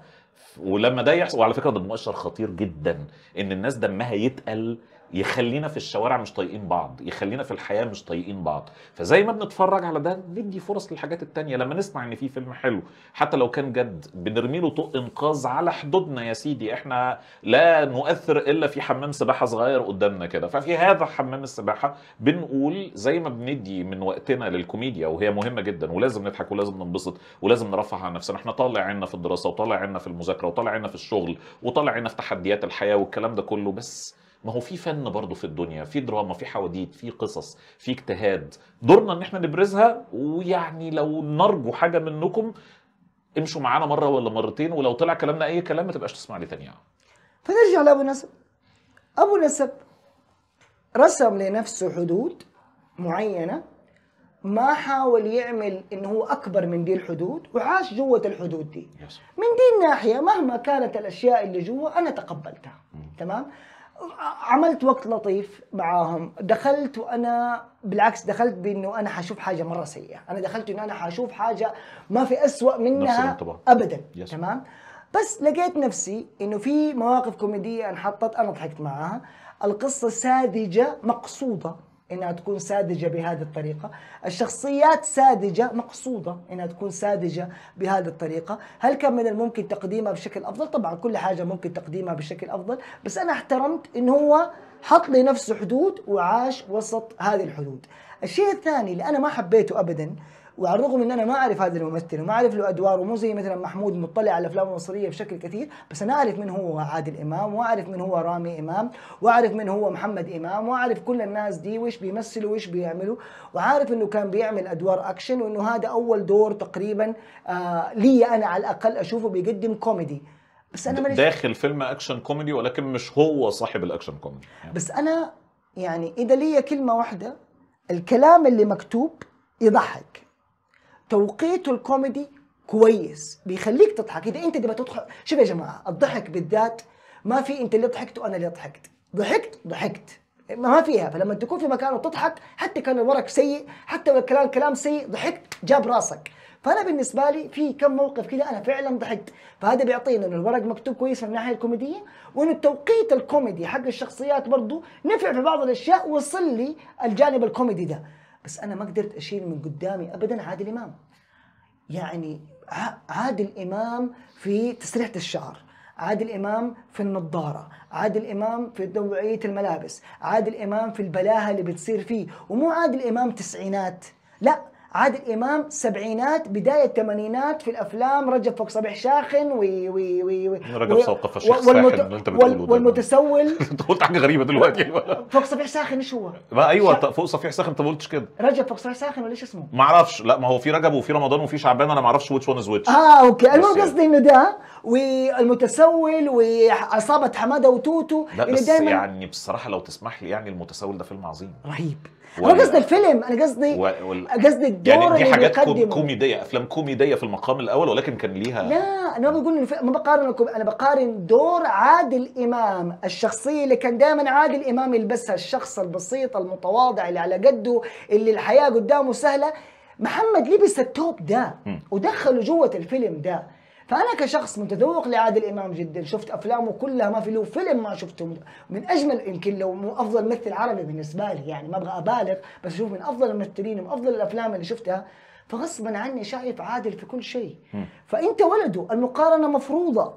ولما ده يحصل وعلى فكره ده مؤشر خطير جدا ان الناس دمها يتقل يخلينا في الشوارع مش طايقين بعض يخلينا في الحياه مش طايقين بعض فزي ما بنتفرج على ده ندي فرص للحاجات التانية لما نسمع ان في فيلم حلو حتى لو كان جد بنرمي له طوق انقاذ على حدودنا يا سيدي احنا لا نؤثر الا في حمام سباحه صغير قدامنا كده ففي هذا حمام السباحه بنقول زي ما بندي من وقتنا للكوميديا وهي مهمه جدا ولازم نضحك ولازم ننبسط ولازم نرفه عن نفسنا احنا طالع عنا في الدراسه وطالع عنا في المذاكره وطالع عنا في الشغل وطالع عنا في تحديات الحياه والكلام ده كله بس ما هو في فن برضه في الدنيا في دراما في حواديت في قصص في اجتهاد دورنا ان احنا نبرزها ويعني لو نرجو حاجه منكم امشوا معانا مره ولا مرتين ولو طلع كلامنا اي كلام ما تبقاش تسمع لي ثانيه. فنرجع لابو نسب ابو نسب رسم لنفسه حدود معينه ما حاول يعمل انه هو اكبر من دي الحدود وعاش جوه الحدود دي من دي الناحيه مهما كانت الاشياء اللي جوا انا تقبلتها تمام عملت وقت لطيف معاهم دخلت وانا بالعكس دخلت بانه انا حشوف حاجه مره سيئه انا دخلت انه انا حشوف حاجه ما في اسوا منها ابدا يس. تمام بس لقيت نفسي انه في مواقف كوميديه انحطت انا ضحكت معاها القصه ساذجه مقصوده انها تكون ساذجه بهذه الطريقه، الشخصيات ساذجه مقصوده انها تكون ساذجه بهذه الطريقه، هل كان من الممكن تقديمها بشكل افضل؟ طبعا كل حاجه ممكن تقديمها بشكل افضل، بس انا احترمت ان هو حط لنفسه حدود وعاش وسط هذه الحدود. الشيء الثاني اللي انا ما حبيته ابدا وعلى الرغم ان انا ما اعرف هذا الممثل وما اعرف له ادوار ومو زي مثلا محمود مطلع على الافلام المصريه بشكل كثير بس انا اعرف من هو عادل امام واعرف من هو رامي امام واعرف من هو محمد امام واعرف كل الناس دي وش بيمثلوا وش بيعملوا وعارف انه كان بيعمل ادوار اكشن وانه هذا اول دور تقريبا آه لي انا على الاقل اشوفه بيقدم كوميدي بس انا ماليش داخل فيلم اكشن كوميدي ولكن مش هو صاحب الاكشن كوميدي يعني. بس انا يعني اذا لي كلمه واحده الكلام اللي مكتوب يضحك توقيته الكوميدي كويس بيخليك تضحك اذا انت تبغى تضحك شوف يا جماعه الضحك بالذات ما في انت اللي ضحكت وانا اللي ضحكت ضحكت ضحكت ما فيها فلما تكون في مكان وتضحك حتى كان الورق سيء حتى لو الكلام كلام سيء ضحكت جاب راسك فانا بالنسبه لي في كم موقف كذا انا فعلا ضحكت فهذا بيعطينا انه الورق مكتوب كويس من الناحيه الكوميديه وان التوقيت الكوميدي حق الشخصيات برضه نفع في بعض الاشياء وصل لي الجانب الكوميدي ده بس انا ما قدرت اشيل من قدامي ابدا عادل امام يعني عادل امام في تسريحه الشعر عادل امام في النظاره عادل امام في نوعيه الملابس عادل امام في البلاهه اللي بتصير فيه ومو عادل امام تسعينات لا عادل امام سبعينات بدايه الثمانينات في الافلام رجب فوق صبيح شاخن و و و وي رجب سوقف الشيخ والمت... اللي انت بتقوله والمتسول *laughs* انت قلت حاجه غريبه دلوقتي *laughs* فوق صبيح ساخن ايش هو؟ ما ايوه شا... فوق صبيح ساخن انت ما قلتش كده رجب فوق صبيح ساخن ولا ايش اسمه؟ ما اعرفش لا ما هو في رجب وفي رمضان وفي شعبان انا ما اعرفش ويتش وان از ويتش اه اوكي المهم قصدي انه ده والمتسول وعصابه حماده وتوتو لا بس دايماً... يعني بصراحه لو تسمح لي يعني المتسول ده فيلم عظيم رهيب انا قصدي الفيلم انا قصدي وال... قصدي الدور يعني دي حاجات اللي كوميديه افلام كوميديه في المقام الاول ولكن كان ليها لا انا ما بقول الف... ما بقارن انا بقارن دور عادل امام الشخصيه اللي كان دائما عادل امام يلبسها الشخص البسيط المتواضع اللي على قده اللي الحياه قدامه سهله محمد لبس التوب ده ودخله جوه الفيلم ده فانا كشخص متذوق لعادل امام جدا شفت افلامه كلها ما في له فيلم ما شفته من اجمل يمكن لو مو افضل ممثل عربي بالنسبه لي يعني ما ابغى ابالغ بس اشوف من افضل الممثلين ومن افضل الافلام اللي شفتها فغصبا عني شايف عادل في كل شيء فانت ولده المقارنه مفروضه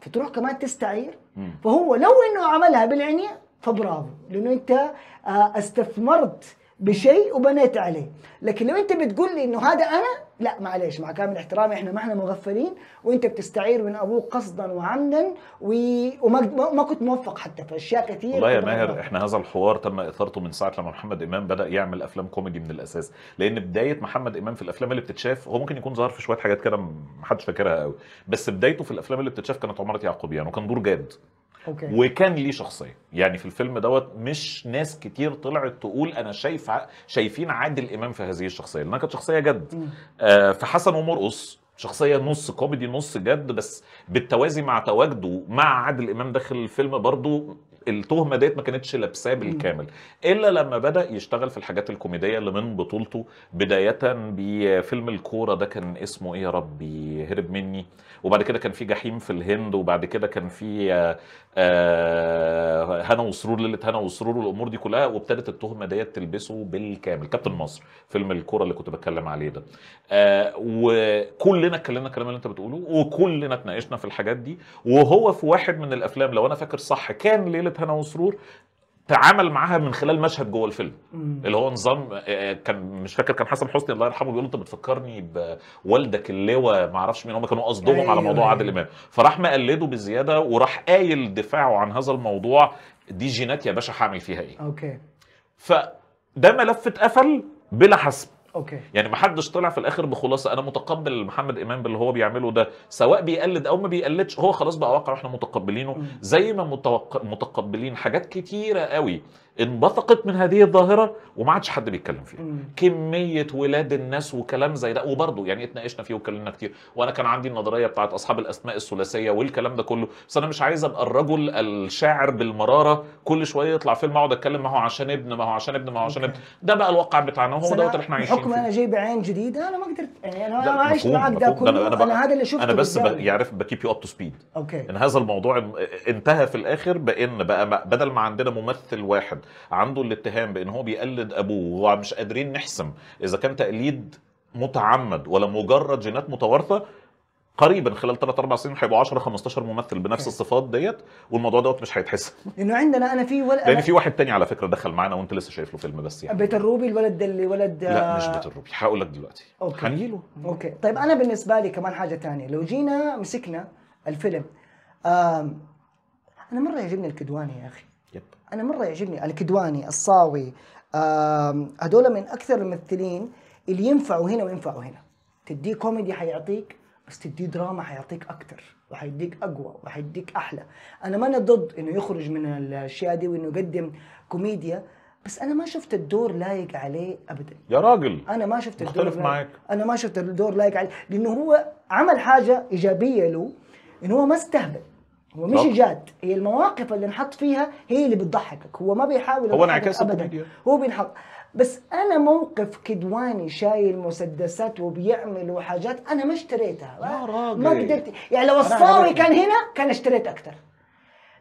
فتروح كمان تستعير فهو لو انه عملها بالعنيه فبرافو لانه انت آه، استثمرت بشيء وبنيت عليه لكن لو انت بتقول لي انه هذا انا لا معلش مع كامل احترامي احنا ما احنا مغفلين وانت بتستعير من ابوك قصدا وعمدا و... وما ما كنت موفق حتى في اشياء كثير والله يا ماهر موفق. احنا هذا الحوار تم اثارته من ساعه لما محمد امام بدا يعمل افلام كوميدي من الاساس لان بدايه محمد امام في الافلام اللي بتتشاف هو ممكن يكون ظهر في شويه حاجات كده ما حدش فاكرها قوي بس بدايته في الافلام اللي بتتشاف كانت عماره يعقوبيان وكان دور جاد أوكي. وكان ليه شخصيه يعني في الفيلم دوت مش ناس كتير طلعت تقول انا شايف شايفين عادل امام في هذه الشخصيه لانها كانت شخصيه جد آه في حسن ومرقص شخصية نص كوميدي نص جد بس بالتوازي مع تواجده مع عادل إمام داخل الفيلم برضه التهمه ديت ما كانتش لابساه بالكامل الا لما بدا يشتغل في الحاجات الكوميديه اللي من بطولته بدايه بفيلم الكوره ده كان اسمه ايه يا ربي هرب مني وبعد كده كان في جحيم في الهند وبعد كده كان في آه، هنا وسرور ليله هنا وسرور والامور دي كلها وابتدت التهمه ديت تلبسه بالكامل كابتن مصر فيلم الكوره اللي كنت بتكلم عليه ده آه، وكلنا اتكلمنا الكلام اللي انت بتقوله وكلنا اتناقشنا في الحاجات دي وهو في واحد من الافلام لو انا فاكر صح كان ليله كانت هنا وسرور تعامل معاها من خلال مشهد جوه الفيلم مم. اللي هو نظام آه، آه، كان مش فاكر كان حسن حسني الله يرحمه بيقول انت بتفكرني بوالدك اللواء ما اعرفش مين هم كانوا قصدهم أيوة على موضوع عادل أيوة. امام فراح مقلده بزياده وراح قايل دفاعه عن هذا الموضوع دي جينات يا باشا هعمل فيها ايه اوكي فده ملف اتقفل بلا حسب اوكي يعني ما حدش طلع في الاخر بخلاصه انا متقبل محمد امام باللي هو بيعمله ده سواء بيقلد او ما بيقلدش هو خلاص بقى واقع واحنا متقبلينه زي ما متوق... متقبلين حاجات كتيره قوي انبثقت من هذه الظاهره وما عادش حد بيتكلم فيها كميه ولاد الناس وكلام زي ده وبرضه يعني اتناقشنا فيه واتكلمنا كتير وانا كان عندي النظريه بتاعت اصحاب الاسماء الثلاثيه والكلام ده كله بس انا مش عايز ابقى الرجل الشاعر بالمراره كل شويه يطلع فيلم اقعد اتكلم ما هو عشان ابن ما هو عشان ابن ما هو عشان ابن ده بقى الواقع بتاعنا هو دوت اللي احنا عايشين بحكم انا جاي بعين جديده انا ما قدرت يعني انا عايش معاك ده كله انا, أنا, أنا هذا اللي شفته انا بس ب... يعرف بكيب يو اب تو سبيد اوكي ان هذا الموضوع انتهى في الاخر بان بقى بدل ما عندنا ممثل واحد عنده الاتهام بان هو بيقلد ابوه ومش قادرين نحسم اذا كان تقليد متعمد ولا مجرد جينات متوارثه قريبا خلال 3 4 سنين هيبقوا 10 15 ممثل بنفس الصفات ديت والموضوع دوت مش هيتحس لانه عندنا انا في ولد لان في واحد تاني على فكره دخل معانا وانت لسه شايف له فيلم بس يعني بيت الروبي الولد ده اللي ولد لا مش بيت الروبي هقول لك دلوقتي اوكي له اوكي طيب انا بالنسبه لي كمان حاجه تانية لو جينا مسكنا الفيلم انا مره يعجبني الكدواني يا اخي انا مره يعجبني الكدواني الصاوي هذول من اكثر الممثلين اللي ينفعوا هنا وينفعوا هنا تديه كوميدي حيعطيك بس تديه دراما حيعطيك اكثر وحيديك اقوى وحيديك احلى انا ماني ضد انه يخرج من الاشياء دي وانه يقدم كوميديا بس انا ما شفت الدور لايق عليه ابدا يا راجل انا ما شفت الدور مختلف معاك انا ما شفت الدور لايق عليه لانه هو عمل حاجه ايجابيه له انه هو ما استهبل هو مش جاد هي المواقف اللي انحط فيها هي اللي بتضحكك هو ما بيحاول هو انعكاس ابدا هو بينحط بس انا موقف كدواني شايل مسدسات وبيعمل وحاجات انا ما اشتريتها يا راجل ما قدرت يعني لو الصاوي كان هنا كان اشتريت اكثر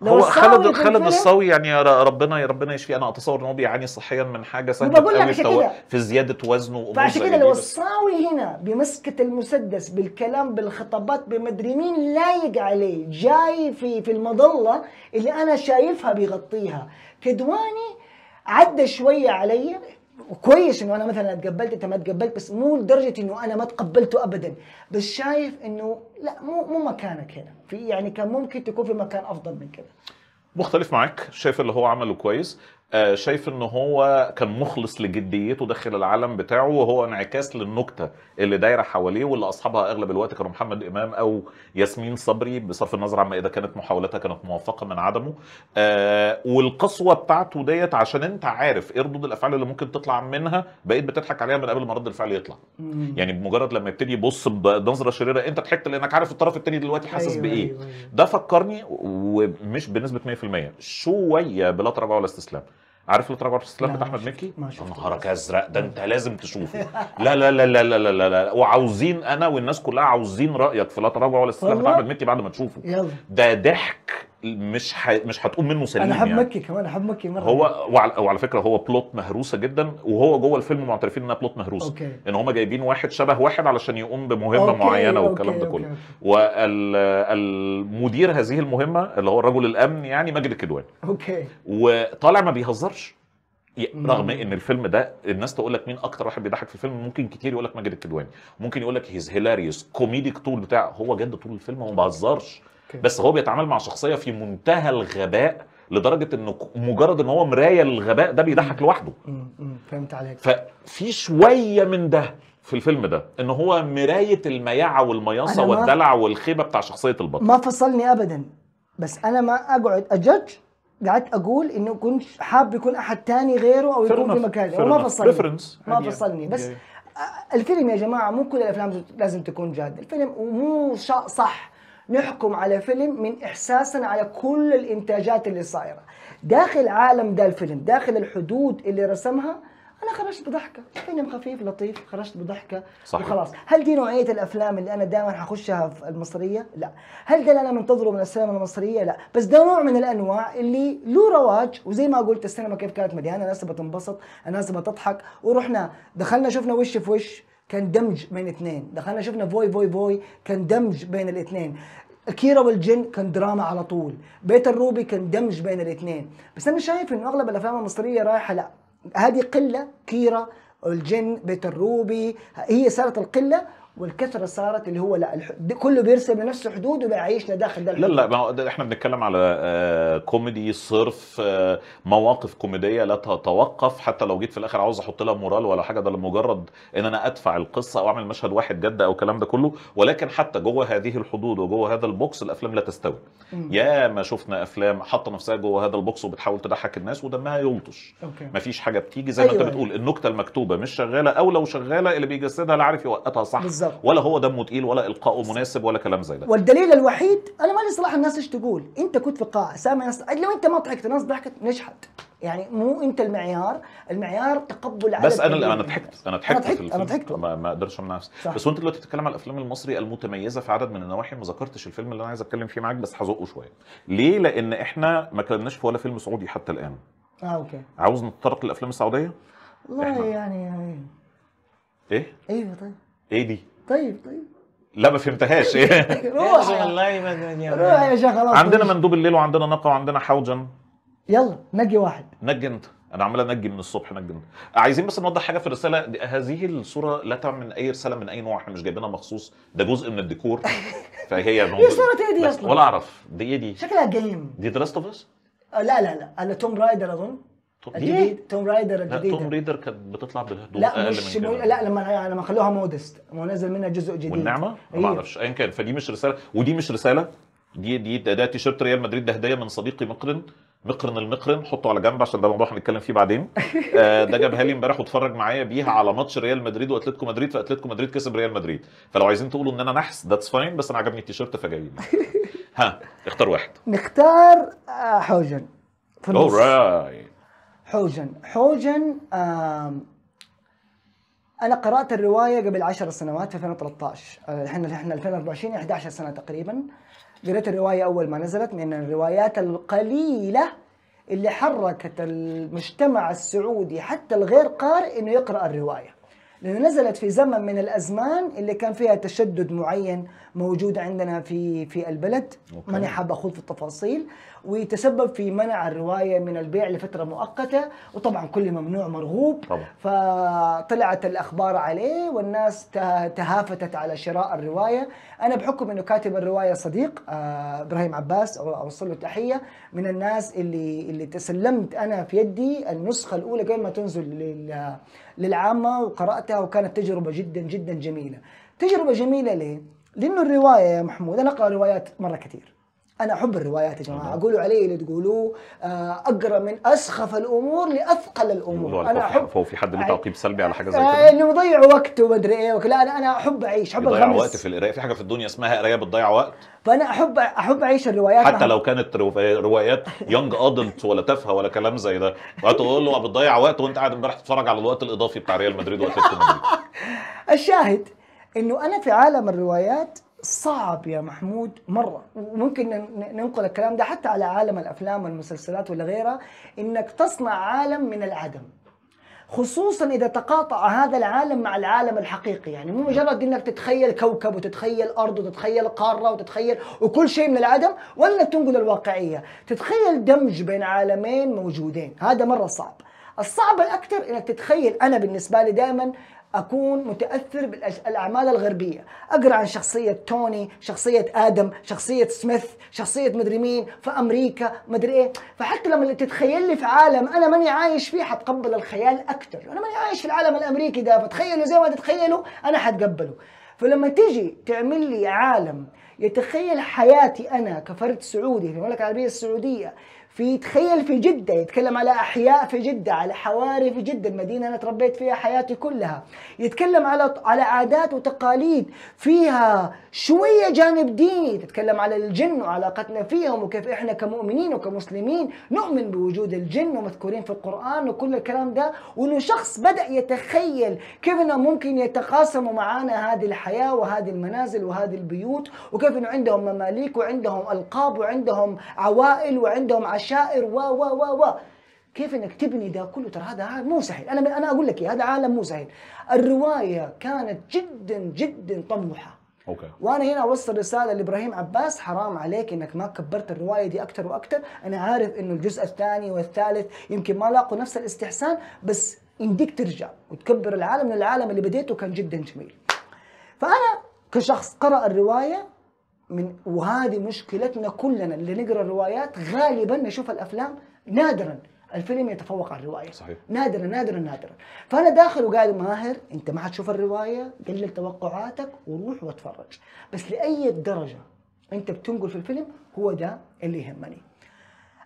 هو خالد خالد الصاوي يعني ربنا يا ربنا يشفيه انا اتصور ان هو بيعاني صحيا من حاجه سهله قوي في, في زياده وزنه وامور فعشان كده لو الصاوي هنا بمسكه المسدس بالكلام بالخطابات بمدري مين لايق عليه جاي في في المظله اللي انا شايفها بيغطيها كدواني عدى شويه عليا وكويس انه انا مثلا اتقبلت انت ما تقبلت بس مو لدرجه انه انا ما تقبلته ابدا بس شايف انه لا مو مو مكانك هنا في يعني كان ممكن تكون في مكان افضل من كذا مختلف معك شايف اللي هو عمله كويس آه، شايف ان هو كان مخلص لجديته داخل العالم بتاعه وهو انعكاس للنكته اللي دايره حواليه واللي اصحابها اغلب الوقت كانوا محمد امام او ياسمين صبري بصرف النظر عما اذا كانت محاولتها كانت موفقه من عدمه آه، والقسوه بتاعته ديت عشان انت عارف ايه ردود الافعال اللي ممكن تطلع منها بقيت بتضحك عليها من قبل ما رد الفعل يطلع يعني بمجرد لما يبتدي يبص بنظره شريره انت ضحكت لانك عارف الطرف الثاني دلوقتي حاسس أيوة بايه أيوة. أيوة. ده فكرني ومش بنسبه 100% شويه بلا تراجع ولا استسلام عارف اللي في السلام بتاع احمد مكي؟ يا نهارك ازرق ده انت لازم تشوفه *laughs* لا لا لا لا لا لا لا, لا. وعاوزين انا والناس كلها عاوزين رايك في لا تراجع ولا استسلام بتاع احمد مكي بعد ما تشوفه ده ضحك مش ح... مش هتقوم منه سليم انا حب يعني. مكي كمان حب مكي مره هو وعلى... وعلى فكره هو بلوت مهروسه جدا وهو جوه الفيلم معترفين انها بلوت مهروسه أوكي. ان هم جايبين واحد شبه واحد علشان يقوم بمهمه أوكي. معينه والكلام ده كله والمدير وال... هذه المهمه اللي هو الرجل الامن يعني ماجد الكدواني اوكي وطالع ما بيهزرش رغم ان الفيلم ده الناس تقول لك مين اكتر واحد بيضحك في الفيلم ممكن كتير يقول لك ماجد الكدواني ممكن يقول لك هيز هيلاريوس كوميديك طول بتاع هو جد طول الفيلم وما بهزرش بس هو بيتعامل مع شخصيه في منتهى الغباء لدرجه انه مجرد ان هو مرايه للغباء ده بيضحك لوحده فهمت عليك ففي شويه من ده في الفيلم ده ان هو مرايه المياعه والمياصه والدلع والخيبه بتاع شخصيه البطل ما فصلني ابدا بس انا ما اقعد اجج قعدت اقول انه كنت حاب يكون احد تاني غيره او يكون في مكانه ما فصلني ما فصلني بس الفيلم يا جماعه مو كل الافلام لازم تكون جاده الفيلم مو صح نحكم على فيلم من إحساسنا على كل الإنتاجات اللي صايرة داخل عالم ده الفيلم داخل الحدود اللي رسمها انا خرجت بضحكه فيلم خفيف لطيف خرجت بضحكه صحيح. وخلاص هل دي نوعيه الافلام اللي انا دائما حخشها في المصريه لا هل ده اللي انا منتظره من السينما المصريه لا بس ده نوع من الانواع اللي له رواج وزي ما قلت السينما كيف كانت مليانه ناس بتنبسط الناس بتضحك ورحنا دخلنا شفنا وش في وش كان دمج بين اثنين دخلنا شفنا فوي فوي فوي كان دمج بين الاثنين كيرا والجن كان دراما على طول بيت الروبي كان دمج بين الاثنين بس انا شايف انه اغلب الافلام المصريه رايحه لا هذه قله كيرا الجن بيت الروبي هي صارت القلة والكثره صارت اللي هو لا كله بيرسم لنفسه حدود وبيعيشنا داخل ده لا لا ما هو احنا بنتكلم على آه، كوميدي صرف آه، مواقف كوميديه لا تتوقف حتى لو جيت في الاخر عاوز احط لها مورال ولا حاجه ده لمجرد ان انا ادفع القصه او اعمل مشهد واحد جد او الكلام ده كله ولكن حتى جوه هذه الحدود وجوه هذا البوكس الافلام لا تستوي يا ما شفنا افلام حاطه نفسها جوه هذا البوكس وبتحاول تضحك الناس ودمها يلطش أوكي. مفيش حاجه بتيجي زي أيوة. ما انت أيوة. بتقول النكته المكتوبه مش شغاله او لو شغاله اللي بيجسدها لا عارف يوقتها صح بالزبط. بالزبط. ولا هو دمه تقيل ولا القائه مناسب ولا كلام زي ده والدليل الوحيد انا مالي صلاح الناس ايش تقول انت كنت في القاعه سامع ناس لو انت ما ضحكت الناس ضحكت نجحت يعني مو انت المعيار المعيار تقبل على بس انا انا ضحكت انا ضحكت انا ضحكت ما اقدرش امنع نفسي بس وانت دلوقتي بتتكلم على الافلام المصري المتميزه في عدد من النواحي ما ذكرتش الفيلم اللي انا عايز اتكلم فيه معاك بس هزقه شويه ليه لان احنا ما كلمناش في ولا فيلم سعودي حتى الان اه اوكي عاوز نتطرق للافلام السعوديه والله يعني, يعني ايه ايوه طيب ايه دي طيب طيب لا ما فهمتهاش *laughs* روح *laughs* والله روح يا شيخ خلاص عندنا طيب. مندوب الليل وعندنا نقا وعندنا حوجن يلا نجي واحد نجي انت انا عمال انجي من الصبح نجي انت عايزين بس نوضح حاجه في الرساله هذه الصوره لا تعمل من اي رساله من اي نوع احنا مش جايبينها مخصوص ده جزء من الديكور *laughs* فهي دي يعني صوره ايه دي اصلا ولا اعرف دي ايه دي شكلها جيم دي دراست اوف آه، لا لا لا انا توم رايدر اظن طب ليه؟ توم رايدر الجديد توم رايدر كانت بتطلع بهدوء لا اقل مش من كده. لا لما لما خلوها مودست ما نزل منها جزء جديد والنعمه؟ ما اعرفش إيه. ايا كان فدي مش رساله ودي مش رساله دي دي ده, ده تيشيرت ريال مدريد ده هديه من صديقي مقرن مقرن المقرن حطه على جنب عشان ده موضوع هنتكلم فيه بعدين *laughs* آه، ده جابها لي امبارح واتفرج معايا بيها على ماتش ريال مدريد واتلتيكو مدريد فاتلتيكو مدريد كسب ريال مدريد فلو عايزين تقولوا ان انا نحس ذاتس فاين بس انا عجبني التيشيرت فجاي *laughs* ها اختار واحد نختار آه، حوجن في النص حوجن حوجن انا قرات الروايه قبل 10 سنوات في 2013 الحين آه، احنا 2024 11 سنه تقريبا قريت الروايه اول ما نزلت من الروايات القليله اللي حركت المجتمع السعودي حتى الغير قارئ انه يقرا الروايه لأنه نزلت في زمن من الأزمان اللي كان فيها تشدد معين موجود عندنا في في البلد أوكي. ماني حاب أخوض في التفاصيل وتسبب في منع الرواية من البيع لفترة مؤقتة وطبعا كل ممنوع مرغوب طبعا. فطلعت الأخبار عليه والناس تهافتت على شراء الرواية أنا بحكم أنه كاتب الرواية صديق آه، إبراهيم عباس أوصل له تحية من الناس اللي اللي تسلمت أنا في يدي النسخة الأولى قبل ما تنزل لل للعامة وقرأتها وكانت تجربة جدا جدا جميلة تجربة جميلة ليه؟ لأنه الرواية يا محمود أنا أقرأ روايات مرة كثير انا احب الروايات يا جماعه اقولوا علي اللي تقولوه آه، اقرا من اسخف الامور لاثقل الامور انا احب هو في حد له آه، تعقيب سلبي على حاجه زي آه، كده انه مضيع وقته ومدري ايه لا انا انا احب اعيش احب الغمس وقت في القرايه في حاجه في الدنيا اسمها قرايه بتضيع وقت فانا احب احب اعيش الروايات حتى لو كانت روايات يونج ادلت ولا تافهه ولا كلام زي ده تقول له بتضيع وقت وانت قاعد امبارح تتفرج على الوقت الاضافي بتاع ريال مدريد وقت *laughs* الشاهد انه انا في عالم الروايات صعب يا محمود مره وممكن ننقل الكلام ده حتى على عالم الافلام والمسلسلات ولا غيرها انك تصنع عالم من العدم خصوصا اذا تقاطع هذا العالم مع العالم الحقيقي يعني مو مجرد انك تتخيل كوكب وتتخيل ارض وتتخيل قاره وتتخيل وكل شيء من العدم ولا تنقل الواقعيه تتخيل دمج بين عالمين موجودين هذا مره صعب الصعب الاكثر انك تتخيل انا بالنسبه لي دائما اكون متاثر بالاعمال الغربيه اقرا عن شخصيه توني شخصيه ادم شخصيه سميث شخصيه مدري مين في امريكا مدري ايه فحتى لما تتخيل لي في عالم انا ماني عايش فيه حتقبل الخيال اكثر انا ماني عايش في العالم الامريكي ده فتخيله زي ما تتخيله انا حتقبله فلما تيجي تعمل لي عالم يتخيل حياتي انا كفرد سعودي في المملكه العربيه السعوديه في تخيل في جدة يتكلم على أحياء في جدة على حواري في جدة المدينة أنا تربيت فيها حياتي كلها يتكلم على على عادات وتقاليد فيها شوية جانب ديني تتكلم على الجن وعلاقتنا فيهم وكيف إحنا كمؤمنين وكمسلمين نؤمن بوجود الجن ومذكورين في القرآن وكل الكلام ده وإنه شخص بدأ يتخيل كيف إنه ممكن يتقاسموا معانا هذه الحياة وهذه المنازل وهذه البيوت وكيف إنه عندهم مماليك وعندهم ألقاب وعندهم عوائل وعندهم عشائر و و و و كيف انك تبني ده كله ترى هذا عالم مو سهل انا انا اقول لك هذا عالم مو سهل الروايه كانت جدا جدا طموحه أوكي. وانا هنا اوصل رساله لابراهيم عباس حرام عليك انك ما كبرت الروايه دي اكثر واكثر انا عارف انه الجزء الثاني والثالث يمكن ما لاقوا نفس الاستحسان بس يمديك ترجع وتكبر العالم من العالم اللي بديته كان جدا جميل فانا كشخص قرأ الرواية من وهذه مشكلتنا كلنا اللي نقرا الروايات غالبا نشوف الافلام نادرا الفيلم يتفوق على الروايه صحيح. نادرا نادرا نادرا فانا داخل وقاعد ماهر انت ما حتشوف الروايه قلل توقعاتك وروح واتفرج بس لاي درجه انت بتنقل في الفيلم هو ده اللي يهمني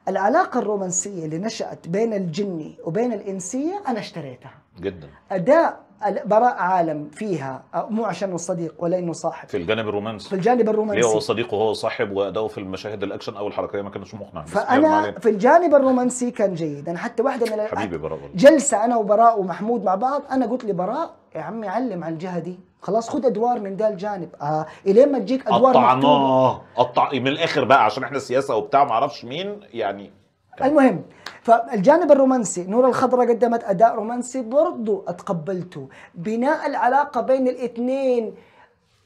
العلاقة الرومانسية اللي نشأت بين الجني وبين الإنسية أنا اشتريتها جدا أداء براء عالم فيها أه، مو عشان الصديق ولا انه صاحب في الجانب الرومانسي في الجانب الرومانسي هو صديق وهو صاحب واداؤه في المشاهد الاكشن او الحركيه ما كانش مقنع فانا في الجانب الرومانسي كان جيد انا حتى واحده من حبيبي براء جلسه انا وبراء ومحمود مع بعض انا قلت لبراء يا عمي علم عن الجهه دي خلاص خد ادوار من ده الجانب آه الين ما تجيك ادوار قطعناه قطع من الاخر بقى عشان احنا سياسه وبتاع ما اعرفش مين يعني المهم فالجانب الرومانسي نور الخضراء قدمت اداء رومانسي برضو اتقبلته بناء العلاقه بين الاثنين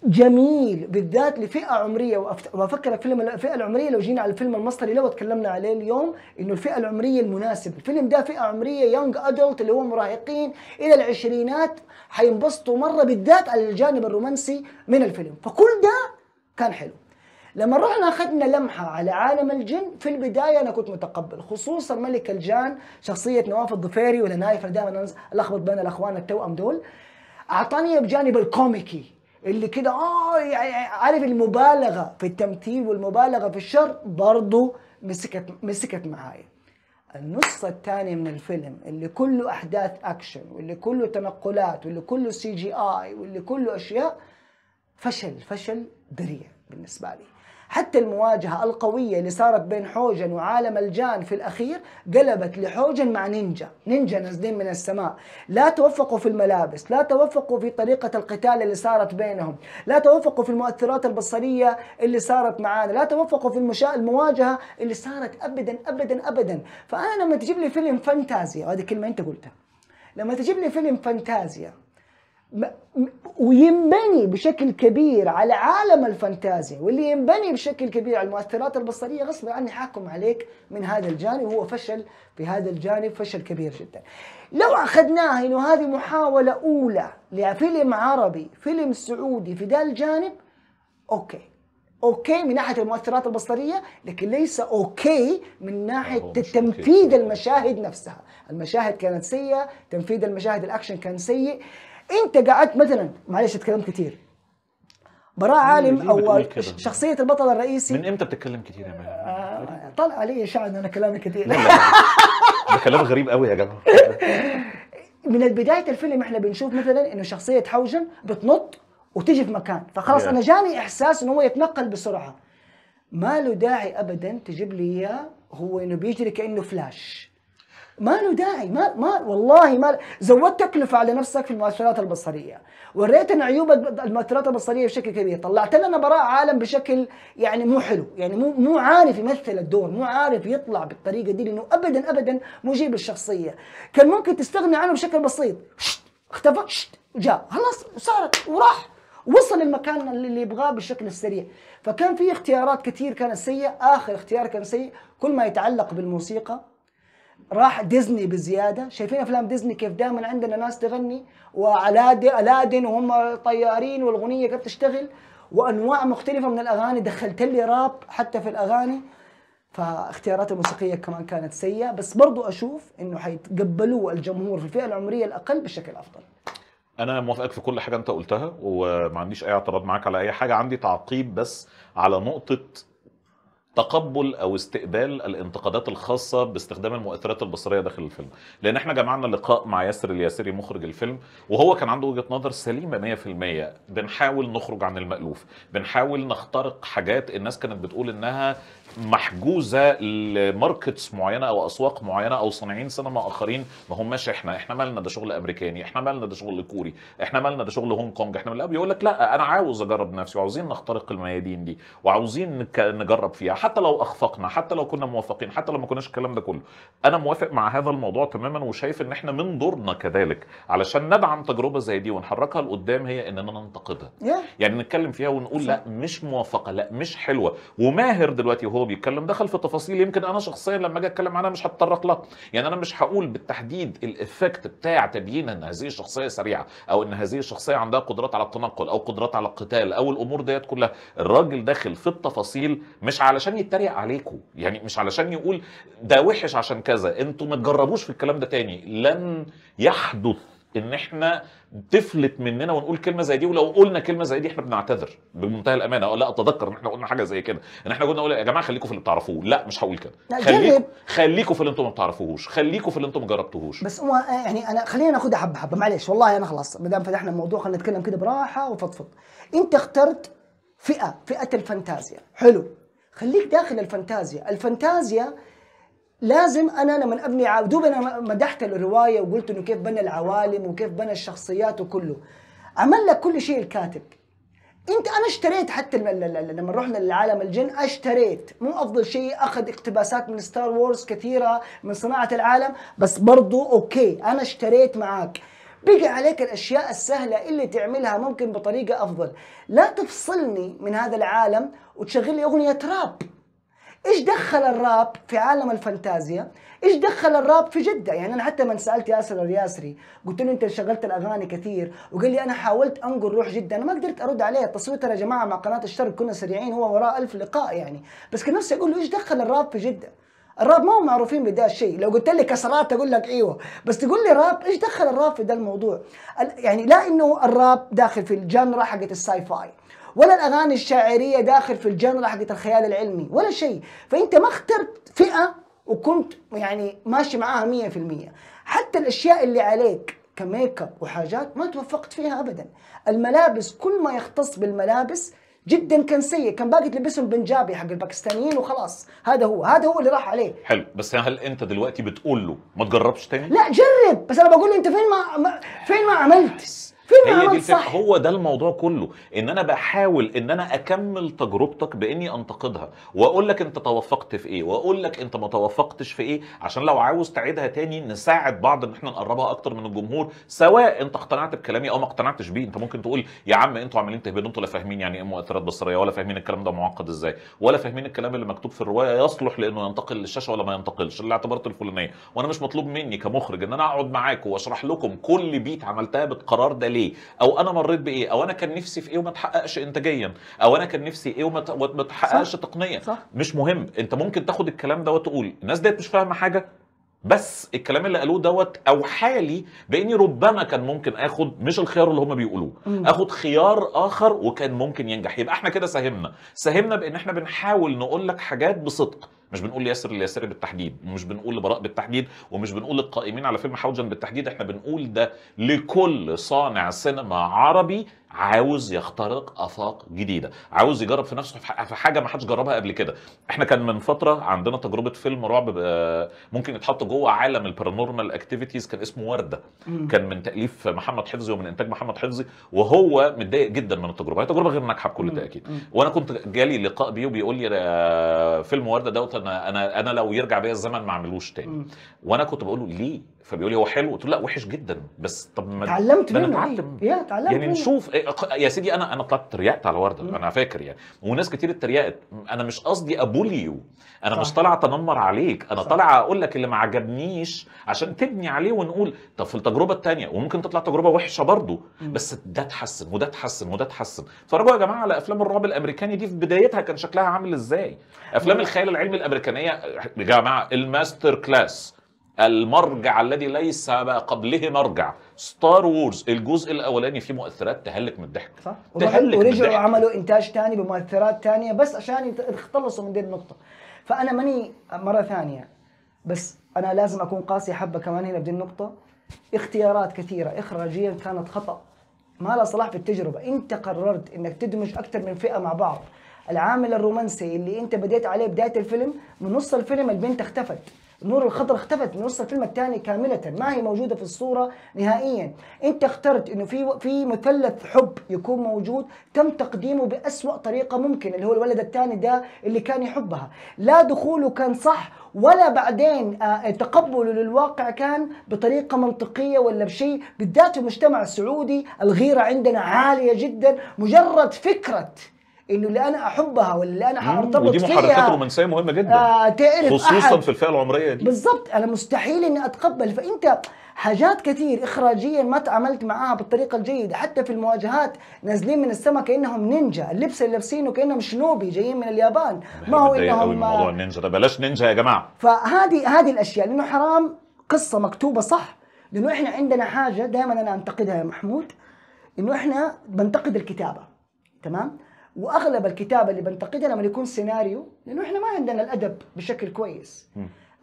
جميل بالذات لفئه عمريه وافكر الفيلم الفئه العمريه لو جينا على الفيلم المصري لو تكلمنا عليه اليوم انه الفئه العمريه المناسب الفيلم ده فئه عمريه يونج ادلت اللي هو مراهقين الى العشرينات حينبسطوا مره بالذات على الجانب الرومانسي من الفيلم فكل ده كان حلو لما رحنا اخذنا لمحه على عالم الجن في البدايه انا كنت متقبل خصوصا ملك الجان شخصيه نواف الضفيري ولا نايف دائما الخبط بين الاخوان التوأم دول اعطاني بجانب الكوميكي اللي كده اه يعني عارف المبالغه في التمثيل والمبالغه في الشر برضه مسكت مسكت معايا النص الثاني من الفيلم اللي كله احداث اكشن واللي كله تنقلات واللي كله سي جي اي واللي كله اشياء فشل فشل ذريع بالنسبه لي حتى المواجهة القوية اللي صارت بين حوجن وعالم الجان في الأخير قلبت لحوجن مع نينجا نينجا نازلين من السماء لا توفقوا في الملابس لا توفقوا في طريقة القتال اللي صارت بينهم لا توفقوا في المؤثرات البصرية اللي صارت معانا لا توفقوا في المشا... المواجهة اللي صارت أبدا أبدا أبدا فأنا لما تجيب لي فيلم فانتازيا وهذه كلمة أنت قلتها لما تجيب لي فيلم فانتازيا وينبني بشكل كبير على عالم الفانتازيا واللي ينبني بشكل كبير على المؤثرات البصريه غصب عني حاكم عليك من هذا الجانب وهو فشل في هذا الجانب فشل كبير جدا. لو اخذناها انه هذه محاوله اولى لفيلم عربي، فيلم سعودي في ذا الجانب اوكي. اوكي من ناحيه المؤثرات البصريه لكن ليس اوكي من ناحيه تنفيذ المشاهد نفسها، المشاهد كانت سيئه، تنفيذ المشاهد الاكشن كان سيء، انت قعدت مثلا معلش اتكلمت كثير براء عالم او شخصيه البطل الرئيسي من امتى بتتكلم كثير يا مان؟ آه، طلع علي شعر ان انا كلامي كثير ده كلام غريب قوي يا جماعه من بدايه الفيلم احنا بنشوف مثلا انه شخصيه حوجن بتنط وتيجي في مكان فخلاص انا جاني احساس انه هو يتنقل بسرعه ما له داعي ابدا تجيب لي اياه هو انه بيجري كانه فلاش ما له داعي ما ما والله ما زودت تكلفه على نفسك في المؤثرات البصريه وريت ان عيوب المؤثرات البصريه بشكل كبير طلعت لنا براء عالم بشكل يعني مو حلو يعني مو مو عارف يمثل الدور مو عارف يطلع بالطريقه دي لانه ابدا ابدا مجيب الشخصيه كان ممكن تستغني عنه بشكل بسيط شت اختفى شت جاء خلاص صارت وراح وصل المكان اللي يبغاه بالشكل السريع فكان في اختيارات كثير كانت سيئه اخر اختيار كان سيء كل ما يتعلق بالموسيقى راح ديزني بزياده شايفين افلام ديزني كيف دائما عندنا ناس تغني والادن وهم طيارين والاغنيه كيف تشتغل وانواع مختلفه من الاغاني دخلت لي راب حتى في الاغاني فاختيارات الموسيقيه كمان كانت سيئه بس برضو اشوف انه حيتقبلوه الجمهور في الفئه العمريه الاقل بشكل افضل انا موافقك في كل حاجه انت قلتها وما عنديش اي اعتراض معاك على اي حاجه عندي تعقيب بس على نقطه تقبل او استقبال الانتقادات الخاصه باستخدام المؤثرات البصريه داخل الفيلم لان احنا جمعنا لقاء مع ياسر الياسري مخرج الفيلم وهو كان عنده وجهه نظر سليمه 100% بنحاول نخرج عن المالوف بنحاول نخترق حاجات الناس كانت بتقول انها محجوزه لماركتس معينه او اسواق معينه او صانعين سينما اخرين ما هماش احنا احنا مالنا ده شغل امريكاني احنا مالنا ده شغل كوري احنا مالنا ده شغل هونج كونج احنا مالنا بيقول لك لا انا عاوز اجرب نفسي وعاوزين نخترق الميادين دي وعاوزين نجرب فيها حتى لو اخفقنا حتى لو كنا موافقين حتى لو ما كناش الكلام ده كله انا موافق مع هذا الموضوع تماما وشايف ان احنا من دورنا كذلك علشان ندعم تجربه زي دي ونحركها لقدام هي اننا ننتقدها يعني نتكلم فيها ونقول لا مش موافقه لا مش حلوه وماهر دلوقتي هو هو بيتكلم دخل في تفاصيل يمكن انا شخصيا لما اجي اتكلم عنها مش هتطرق لها يعني انا مش هقول بالتحديد الافكت بتاع تبيين ان هذه الشخصيه سريعه او ان هذه الشخصيه عندها قدرات على التنقل او قدرات على القتال او الامور ديت كلها الراجل داخل في التفاصيل مش علشان يتريق عليكم يعني مش علشان يقول ده وحش عشان كذا انتوا ما تجربوش في الكلام ده تاني لن يحدث ان احنا تفلت مننا ونقول كلمه زي دي ولو قلنا كلمه زي دي احنا بنعتذر بمنتهى الامانه لا اتذكر ان احنا قلنا حاجه زي كده ان احنا كنا نقول يا جماعه خليكم في اللي بتعرفوه لا مش هقول كده خليكم خليكم في اللي انتم ما بتعرفوهوش خليكم في اللي انتم ما جربتوهوش بس هو آه، يعني انا خلينا ناخدها حبه حبه معلش والله انا خلاص ما دام فتحنا الموضوع خلينا نتكلم كده براحه وفضفض انت اخترت فئه فئه الفانتازيا حلو خليك داخل الفانتازيا الفانتازيا لازم انا لما ابني ع... دوب انا مدحت الروايه وقلت انه كيف بنى العوالم وكيف بنى الشخصيات وكله عمل لك كل شيء الكاتب انت انا اشتريت حتى لما رحنا للعالم الجن اشتريت مو افضل شيء اخذ اقتباسات من ستار وورز كثيره من صناعه العالم بس برضو اوكي انا اشتريت معاك بقى عليك الاشياء السهله اللي تعملها ممكن بطريقه افضل لا تفصلني من هذا العالم وتشغل لي اغنيه تراب ايش دخل الراب في عالم الفانتازيا؟ ايش دخل الراب في جده؟ يعني انا حتى من سالت ياسر الياسري قلت له انت شغلت الاغاني كثير وقال لي انا حاولت انقل روح جده انا ما قدرت ارد عليه التصويت يا جماعه مع قناه الشرق كنا سريعين هو وراه ألف لقاء يعني بس كان نفسي اقول له ايش دخل الراب في جده؟ الراب ما هم معروفين بدا الشيء لو قلت لي كسرات اقول لك ايوه بس تقول لي راب ايش دخل الراب في ده الموضوع يعني لا انه الراب داخل في الجنره حقت الساي فاي ولا الاغاني الشاعريه داخل في الجنرا حقت الخيال العلمي ولا شيء فانت ما اخترت فئه وكنت يعني ماشي معاها 100% حتى الاشياء اللي عليك كميك اب وحاجات ما توفقت فيها ابدا الملابس كل ما يختص بالملابس جدا كان سيء كان باقي تلبسهم بنجابي حق الباكستانيين وخلاص هذا هو هذا هو اللي راح عليه حلو بس هل انت دلوقتي بتقول له ما تجربش تاني لا جرب بس انا بقول له انت فين ما, ما فين ما عملت هي دي الفكره هو ده الموضوع كله ان انا بحاول ان انا اكمل تجربتك باني انتقدها واقول لك انت توفقت في ايه واقول لك انت ما توفقتش في ايه عشان لو عاوز تعيدها تاني نساعد بعض ان احنا نقربها اكتر من الجمهور سواء انت اقتنعت بكلامي او ما اقتنعتش بيه انت ممكن تقول يا عم انتوا عاملين تهبدوا انتوا لا فاهمين يعني ايه مؤثرات بصريه ولا فاهمين الكلام ده معقد ازاي ولا فاهمين الكلام اللي مكتوب في الروايه يصلح لانه ينتقل للشاشه ولا ما ينتقلش اللي اعتبرت الفلانيه وانا مش مطلوب مني كمخرج ان انا اقعد معاكم واشرح لكم كل بيت عملتها بالقرار ده ليه ليه او انا مريت بايه او انا كان نفسي في ايه وما اتحققش انتاجيا او انا كان نفسي ايه وما اتحققش تقنيا مش مهم انت ممكن تاخد الكلام ده وتقول الناس ديت مش فاهمه حاجه بس الكلام اللي قالوه دوت اوحالي باني ربما كان ممكن اخد مش الخيار اللي هم بيقولوه اخد خيار اخر وكان ممكن ينجح يبقى احنا كده ساهمنا ساهمنا بان احنا بنحاول نقول لك حاجات بصدق مش بنقول لياسر الياسري بالتحديد ومش بنقول لبراء بالتحديد ومش بنقول للقائمين على فيلم حوجن بالتحديد احنا بنقول ده لكل صانع سينما عربي عاوز يخترق افاق جديده عاوز يجرب في نفسه في حاجه ما حدش جربها قبل كده احنا كان من فتره عندنا تجربه فيلم رعب ممكن يتحط جوه عالم البارانورمال اكتيفيتيز كان اسمه ورده مم. كان من تاليف محمد حفظي ومن انتاج محمد حفظي وهو متضايق جدا من التجربه هي تجربه غير ناجحه بكل تاكيد وانا كنت جالي لقاء بيه وبيقول لي آه، فيلم ورده دوت انا انا انا لو يرجع بيا الزمن ما اعملوش تاني وانا كنت بقول له ليه فبيقول لي هو حلو قلت له لا وحش جدا بس طب ما اتعلمت منه اتعلم يا اتعلمت يعني منه. نشوف إيه، يا سيدي انا انا طلعت اتريقت على ورده م. انا فاكر يعني وناس كتير اتريقت انا مش قصدي ابوليو انا صح. مش طالع اتنمر عليك انا طالع اقول لك اللي ما عجبنيش عشان تبني عليه ونقول طب في التجربه الثانيه وممكن تطلع تجربه وحشه برضه بس ده اتحسن وده اتحسن وده اتحسن اتفرجوا يا جماعه على افلام الرعب الامريكاني دي في بدايتها كان شكلها عامل ازاي افلام الخيال العلمي الامريكانيه يا جماعه الماستر كلاس المرجع الذي ليس قبله مرجع ستار وورز الجزء الاولاني فيه مؤثرات تهلك من الضحك صح تهلك ورجعوا عملوا انتاج ثاني بمؤثرات ثانيه بس عشان يتخلصوا من دي النقطه فانا ماني مره ثانيه بس انا لازم اكون قاسي حبه كمان هنا بدي النقطه اختيارات كثيره اخراجيا كانت خطا ما لها صلاح في التجربه انت قررت انك تدمج اكثر من فئه مع بعض العامل الرومانسي اللي انت بديت عليه بدايه الفيلم من نص الفيلم البنت اختفت النور الخضر اختفت من نص الفيلم الثاني كامله ما هي موجوده في الصوره نهائيا انت اخترت انه في في مثلث حب يكون موجود تم تقديمه باسوا طريقه ممكن اللي هو الولد الثاني ده اللي كان يحبها لا دخوله كان صح ولا بعدين آه، تقبله للواقع كان بطريقه منطقيه ولا بشيء بالذات المجتمع السعودي الغيره عندنا عاليه جدا مجرد فكره انه اللي انا احبها واللي اللي انا هارتبط ودي محركات رومانسيه مهمه جدا آه تعرف خصوصا في الفئه العمريه دي بالظبط انا مستحيل اني اتقبل فانت حاجات كثير اخراجيا ما تعاملت معاها بالطريقه الجيده حتى في المواجهات نازلين من السماء كانهم نينجا اللبس اللي لابسينه كانهم شنوبي جايين من اليابان ما هو انهم موضوع النينجا ده بلاش نينجا يا جماعه فهذه هذه الاشياء لانه حرام قصه مكتوبه صح لانه احنا عندنا حاجه دائما انا انتقدها يا محمود انه احنا بنتقد الكتابه تمام واغلب الكتابه اللي بنتقدها لما يكون سيناريو لانه احنا ما عندنا الادب بشكل كويس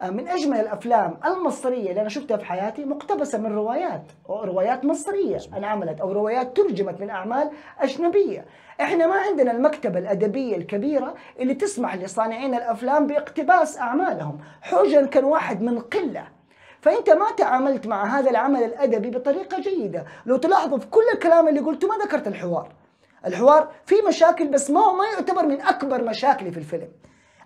آه، من اجمل الافلام المصريه اللي انا شفتها في حياتي مقتبسه من روايات روايات مصريه انعملت او روايات ترجمت من اعمال اجنبيه احنا ما عندنا المكتبه الادبيه الكبيره اللي تسمح لصانعين الافلام باقتباس اعمالهم حجن كان واحد من قله فانت ما تعاملت مع هذا العمل الادبي بطريقه جيده لو تلاحظوا في كل الكلام اللي قلته ما ذكرت الحوار الحوار في مشاكل بس ما هو ما يعتبر من اكبر مشاكلي في الفيلم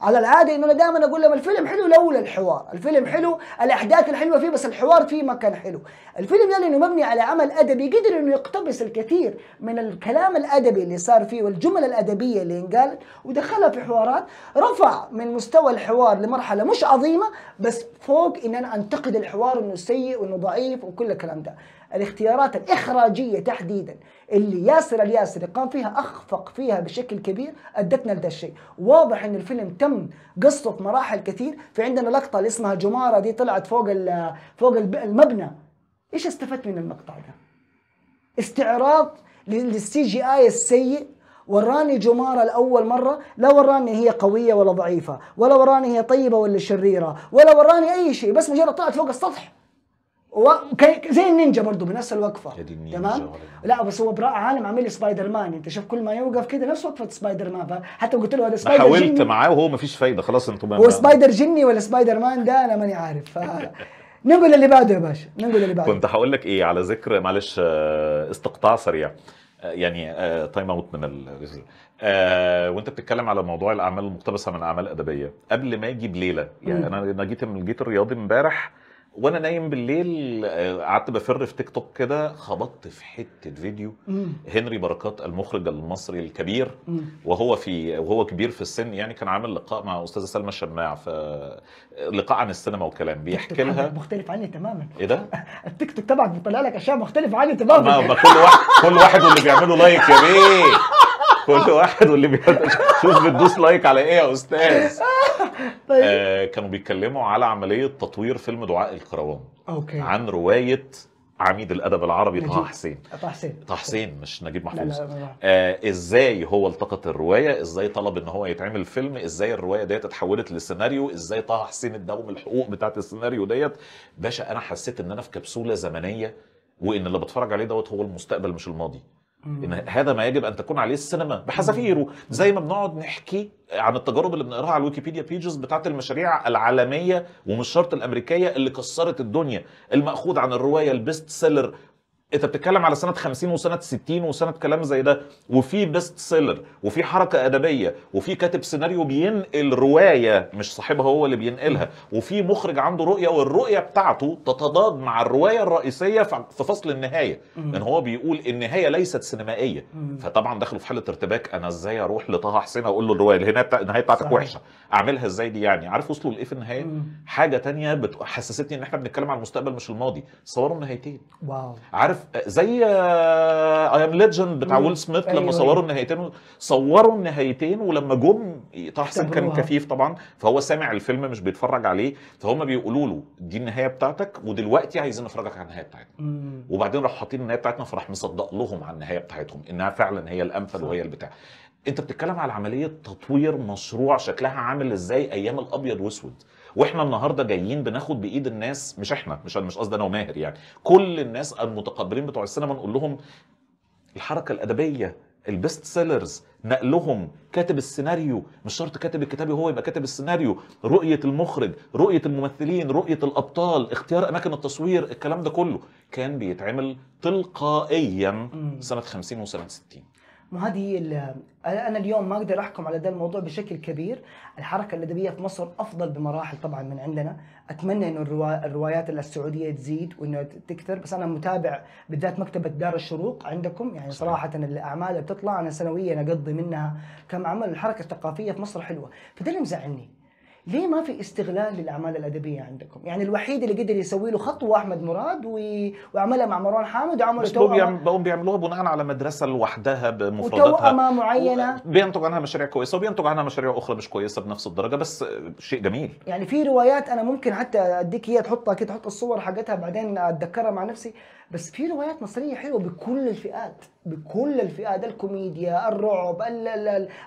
على العاده انه انا دائما اقول لهم الفيلم حلو لولا الحوار، الفيلم حلو، الاحداث الحلوه فيه بس الحوار فيه ما كان حلو، الفيلم ده لانه مبني على عمل ادبي قدر انه يقتبس الكثير من الكلام الادبي اللي صار فيه والجمل الادبيه اللي انقالت ودخلها في حوارات رفع من مستوى الحوار لمرحله مش عظيمه بس فوق ان انا انتقد الحوار انه سيء وانه ضعيف وكل الكلام ده، الاختيارات الاخراجيه تحديدا اللي ياسر الياسري قام فيها اخفق فيها بشكل كبير ادتنا لهذا الشيء واضح ان الفيلم تم قصته في مراحل كثير في عندنا لقطه اللي اسمها جماره دي طلعت فوق فوق المبنى ايش استفدت من المقطع ده استعراض للسي جي اي السيء وراني جمارة لأول مرة لا وراني هي قوية ولا ضعيفة ولا وراني هي طيبة ولا شريرة ولا وراني أي شيء بس مجرد طلعت فوق السطح زي النينجا برضه بنفس الوقفه تمام لا بس هو براء عالم عامل سبايدر مان انت شوف كل ما يوقف كده نفس وقفه سبايدر مان حتى قلت له هذا سبايدر حاولت معاه وهو ما فيش فايده خلاص انتم هو سبايدر جني ولا سبايدر مان ده انا ماني عارف ف... ننقل اللي بعده يا باشا ننقل اللي بعده كنت هقول لك ايه على ذكر معلش آه، استقطاع سريع آه، يعني تايم آه، اوت من ال... وانت بتتكلم على موضوع الاعمال المقتبسه من اعمال ادبيه قبل ما اجي بليله يعني انا جيت من جيت الرياضي امبارح وانا نايم بالليل آه، قعدت بفر في تيك توك كده خبطت في حته فيديو مم. هنري بركات المخرج المصري الكبير مم. وهو في وهو كبير في السن يعني كان عامل لقاء مع استاذه سلمى الشماع ف لقاء عن السينما وكلام بيحكي لها مختلف عني تماما ايه ده؟ *laughs* التيك توك تبعك بيطلع لك اشياء مختلفه عني تماما كل واحد كل واحد واللي بيعمله لايك يا بيه *laughs* كل واحد واللي بيحب شوف بتدوس لايك على ايه يا استاذ *laughs* طيب آه كانوا بيتكلموا على عمليه تطوير فيلم دعاء الكروان اوكي عن روايه عميد الادب العربي طه حسين طه حسين طه حسين مش نجيب محفوظ لا لا لا. آه ازاي هو التقط الروايه ازاي طلب ان هو يتعمل فيلم ازاي الروايه ديت اتحولت لسيناريو ازاي طه حسين اداهم الحقوق بتاعه السيناريو ديت باشا انا حسيت ان انا في كبسوله زمنيه وان اللي بتفرج عليه دوت هو المستقبل مش الماضي إن هذا ما يجب أن تكون عليه السينما بحذافيره زي ما بنقعد نحكي عن التجارب اللي بنقراها على الويكيبيديا بيجز بتاعت المشاريع العالمية ومش شرط الأمريكية اللي كسرت الدنيا المأخوذ عن الرواية البيست سيلر انت بتتكلم على سنه 50 وسنه 60 وسنه كلام زي ده وفي بيست سيلر وفي حركه ادبيه وفي كاتب سيناريو بينقل روايه مش صاحبها هو اللي بينقلها وفي مخرج عنده رؤيه والرؤيه بتاعته تتضاد مع الروايه الرئيسيه في فصل النهايه ان هو بيقول النهايه ليست سينمائيه فطبعا دخلوا في حاله ارتباك انا ازاي اروح لطه حسين اقول له الروايه النهايه بتاع النهايه بتاعتك وحشه اعملها ازاي دي يعني عارف وصلوا لايه في النهايه حاجه تانية حسستني ان احنا بنتكلم على المستقبل مش الماضي صوروا النهايتين واو عارف زي اي ام ليجند بتاع ويل سميث لما أيوة، صوروا أيوة. النهايتين صوروا النهايتين ولما جم طه كان كفيف طبعا فهو سامع الفيلم مش بيتفرج عليه فهم بيقولوا له دي النهايه بتاعتك ودلوقتي عايزين نفرجك على النهايه بتاعتنا وبعدين راحوا حاطين النهايه بتاعتنا فراح مصدق لهم على النهايه بتاعتهم انها فعلا هي الامثل وهي البتاع انت بتتكلم على عمليه تطوير مشروع شكلها عامل ازاي ايام الابيض واسود واحنا النهارده جايين بناخد بايد الناس مش احنا مش مش قصدي انا وماهر يعني كل الناس المتقبلين بتوع السينما نقول لهم الحركه الادبيه البيست سيلرز نقلهم كاتب السيناريو مش شرط كاتب الكتاب هو يبقى كاتب السيناريو رؤيه المخرج رؤيه الممثلين رؤيه الابطال اختيار اماكن التصوير الكلام ده كله كان بيتعمل تلقائيا سنه 50 وسنه 60 هذه انا اليوم ما اقدر احكم على ده الموضوع بشكل كبير الحركه الادبيه في مصر افضل بمراحل طبعا من عندنا اتمنى انه الروايات السعوديه تزيد وانه تكثر بس انا متابع بالذات مكتبه دار الشروق عندكم يعني صراحه الاعمال اللي بتطلع انا سنويا اقضي منها كم عمل الحركه الثقافيه في مصر حلوه فده اللي مزعلني ليه ما في استغلال للاعمال الادبيه عندكم؟ يعني الوحيد اللي قدر يسوي له خطوه احمد مراد و... وعملها مع مروان حامد وعملوا بس بقوم بيعملوها بناء على مدرسه لوحدها بمفرداتها معينه بينتج عنها مشاريع كويسه وبينتج عنها مشاريع اخرى مش كويسه بنفس الدرجه بس شيء جميل يعني في روايات انا ممكن حتى اديك اياها تحطها كده تحط الصور حقتها بعدين اتذكرها مع نفسي بس في روايات مصريه حلوه بكل الفئات بكل الفئات الكوميديا الرعب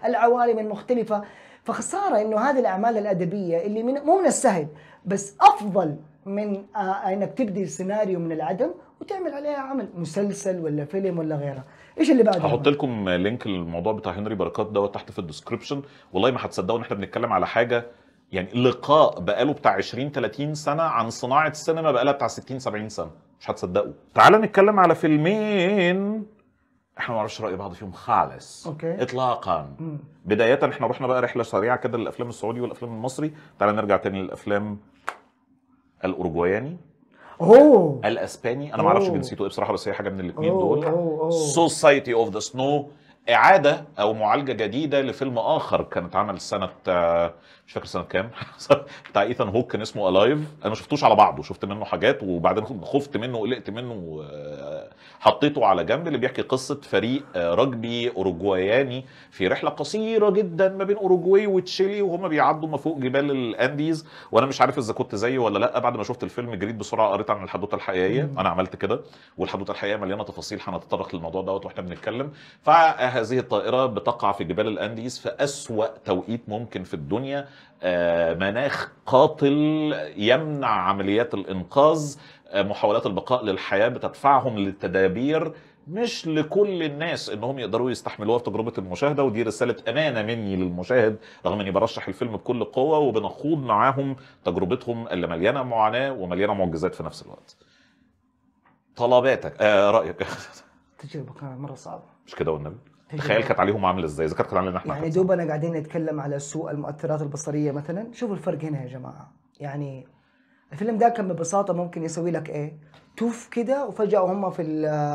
العوالم المختلفه فخساره انه هذه الاعمال الادبيه اللي من مو من السهل بس افضل من آه انك تبدي سيناريو من العدم وتعمل عليها عمل مسلسل ولا فيلم ولا غيره ايش اللي بعده هحط لكم لينك للموضوع بتاع هنري بركات دوت تحت في الديسكربشن والله ما هتصدقوا ان احنا بنتكلم على حاجه يعني لقاء بقاله بتاع 20 30 سنه عن صناعه السينما بقالها بتاع 60 70 سنه مش هتصدقوا تعال نتكلم على فيلمين احنا ما نعرفش راي بعض فيهم خالص اوكي اطلاقا مم. بدايه احنا رحنا بقى رحله سريعه كده للافلام السعودي والافلام المصري تعال نرجع تاني للافلام الاورجواياني اوه الاسباني انا ما اعرفش جنسيته ايه بصراحه بس هي حاجه من الاثنين دول سوسايتي اوف ذا سنو اعاده او معالجه جديده لفيلم اخر كانت عمل سنه آه، مش فاكر سنه كام *laughs* بتاع ايثان هوك كان اسمه الايف انا ما شفتوش على بعضه شفت منه حاجات وبعدين خفت منه وقلقت منه حطيته على جنب اللي بيحكي قصه فريق رجبي اوروجواياني في رحله قصيره جدا ما بين اوروجواي وتشيلي وهم بيعدوا ما فوق جبال الانديز وانا مش عارف اذا كنت زيه ولا لا بعد ما شفت الفيلم جريت بسرعه قريت عن الحدوته الحقيقيه انا عملت كده والحدوته الحقيقيه مليانه تفاصيل هنتطرق للموضوع دوت واحنا بنتكلم فهذه الطائره بتقع في جبال الانديز في اسوا توقيت ممكن في الدنيا آه، مناخ قاتل يمنع عمليات الانقاذ آه، محاولات البقاء للحياه بتدفعهم للتدابير مش لكل الناس انهم يقدروا يستحملوها في تجربه المشاهده ودي رساله امانه مني للمشاهد رغم اني برشح الفيلم بكل قوه وبنخوض معاهم تجربتهم اللي مليانه معاناه ومليانه معجزات في نفس الوقت. طلباتك آه رايك *laughs* تجربه كانت مره صعبه مش كده والنبي؟ تخيل كانت عليهم عامله ازاي اذا كانت عامل احنا يعني دوبنا قاعدين نتكلم على سوء المؤثرات البصريه مثلا شوفوا الفرق هنا يا جماعه يعني الفيلم ده كان ببساطه ممكن يسوي لك ايه توف كده وفجاه هم في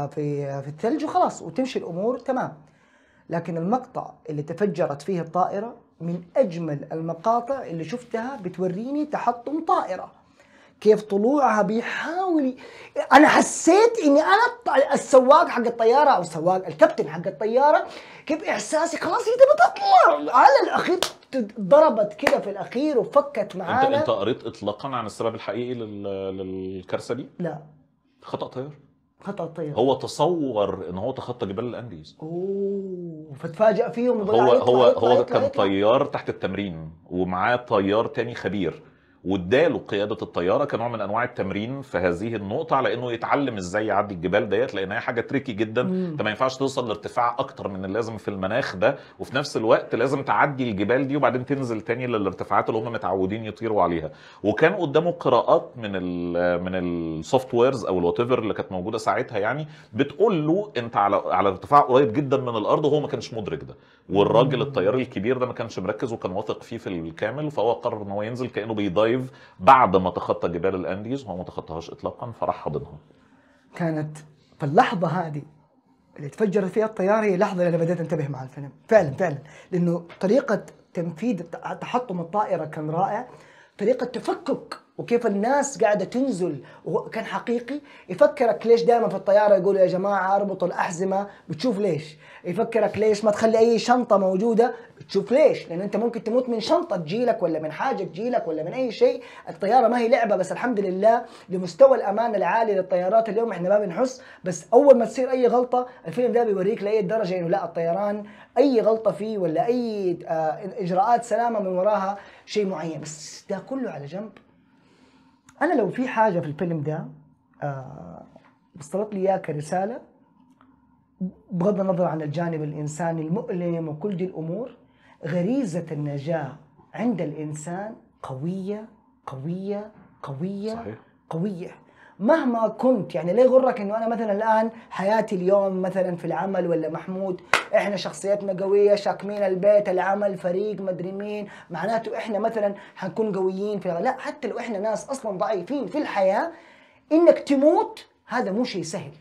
في في الثلج وخلاص وتمشي الامور تمام لكن المقطع اللي تفجرت فيه الطائره من اجمل المقاطع اللي شفتها بتوريني تحطم طائره كيف طلوعها بيحاول انا حسيت اني انا السواق حق الطياره او السواق الكابتن حق الطياره كيف احساسي خلاص هي تبي تطلع على الاخير ضربت كده في الاخير وفكت معانا انت انت قريت اطلاقا عن السبب الحقيقي للكارثه دي؟ لا خطا طيار خطا طيار هو تصور ان هو تخطى جبال الانديز اوه فتفاجئ فيهم هو هو هو كان طيار تحت التمرين ومعاه طيار تاني خبير واداله قياده الطياره كنوع من انواع التمرين في هذه النقطه على انه يتعلم ازاي يعدي الجبال ديت لان هي حاجه تريكي جدا انت ما ينفعش توصل لارتفاع اكتر من اللازم في المناخ ده وفي نفس الوقت لازم تعدي الجبال دي وبعدين تنزل تاني للارتفاعات اللي هم متعودين يطيروا عليها وكان قدامه قراءات من الـ من السوفت ويرز او الوات اللي كانت موجوده ساعتها يعني بتقول له انت على على ارتفاع قريب جدا من الارض وهو ما كانش مدرك ده والراجل الطيار الكبير ده ما كانش مركز وكان واثق فيه في الكامل فهو قرر ان هو ينزل كانه بيضايق لايف بعد ما تخطى جبال الانديز وما ما تخطاهاش اطلاقا فراح حاضنها كانت في اللحظه هذه اللي تفجرت فيها الطياره هي اللحظه اللي بديت انتبه مع الفيلم فعلا فعلا لانه طريقه تنفيذ تحطم الطائره كان رائع طريقه تفكك وكيف الناس قاعده تنزل وكان حقيقي يفكرك ليش دائما في الطياره يقولوا يا جماعه اربطوا الاحزمه بتشوف ليش يفكرك ليش ما تخلي اي شنطه موجوده شوف ليش لان انت ممكن تموت من شنطه تجيلك ولا من حاجه تجيلك ولا من اي شيء الطياره ما هي لعبه بس الحمد لله لمستوى الامان العالي للطيارات اليوم احنا ما بنحس بس اول ما تصير اي غلطه الفيلم ده بيوريك لاي درجه انه لا الطيران اي غلطه فيه ولا اي آه، اجراءات سلامه من وراها شيء معين بس ده كله على جنب انا لو في حاجه في الفيلم ده آه، وصلت لي اياه كرساله بغض النظر عن الجانب الانساني المؤلم وكل دي الامور غريزة النجاة عند الإنسان قوية قوية قوية صحيح. قوية مهما كنت يعني لا يغرك انه انا مثلا الان حياتي اليوم مثلا في العمل ولا محمود احنا شخصيتنا قويه شاكمين البيت العمل فريق مدري مين معناته احنا مثلا حنكون قويين في لا حتى لو احنا ناس اصلا ضعيفين في الحياه انك تموت هذا مو شيء سهل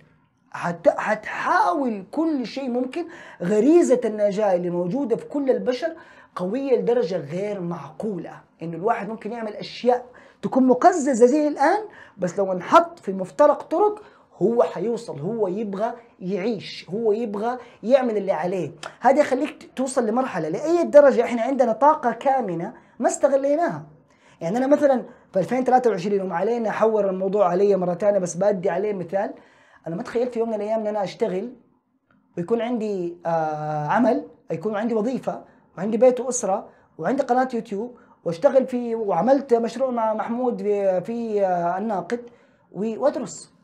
هت... هتحاول كل شيء ممكن غريزة النجاة اللي موجودة في كل البشر قوية لدرجة غير معقولة إن الواحد ممكن يعمل أشياء تكون مقززة زي الآن بس لو انحط في مفترق طرق هو حيوصل هو يبغى يعيش هو يبغى يعمل اللي عليه هذا يخليك توصل لمرحلة لأي درجة إحنا عندنا طاقة كامنة ما استغليناها يعني أنا مثلا في 2023 ومع علينا حور الموضوع علي مرة ثانية بس بأدي عليه مثال انا ما تخيلت في يوم من الايام ان انا اشتغل ويكون عندي آه عمل يكون عندي وظيفه وعندي بيت واسره وعندي قناه يوتيوب واشتغل في وعملت مشروع مع محمود في, في آه الناقد وادرس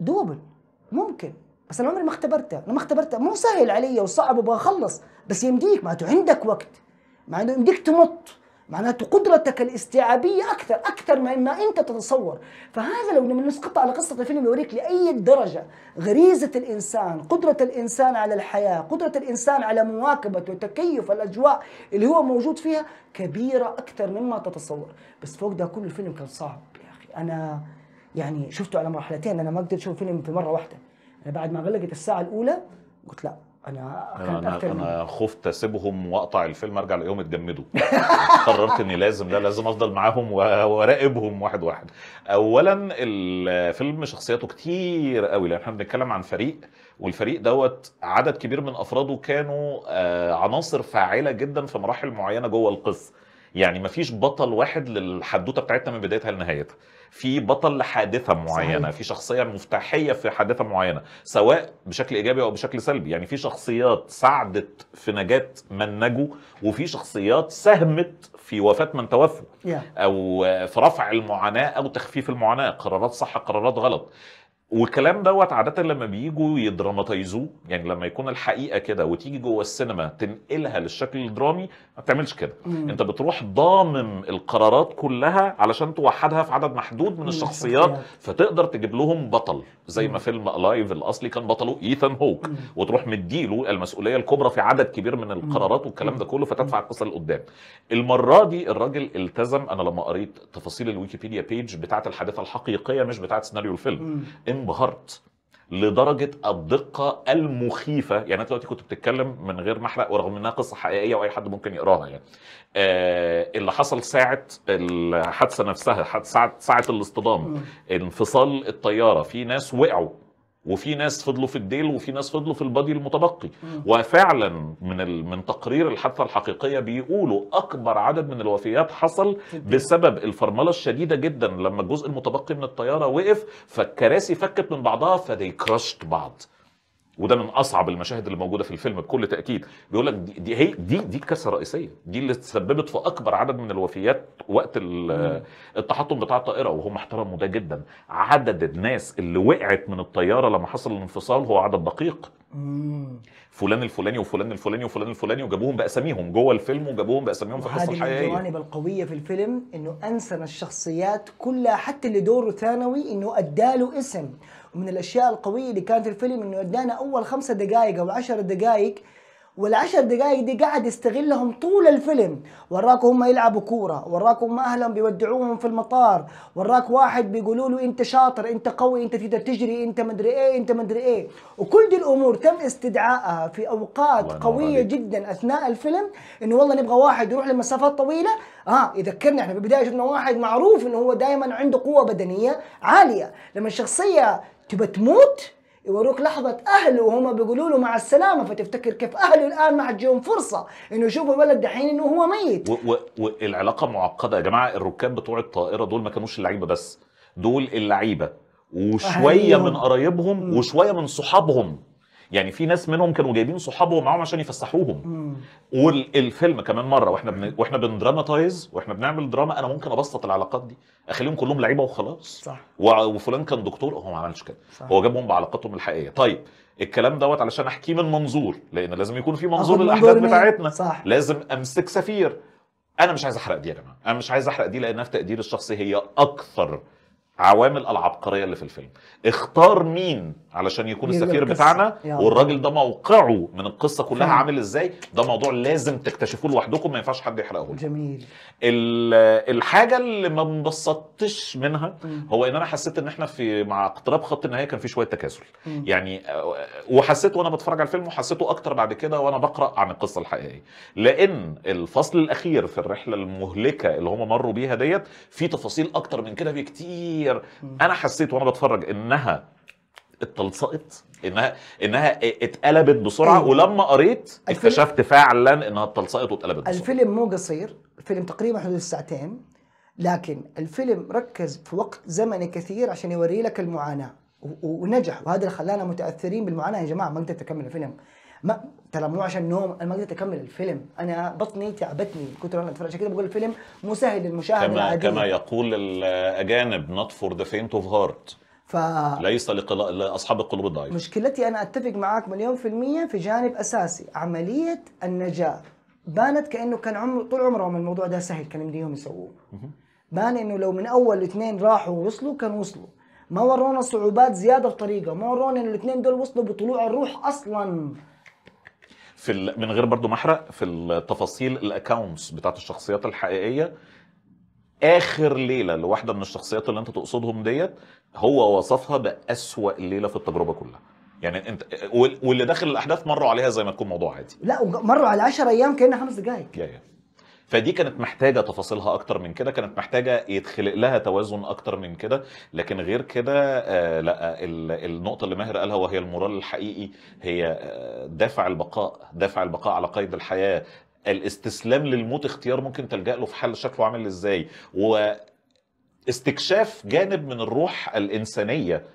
دوبل ممكن بس انا عمري ما اختبرتها انا ما اختبرتها مو سهل علي وصعب وابغى اخلص بس يمديك معناته عندك وقت معناته يمديك تمط معناته قدرتك الاستيعابيه اكثر اكثر مما انت تتصور فهذا لو لما نسقط على قصه الفيلم يوريك لاي درجه غريزه الانسان قدره الانسان على الحياه قدره الانسان على مواكبه وتكيف الاجواء اللي هو موجود فيها كبيره اكثر مما تتصور بس فوق ده كل الفيلم كان صعب يا اخي انا يعني شفته على مرحلتين انا ما قدرت اشوف فيلم في مره واحده انا بعد ما غلقت الساعه الاولى قلت لا انا انا, أنا خفت اسيبهم واقطع الفيلم ارجع الاقيهم اتجمدوا *laughs* قررت اني لازم لا لازم افضل معاهم واراقبهم واحد واحد اولا الفيلم شخصياته كتير قوي لان احنا بنتكلم عن فريق والفريق دوت عدد كبير من افراده كانوا آه، عناصر فاعله جدا في مراحل معينه جوه القصه يعني مفيش بطل واحد للحدوته بتاعتنا من بدايتها لنهايتها في بطل لحادثه معينه صحيح. في شخصيه مفتاحيه في حادثه معينه سواء بشكل ايجابي او بشكل سلبي يعني في شخصيات ساعدت في نجاه من نجوا وفي شخصيات ساهمت في وفاه من توفوا yeah. او في رفع المعاناه او تخفيف المعاناه قرارات صح قرارات غلط والكلام دوت عاده لما بيجوا يدراماتيزوه يعني لما يكون الحقيقه كده وتيجي جوه السينما تنقلها للشكل الدرامي ما بتعملش كده مم. انت بتروح ضامم القرارات كلها علشان توحدها في عدد محدود من الشخصيات مم. فتقدر تجيب لهم بطل زي مم. ما فيلم الايف الاصلي كان بطله ايثان هوك مم. وتروح مديله المسؤوليه الكبرى في عدد كبير من القرارات والكلام ده كله فتدفع القصه لقدام المره دي الراجل التزم انا لما قريت تفاصيل الويكيبيديا بيج بتاعت الحادثه الحقيقيه مش بتاعت سيناريو الفيلم انبهرت لدرجه الدقه المخيفه يعني انت دلوقتي كنت بتتكلم من غير ما احرق ورغم انها قصه حقيقيه واي حد ممكن يقراها يعني آه اللي حصل ساعه الحادثه نفسها ساعه ساعه الاصطدام انفصال الطياره في ناس وقعوا وفي ناس فضلوا في الديل وفي ناس فضلوا في البادي المتبقي مم. وفعلا من من تقرير الحادثه الحقيقيه بيقولوا اكبر عدد من الوفيات حصل بسبب الفرمله الشديده جدا لما الجزء المتبقي من الطياره وقف فالكراسي فكت من بعضها فدي كراشت بعض وده من اصعب المشاهد اللي موجوده في الفيلم بكل تاكيد بيقول لك دي, دي هي دي دي الكارثه الرئيسيه دي اللي تسببت في اكبر عدد من الوفيات وقت التحطم بتاع الطائره وهم احترموا ده جدا عدد الناس اللي وقعت من الطياره لما حصل الانفصال هو عدد دقيق فلان الفلاني وفلان الفلاني وفلان الفلاني وجابوهم باساميهم جوه الفيلم وجابوهم باساميهم في القصه الحقيقيه هذه الجوانب القويه في الفيلم انه انسب الشخصيات كلها حتى اللي دوره ثانوي انه اداله اسم ومن الاشياء القويه اللي كانت في الفيلم انه ادانا اول خمسة دقائق او عشر دقائق والعشر دقائق دي قاعد يستغلهم طول الفيلم وراكم هم يلعبوا كورة وراكم هم أهلهم بيودعوهم في المطار وراك واحد بيقولوا له أنت شاطر أنت قوي أنت تقدر تجري أنت مدري إيه أنت مدري إيه وكل دي الأمور تم استدعائها في أوقات قوية عليك. جدا أثناء الفيلم إنه والله نبغى واحد يروح لمسافات طويلة آه يذكرنا إحنا في البداية شفنا واحد معروف إنه هو دائما عنده قوة بدنية عالية لما الشخصية تبى تموت يوروك لحظة أهله وهم بيقولوا له مع السلامة فتفتكر كيف أهله الآن ما جيهم فرصة إنه يشوفوا الولد دحين إنه هو ميت والعلاقة معقدة يا جماعة الركاب بتوع الطائرة دول ما كانوش اللعيبة بس دول اللعيبة وشوية أهلهم. من قرايبهم وشوية من صحابهم يعني في ناس منهم كانوا جايبين صحابهم معاهم عشان يفسحوهم والفيلم كمان مره واحنا بن... واحنا بندراماتايز واحنا بنعمل دراما انا ممكن ابسط العلاقات دي اخليهم كلهم لعيبه وخلاص صح و... وفلان كان دكتور هو ما عملش كده صح. هو جابهم بعلاقاتهم الحقيقيه طيب الكلام دوت علشان احكيه من منظور لان لازم يكون في منظور الاحداث بتاعتنا صح. لازم امسك سفير انا مش عايز احرق دي يا جماعه انا مش عايز احرق دي لانها في تقديري الشخصي هي اكثر عوامل العبقريه اللي في الفيلم اختار مين علشان يكون السفير بتاعنا يعني. والراجل ده موقعه من القصه كلها فهم. عامل ازاي ده موضوع لازم تكتشفوه لوحدكم ما ينفعش حد يحرقه جميل الحاجه اللي ما انبسطتش منها م. هو ان انا حسيت ان احنا في مع اقتراب خط النهايه كان في شويه تكاسل م. يعني آه، وحسيت وانا بتفرج على الفيلم وحسيته اكتر بعد كده وانا بقرا عن القصه الحقيقيه لان الفصل الاخير في الرحله المهلكه اللي هم مروا بيها ديت في تفاصيل اكتر من كده بكتير كتير انا حسيت وانا بتفرج انها اتلصقت انها انها اتقلبت بسرعه أيوة. ولما قريت اكتشفت فعلا انها اتلصقت واتقلبت بسرعه الفيلم مو قصير الفيلم تقريبا حدود الساعتين لكن الفيلم ركز في وقت زمني كثير عشان يوري لك المعاناه ونجح وهذا اللي خلانا متاثرين بالمعاناه يا جماعه ما قدرت اكمل الفيلم ما ترى ممنوع عشان نوم انا ما قدرت اكمل الفيلم انا بطني تعبتني من كثر انا اتفرج عشان كده بقول الفيلم مو سهل للمشاهد كما العادية. كما يقول الاجانب نوت فور ذا فينت اوف هارت ف... ليس لقل... لاصحاب القلوب الضعيفه مشكلتي انا اتفق معاك مليون في المية في جانب اساسي عملية النجاة بانت كانه كان عمره طول عمرهم الموضوع ده سهل كان يمديهم يسووه بان انه لو من اول اثنين راحوا ووصلوا كان وصلوا ما ورونا صعوبات زياده في طريقه ما ورونا انه الاثنين دول وصلوا بطلوع الروح اصلا في من غير برضو ما احرق في التفاصيل الاكونتس بتاعت الشخصيات الحقيقيه اخر ليله لواحده من الشخصيات اللي انت تقصدهم ديت هو وصفها باسوا ليله في التجربه كلها يعني انت واللي داخل الاحداث مروا عليها زي ما تكون موضوع عادي لا مروا على 10 ايام كانها خمس دقائق يا يا فدي كانت محتاجه تفاصيلها اكتر من كده كانت محتاجه يتخلق لها توازن اكتر من كده لكن غير كده آه، لا النقطه اللي ماهر قالها وهي المورال الحقيقي هي آه، دافع البقاء دافع البقاء على قيد الحياه الاستسلام للموت اختيار ممكن تلجا له في حال شكله عامل ازاي واستكشاف جانب من الروح الانسانيه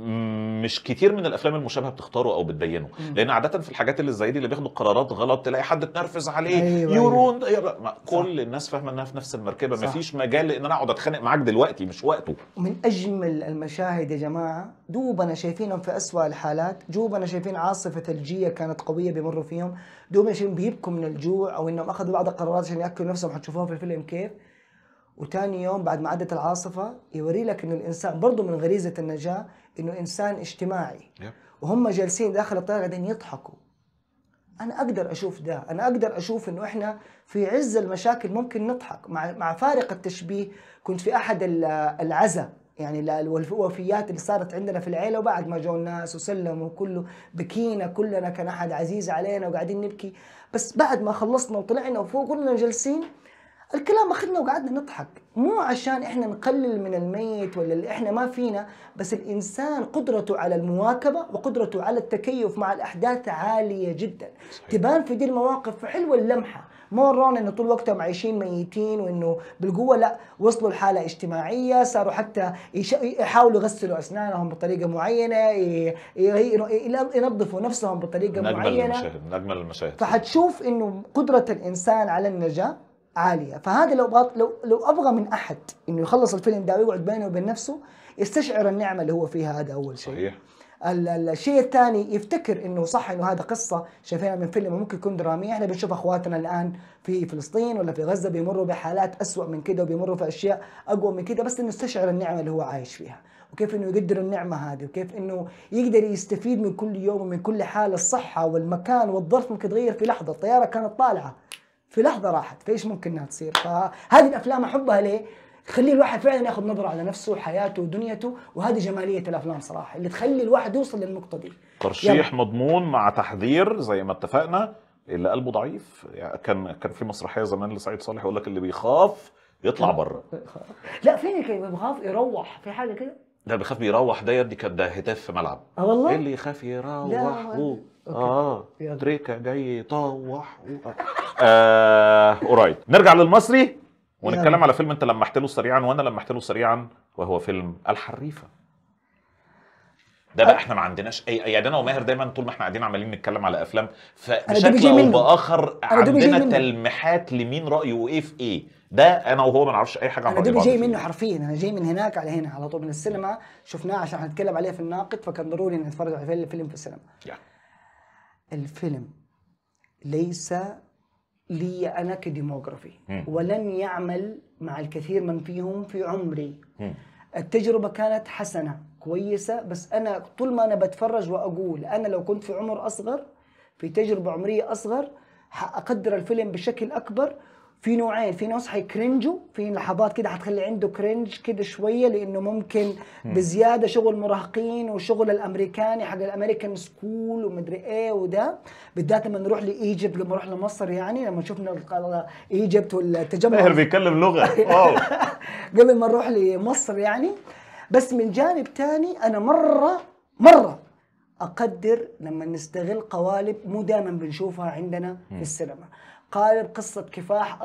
مش كتير من الافلام المشابهه بتختاره او بتبينه لان عاده في الحاجات اللي زي دي اللي بياخدوا قرارات غلط تلاقي حد اتنرفز عليه أيوة يورون أيوة. كل الناس فاهمه انها في نفس المركبه صح. مفيش مجال ان انا اقعد اتخانق معاك دلوقتي مش وقته ومن اجمل المشاهد يا جماعه دوبنا شايفينهم في أسوأ الحالات دوبنا شايفين عاصفه ثلجيه كانت قويه بيمروا فيهم دوبنا شايفين بيبكوا من الجوع او انهم اخذوا بعض القرارات عشان ياكلوا نفسهم حتشوفوها في الفيلم كيف وتاني يوم بعد ما عدت العاصفة يوري لك انه الانسان برضه من غريزة النجاة انه انسان اجتماعي وهم جالسين داخل الطياره قاعدين يضحكوا انا اقدر اشوف ده انا اقدر اشوف انه احنا في عز المشاكل ممكن نضحك مع مع فارق التشبيه كنت في احد العزاء يعني الوفيات اللي صارت عندنا في العيله وبعد ما جو الناس وسلموا كله بكينا كلنا كان احد عزيز علينا وقاعدين نبكي بس بعد ما خلصنا وطلعنا وفوق كلنا جالسين الكلام اخذنا وقعدنا نضحك مو عشان احنا نقلل من الميت ولا اللي احنا ما فينا بس الانسان قدرته على المواكبه وقدرته على التكيف مع الاحداث عاليه جدا صحيح. تبان في دي المواقف حلوه اللمحه ما ورانا انه طول وقتهم عايشين ميتين وانه بالقوه لا وصلوا لحاله اجتماعيه صاروا حتى يحاولوا يغسلوا اسنانهم بطريقه معينه ينظفوا نفسهم بطريقه من معينه من اجمل المشاهد من اجمل المشاهد فحتشوف انه قدره الانسان على النجاه عاليه فهذا لو بغط لو لو ابغى من احد انه يخلص الفيلم ده ويقعد بينه وبين نفسه يستشعر النعمه اللي هو فيها هذا اول شيء صحيح الشيء الثاني يفتكر انه صح انه هذا قصه شايفينها من فيلم ممكن يكون دراميه احنا بنشوف اخواتنا الان في فلسطين ولا في غزه بيمروا بحالات اسوا من كده وبيمروا في اشياء اقوى من كده بس انه يستشعر النعمه اللي هو عايش فيها وكيف انه يقدر النعمه هذه وكيف انه يقدر يستفيد من كل يوم ومن كل حال الصحه والمكان والظرف ممكن يتغير في لحظه الطياره كانت طالعه في لحظه راحت فايش ممكن انها تصير فهذه الافلام احبها ليه تخلي الواحد فعلا ياخذ نظره على نفسه وحياته ودنيته وهذه جماليه الافلام صراحه اللي تخلي الواحد يوصل للنقطه دي ترشيح يلا. مضمون مع تحذير زي ما اتفقنا اللي قلبه ضعيف يعني كان كان في مسرحيه زمان لسعيد صالح يقول لك اللي بيخاف يطلع بره لا فين كان بيخاف يروح في حاجه كده ده بيخاف يروح ديت دي كانت ده هتاف في ملعب اه والله اللي يخاف يروح اوكي اه تريكا جاي يطوح آه قريب نرجع للمصري ونتكلم على فيلم انت لمحت له سريعا وانا لمحت له سريعا وهو فيلم الحريفه ده بقى احنا ما عندناش اي يعني انا وماهر دايما طول ما احنا قاعدين عمالين نتكلم على افلام فبشكل او باخر عندنا تلميحات لمين رايه وايه في ايه ده انا وهو ما نعرفش اي حاجه عن ده جاي منه حرفيا انا جاي من هناك على هنا على طول من السينما شفناه عشان هنتكلم عليه في الناقد فكان ضروري نتفرج على الفيلم في السينما yeah. الفيلم ليس لي أنا كديموغرافي ولن يعمل مع الكثير من فيهم في عمري التجربة كانت حسنة كويسة بس أنا طول ما أنا بتفرج وأقول أنا لو كنت في عمر أصغر في تجربة عمرية أصغر حأقدر الفيلم بشكل أكبر في نوعين في ناس هيكرنجوا في لحظات كده هتخلي عنده كرنج كده شويه لانه ممكن بزياده شغل مراهقين وشغل الامريكاني حق الامريكان سكول ومدري ايه وده بالذات لما نروح لايجيبت لما نروح لمصر يعني لما شفنا ايجيبت والتجمع ماهر بيتكلم لغه *laughs* قبل ما نروح لمصر يعني بس من جانب تاني انا مره مره اقدر لما نستغل قوالب مو دائما بنشوفها عندنا في السينما قالب قصة كفاح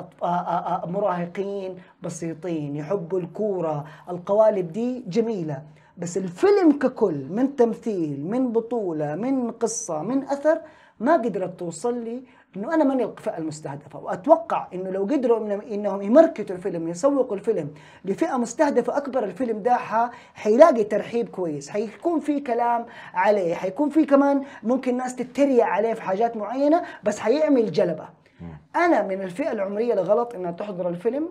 مراهقين بسيطين يحبوا الكورة القوالب دي جميلة بس الفيلم ككل من تمثيل من بطولة من قصة من أثر ما قدرت توصل لي انه انا ماني الفئه المستهدفه واتوقع انه لو قدروا انهم يماركتوا الفيلم يسوقوا الفيلم لفئه مستهدفه اكبر الفيلم ده حيلاقي ترحيب كويس حيكون في كلام عليه حيكون في كمان ممكن ناس تتريق عليه في حاجات معينه بس حيعمل جلبه انا من الفئه العمريه الغلط انها تحضر الفيلم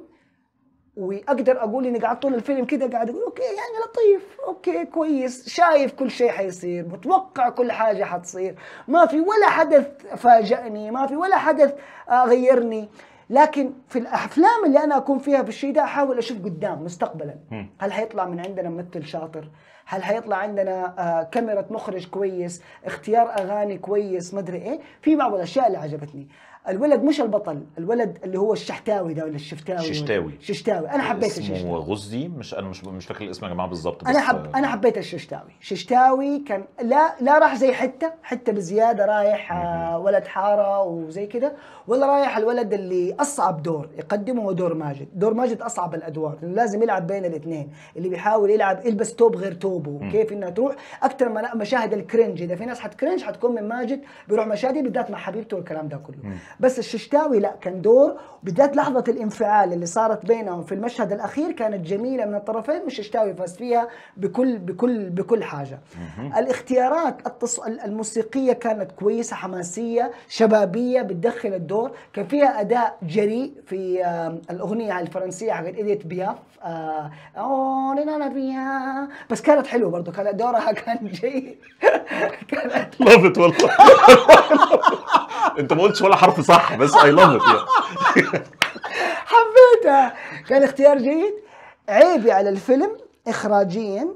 واقدر اقول اني قعدت طول الفيلم كده قاعد اقول اوكي يعني لطيف اوكي كويس شايف كل شيء حيصير متوقع كل حاجه حتصير ما في ولا حدث فاجئني ما في ولا حدث آه، غيرني لكن في الافلام اللي انا اكون فيها في الشيء ده احاول اشوف قدام مستقبلا هل حيطلع من عندنا ممثل شاطر هل حيطلع عندنا آه، كاميرا مخرج كويس اختيار اغاني كويس مدري ايه في بعض الاشياء اللي عجبتني الولد مش البطل الولد اللي هو الشحتاوي ده ولا الشفتاوي ششتاوي ششتاوي انا حبيت الششتاوي اسمه غزي مش انا مش مش فاكر الاسم يا جماعه بالظبط انا حب انا حبيت الششتاوي ششتاوي كان لا لا راح زي حته حته بزياده رايح آه، ولد حاره وزي كده ولا رايح الولد اللي اصعب دور يقدمه هو دور ماجد دور ماجد اصعب الادوار لانه لازم يلعب بين الاثنين اللي بيحاول يلعب يلبس توب غير توبه كيف انها تروح اكثر مشاهد الكرنج اذا في ناس حتكرنج حتكون من ماجد بيروح مشاهد بالذات مع حبيبته والكلام ده كله بس الششتاوي لا كان دور بالذات لحظة الانفعال اللي صارت بينهم في المشهد الأخير كانت جميلة من الطرفين والششتاوي فاز فيها بكل بكل بكل حاجة الاختيارات التص... الموسيقية كانت كويسة حماسية شبابية بتدخل الدور كان فيها أداء جريء في الأغنية الفرنسية حقت إيديت بياف آه، بس كانت حلوة برضه كان دورها *laughs* كان جيد كانت لافت والله *laughs* انت ما قلتش ولا حرف صح بس اي لاف ات حبيتها كان اختيار جيد عيبي على الفيلم اخراجيا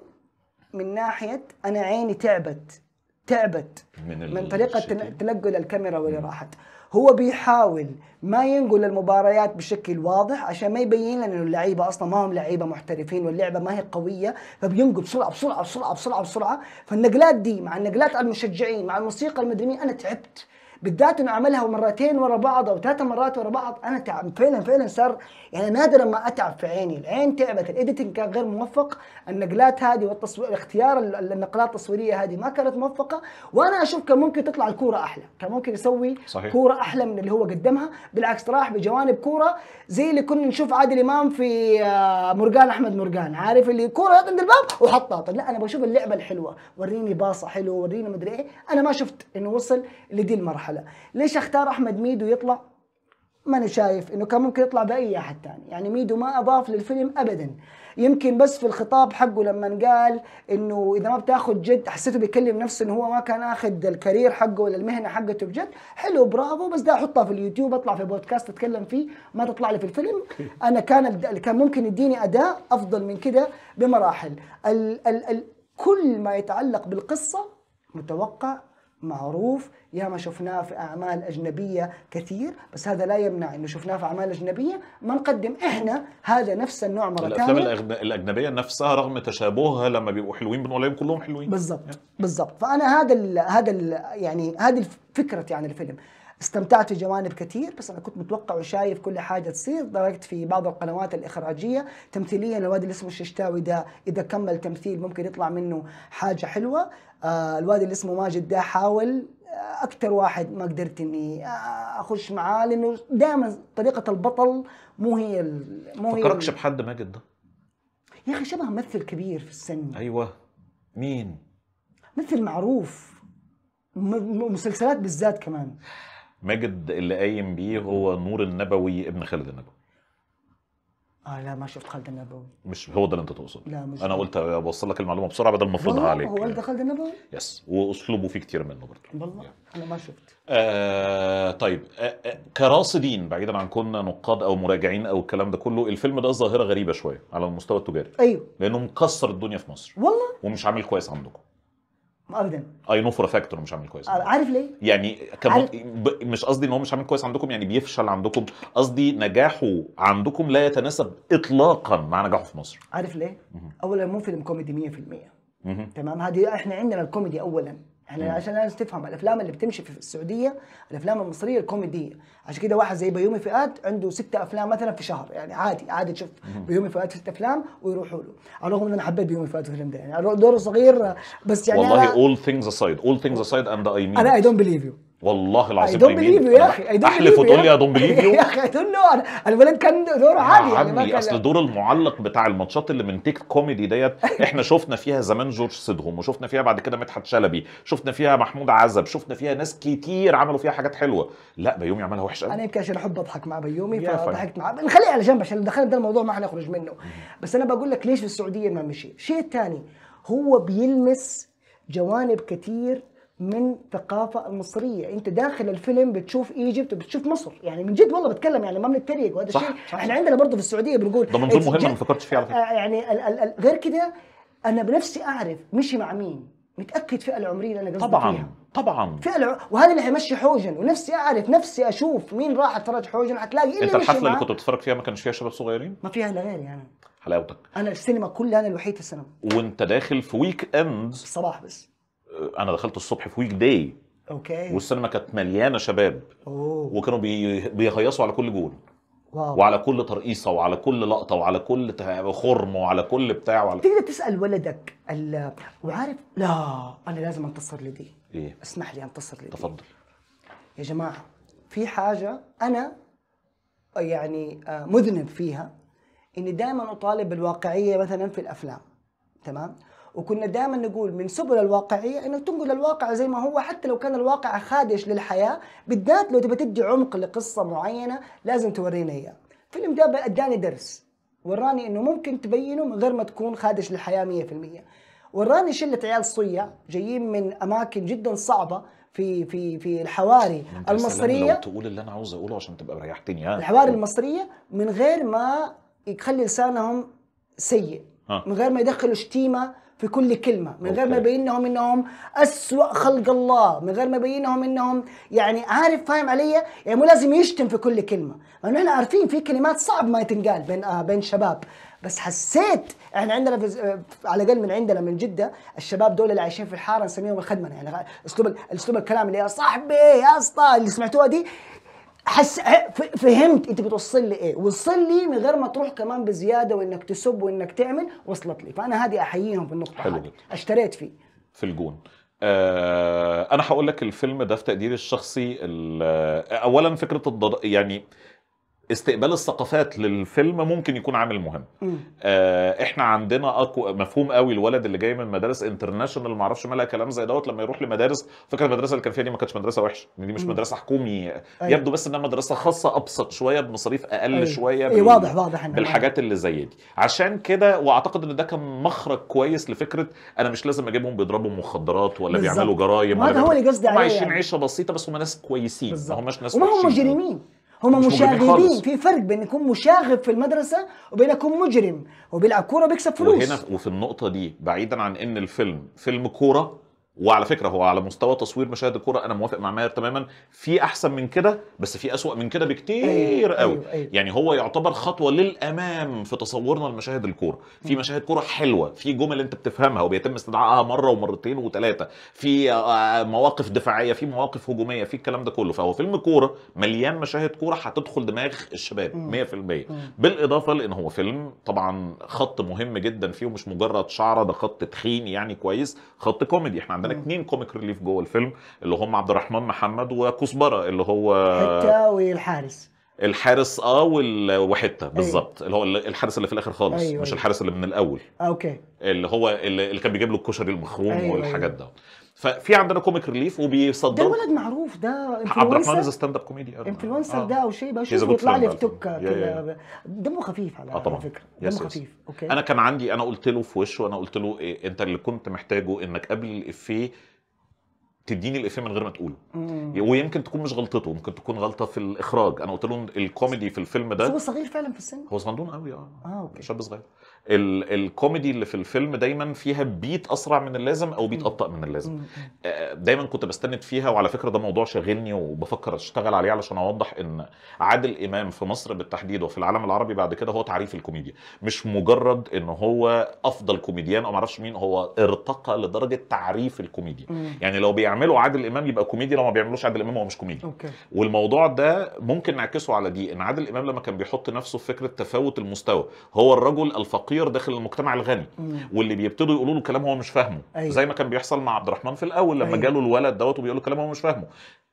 من ناحيه انا عيني تعبت تعبت من, من طريقه تنقل الكاميرا واللي راحت هو بيحاول ما ينقل المباريات بشكل واضح عشان ما يبين لنا انه اللعيبه اصلا ما هم لعيبه محترفين واللعبه ما هي قويه فبينقل بسرعه بسرعه بسرعه بسرعه بسرعه فالنقلات دي مع النقلات على المشجعين مع الموسيقى المدنيه انا تعبت بالذات انه عملها مرتين ورا بعض او ثلاث مرات ورا بعض انا تعب فعلا فعلا صار يعني نادرا ما اتعب في عيني العين تعبت الايديتنج كان غير موفق النقلات هذه والتصوير اختيار النقلات التصويريه هذه ما كانت موفقه وانا اشوف كان ممكن تطلع الكوره احلى كان ممكن يسوي صحيح. كوره احلى من اللي هو قدمها بالعكس راح بجوانب كوره زي اللي كنا نشوف عادل امام في آه، مرجان احمد مرجان عارف اللي كوره عند الباب وحطها طيب لا انا بشوف اللعبه الحلوه وريني باصه حلوه وريني مدري ايه انا ما شفت انه وصل لدي المرحله ليش اختار احمد ميدو يطلع ما انا شايف انه كان ممكن يطلع باي احد ثاني يعني ميدو ما اضاف للفيلم ابدا يمكن بس في الخطاب حقه لما قال انه اذا ما بتاخذ جد حسيته بيكلم نفسه انه هو ما كان اخذ الكارير حقه ولا المهنه حقته بجد حلو برافو بس ده احطها في اليوتيوب اطلع في بودكاست اتكلم فيه ما تطلع لي في الفيلم *laughs* انا كان كان ممكن يديني اداء افضل من كده بمراحل ال ال ال كل ما يتعلق بالقصه متوقع معروف يا ما شفناه في اعمال اجنبيه كثير بس هذا لا يمنع انه شفناه في اعمال اجنبيه ما نقدم احنا هذا نفس النوع مره ثانيه الافلام الاجنبيه نفسها رغم تشابهها لما بيبقوا حلوين بنقول عليهم كلهم حلوين بالضبط بالضبط فانا هذا ال هذا ال يعني هذه فكرتي يعني عن الفيلم استمتعت بجوانب كثير بس انا كنت متوقع وشايف كل حاجه تصير درجت في بعض القنوات الاخراجيه تمثيليا الواد اللي اسمه الششتاوي ده اذا كمل تمثيل ممكن يطلع منه حاجه حلوه آه، الواد اللي اسمه ماجد ده حاول آه، اكثر واحد ما قدرت اني آه، اخش معاه لانه دائما طريقه البطل مو هي مو هي فكركش بحد ماجد ده يا اخي شبه ممثل كبير في السن ايوه مين ممثل معروف مسلسلات بالذات كمان ماجد اللي قايم بيه هو نور النبوي ابن خالد النبوي اه لا ما شفت خالد النبوي مش هو ده اللي انت تقصده لا مش انا قلت اوصل لك المعلومه بسرعه بدل ما افرضها عليك هو ده خالد النبوي يس واسلوبه فيه كتير منه برضه والله انا ما شفت آه طيب آه, آه، كراصدين بعيدا عن كنا نقاد او مراجعين او الكلام ده كله الفيلم ده ظاهره غريبه شويه على المستوى التجاري ايوه لانه مكسر الدنيا في مصر والله ومش عامل كويس عندكم ابدا اي نو فور فاكت انه مش عامل كويس عارف ليه؟ يعني كم... عارف... ب... مش قصدي ان هو مش عامل كويس عندكم يعني بيفشل عندكم قصدي نجاحه عندكم لا يتناسب اطلاقا مع نجاحه في مصر عارف ليه؟ اولا مو فيلم كوميدي 100% تمام هذه احنا عندنا الكوميدي اولا احنا يعني عشان الناس تفهم الافلام اللي بتمشي في السعوديه الافلام المصريه الكوميديه عشان كده واحد زي بيومي فؤاد عنده ستة افلام مثلا في شهر يعني عادي عادي تشوف بيومي فؤاد ست افلام ويروحوا له على الرغم ان انا حبيت بيومي فؤاد في الفيلم ده يعني دوره صغير بس يعني والله اول ثينجز اسايد اول ثينجز اسايد اند اي مين انا اي دونت بليف يو والله العظيم اي دونت بليف يا اخي احلف وتقول لي اي دونت بليف يو يا اخي تقول له انا الولد كان دوره عادي يعني عمي اصل دور المعلق بتاع الماتشات اللي من تيك كوميدي ديت *laughs* احنا شفنا فيها زمان جورج سيدهم وشفنا فيها بعد كده مدحت شلبي شفنا فيها محمود عزب شفنا فيها ناس كتير عملوا فيها حاجات حلوه لا بيومي عملها وحش قوي انا يمكن عشان احب اضحك مع بيومي فضحكت معاه نخليه على جنب عشان دخلنا ده الموضوع ما هنخرج منه بس انا بقول لك ليش في السعوديه ما مشي الشيء الثاني هو بيلمس جوانب كتير من ثقافة المصريه انت داخل الفيلم بتشوف ايجيبت وبتشوف مصر يعني من جد والله بتكلم يعني ما بنتريق وهذا الشيء احنا عندنا برضه في السعوديه بنقول ده منظور مهم ما فكرتش فيه على فكره آه، يعني ال ال الـ غير كده انا بنفسي اعرف مشي مع مين متاكد فئه العمريه اللي انا قصدي طبعا فيها. طبعا فئه الع... وهذا اللي هيمشي حوجن ونفسي اعرف نفسي اشوف مين راح اتفرج حوجن هتلاقي إيه انت الحفله اللي كنت بتتفرج فيها ما كانش فيها شباب صغيرين؟ ما فيها الا غيري يعني. انا حلاوتك انا السينما كلها انا الوحيد في السينما وانت داخل في ويك اند الصباح بس آه، انا دخلت الصبح في ويك داي اوكي والسينما كانت مليانه شباب أوه. وكانوا بي... بيهيصوا على كل جول واو. وعلى كل ترقيصه وعلى كل لقطه وعلى كل خرم وعلى كل بتاع وعلى تقدر تسال ولدك ال... وعارف لا انا لازم انتصر لدي ايه اسمح لي انتصر لدي تفضل يا جماعه في حاجه انا يعني آه، مذنب فيها اني دائما اطالب بالواقعيه مثلا في الافلام تمام وكنا دائما نقول من سبل الواقعيه انه تنقل الواقع زي ما هو حتى لو كان الواقع خادش للحياه بالذات لو تبي تدي عمق لقصه معينه لازم تورينا اياه. الفيلم ده اداني درس وراني انه ممكن تبينه من غير ما تكون خادش للحياه 100%. وراني شله عيال صيع جايين من اماكن جدا صعبه في في في الحواري المصريه لو تقول اللي انا عاوز اقوله عشان تبقى ريحتني يعني الحواري المصريه من غير ما يخلي لسانهم سيء من غير ما يدخلوا شتيمه في كل كلمه من غير ما يبينهم انهم اسوا خلق الله من غير ما يبينهم انهم يعني عارف فاهم علي يعني مو لازم يشتم في كل كلمه لانه احنا عارفين في كلمات صعب ما تنقال بين آه بين شباب بس حسيت احنا عندنا في آه، على الاقل من عندنا من جده الشباب دول اللي عايشين في الحاره نسميهم الخدمه يعني اسلوب اسلوب الكلام اللي يا صاحبي يا اسطى اللي سمعتوها دي حس فهمت انت بتوصل لي ايه وصل لي من غير ما تروح كمان بزياده وانك تسب وانك تعمل وصلت لي فانا هذه احييهم في النقطه حلو هذه اشتريت فيه في الجون آه انا هقول لك الفيلم ده في تقديري الشخصي اولا فكره الضد يعني استقبال الثقافات للفيلم ممكن يكون عامل مهم آه احنا عندنا اقوى مفهوم قوي الولد اللي جاي من مدارس انترناشونال ما اعرفش مالها كلام زي دوت لما يروح لمدارس فكره المدرسه اللي كان فيها دي ما كانتش مدرسه وحشه يعني دي مش مم. مدرسه حكومي أيوة. يبدو بس انها مدرسه خاصه ابسط شويه بمصاريف اقل أيوة. شويه إيه، بال... أيوة واضح واضح بالحاجات اللي زي دي عشان كده واعتقد ان ده كان مخرج كويس لفكره انا مش لازم اجيبهم بيضربوا مخدرات ولا بالزبط. بيعملوا جرايم ولا هو اللي قصدي عليه عايشين يعني. عيشه بسيطه بس هم ناس كويسين ما هماش ناس وما هم مجرمين هم مشاغبين في فرق بين يكون مشاغب في المدرسه وبين يكون مجرم وبيلعب كوره بيكسب فلوس وهنا وفي النقطه دي بعيدا عن ان الفيلم فيلم كوره وعلى فكره هو على مستوى تصوير مشاهد الكوره انا موافق مع ماهر تماما في احسن من كده بس في اسوا من كده بكتير أيوه، قوي أيوة أيوة. يعني هو يعتبر خطوه للامام في تصورنا لمشاهد الكوره في مشاهد كوره حلوه في جمل انت بتفهمها وبيتم استدعائها مره ومرتين وثلاثه في آه، آه، مواقف دفاعيه في مواقف هجوميه في الكلام ده كله فهو فيلم كوره مليان مشاهد كوره هتدخل دماغ الشباب 100% بالاضافه لان هو فيلم طبعا خط مهم جدا فيه مش مجرد شعره ده خط تخين يعني كويس خط كوميدي احنا عندنا عندنا اثنين كوميك ريليف جوه الفيلم اللي هم عبد الرحمن محمد وكزبره اللي هو حته والحارس الحارس اه وال... وحته أيوة. بالظبط أيوة. اللي هو الحارس اللي في الاخر خالص أيوة. مش أيوة. الحارس اللي من الاول اوكي اللي هو اللي كان بيجيب له الكشري المخروم أيوة. والحاجات ده أيوة. ففي عندنا كوميك ريليف وبيصدر ده ولد معروف ده عبد الرحمن از ستاند اب كوميدي انفلونسر ده او شيء بشوفه بيطلع لي في توك كده دمه خفيف على, آه طبعًا. فكره دمه خفيف يس. اوكي انا كان عندي انا قلت له في وشه انا قلت له إيه انت اللي كنت محتاجه انك قبل الافيه تديني الافيه من غير ما تقوله مم. ويمكن تكون مش غلطته ممكن تكون غلطه في الاخراج انا قلت له الكوميدي في الفيلم ده هو صغير فعلا في السن هو صغنون قوي اه اه اوكي شاب صغير ال الكوميدي اللي في الفيلم دايما فيها بيت اسرع من اللازم او بيت ابطا من اللازم آه، دايما كنت بستند فيها وعلى فكره ده موضوع شاغلني وبفكر اشتغل عليه علشان اوضح ان عادل امام في مصر بالتحديد وفي العالم العربي بعد كده هو تعريف الكوميديا مش مجرد ان هو افضل كوميديان او معرفش مين هو ارتقى لدرجه تعريف الكوميديا يعني لو بيعملوا عادل امام يبقى كوميدي لو ما بيعملوش عادل امام هو مش كوميدي أوكي. والموضوع ده ممكن نعكسه على دي ان عادل امام لما كان بيحط نفسه في فكره تفاوت المستوى هو الرجل الفقير خطير داخل المجتمع الغني مم. واللي بيبتدوا يقولوا له كلام هو مش فاهمه أيوة. زي ما كان بيحصل مع عبد الرحمن في الاول لما أيوة. جاله الولد دوت وبيقول له كلام هو مش فاهمه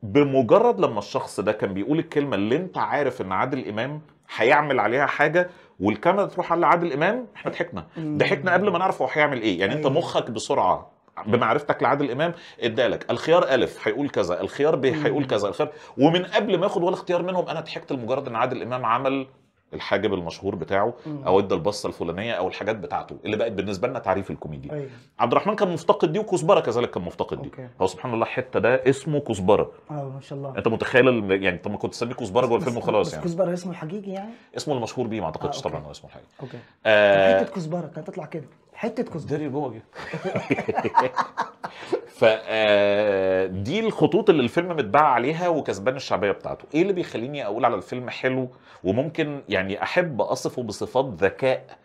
بمجرد لما الشخص ده كان بيقول الكلمه اللي انت عارف ان عادل امام هيعمل عليها حاجه والكاميرا تروح على عادل امام احنا ضحكنا ضحكنا قبل ما نعرف هو هيعمل ايه يعني أيوة. انت مخك بسرعه بمعرفتك لعادل امام ادالك الخيار الف هيقول كذا الخيار ب هيقول كذا الخيار ومن قبل ما ياخد ولا اختيار منهم انا ضحكت لمجرد ان عادل امام عمل الحاجب المشهور بتاعه او ادى البصه الفلانيه او الحاجات بتاعته اللي بقت بالنسبه لنا تعريف الكوميديا أيوة. عبد الرحمن كان مفتقد دي وكزبره كذلك كان مفتقد دي أوكي. هو سبحان الله الحته ده اسمه كزبره اه ما شاء الله انت متخيل يعني طب ما كنت تسميه كزبره جوه الفيلم وخلاص يعني كزبره اسمه الحقيقي يعني اسمه المشهور بيه ما اعتقدش آه، طبعا هو اسمه الحقيقي اوكي آه حته كزبره كانت تطلع كده حته كزبره جوه *laughs* ف فدي آه، الخطوط اللي الفيلم متباع عليها وكسبان الشعبيه بتاعته ايه اللي بيخليني اقول على الفيلم حلو وممكن يعني احب اصفه بصفات ذكاء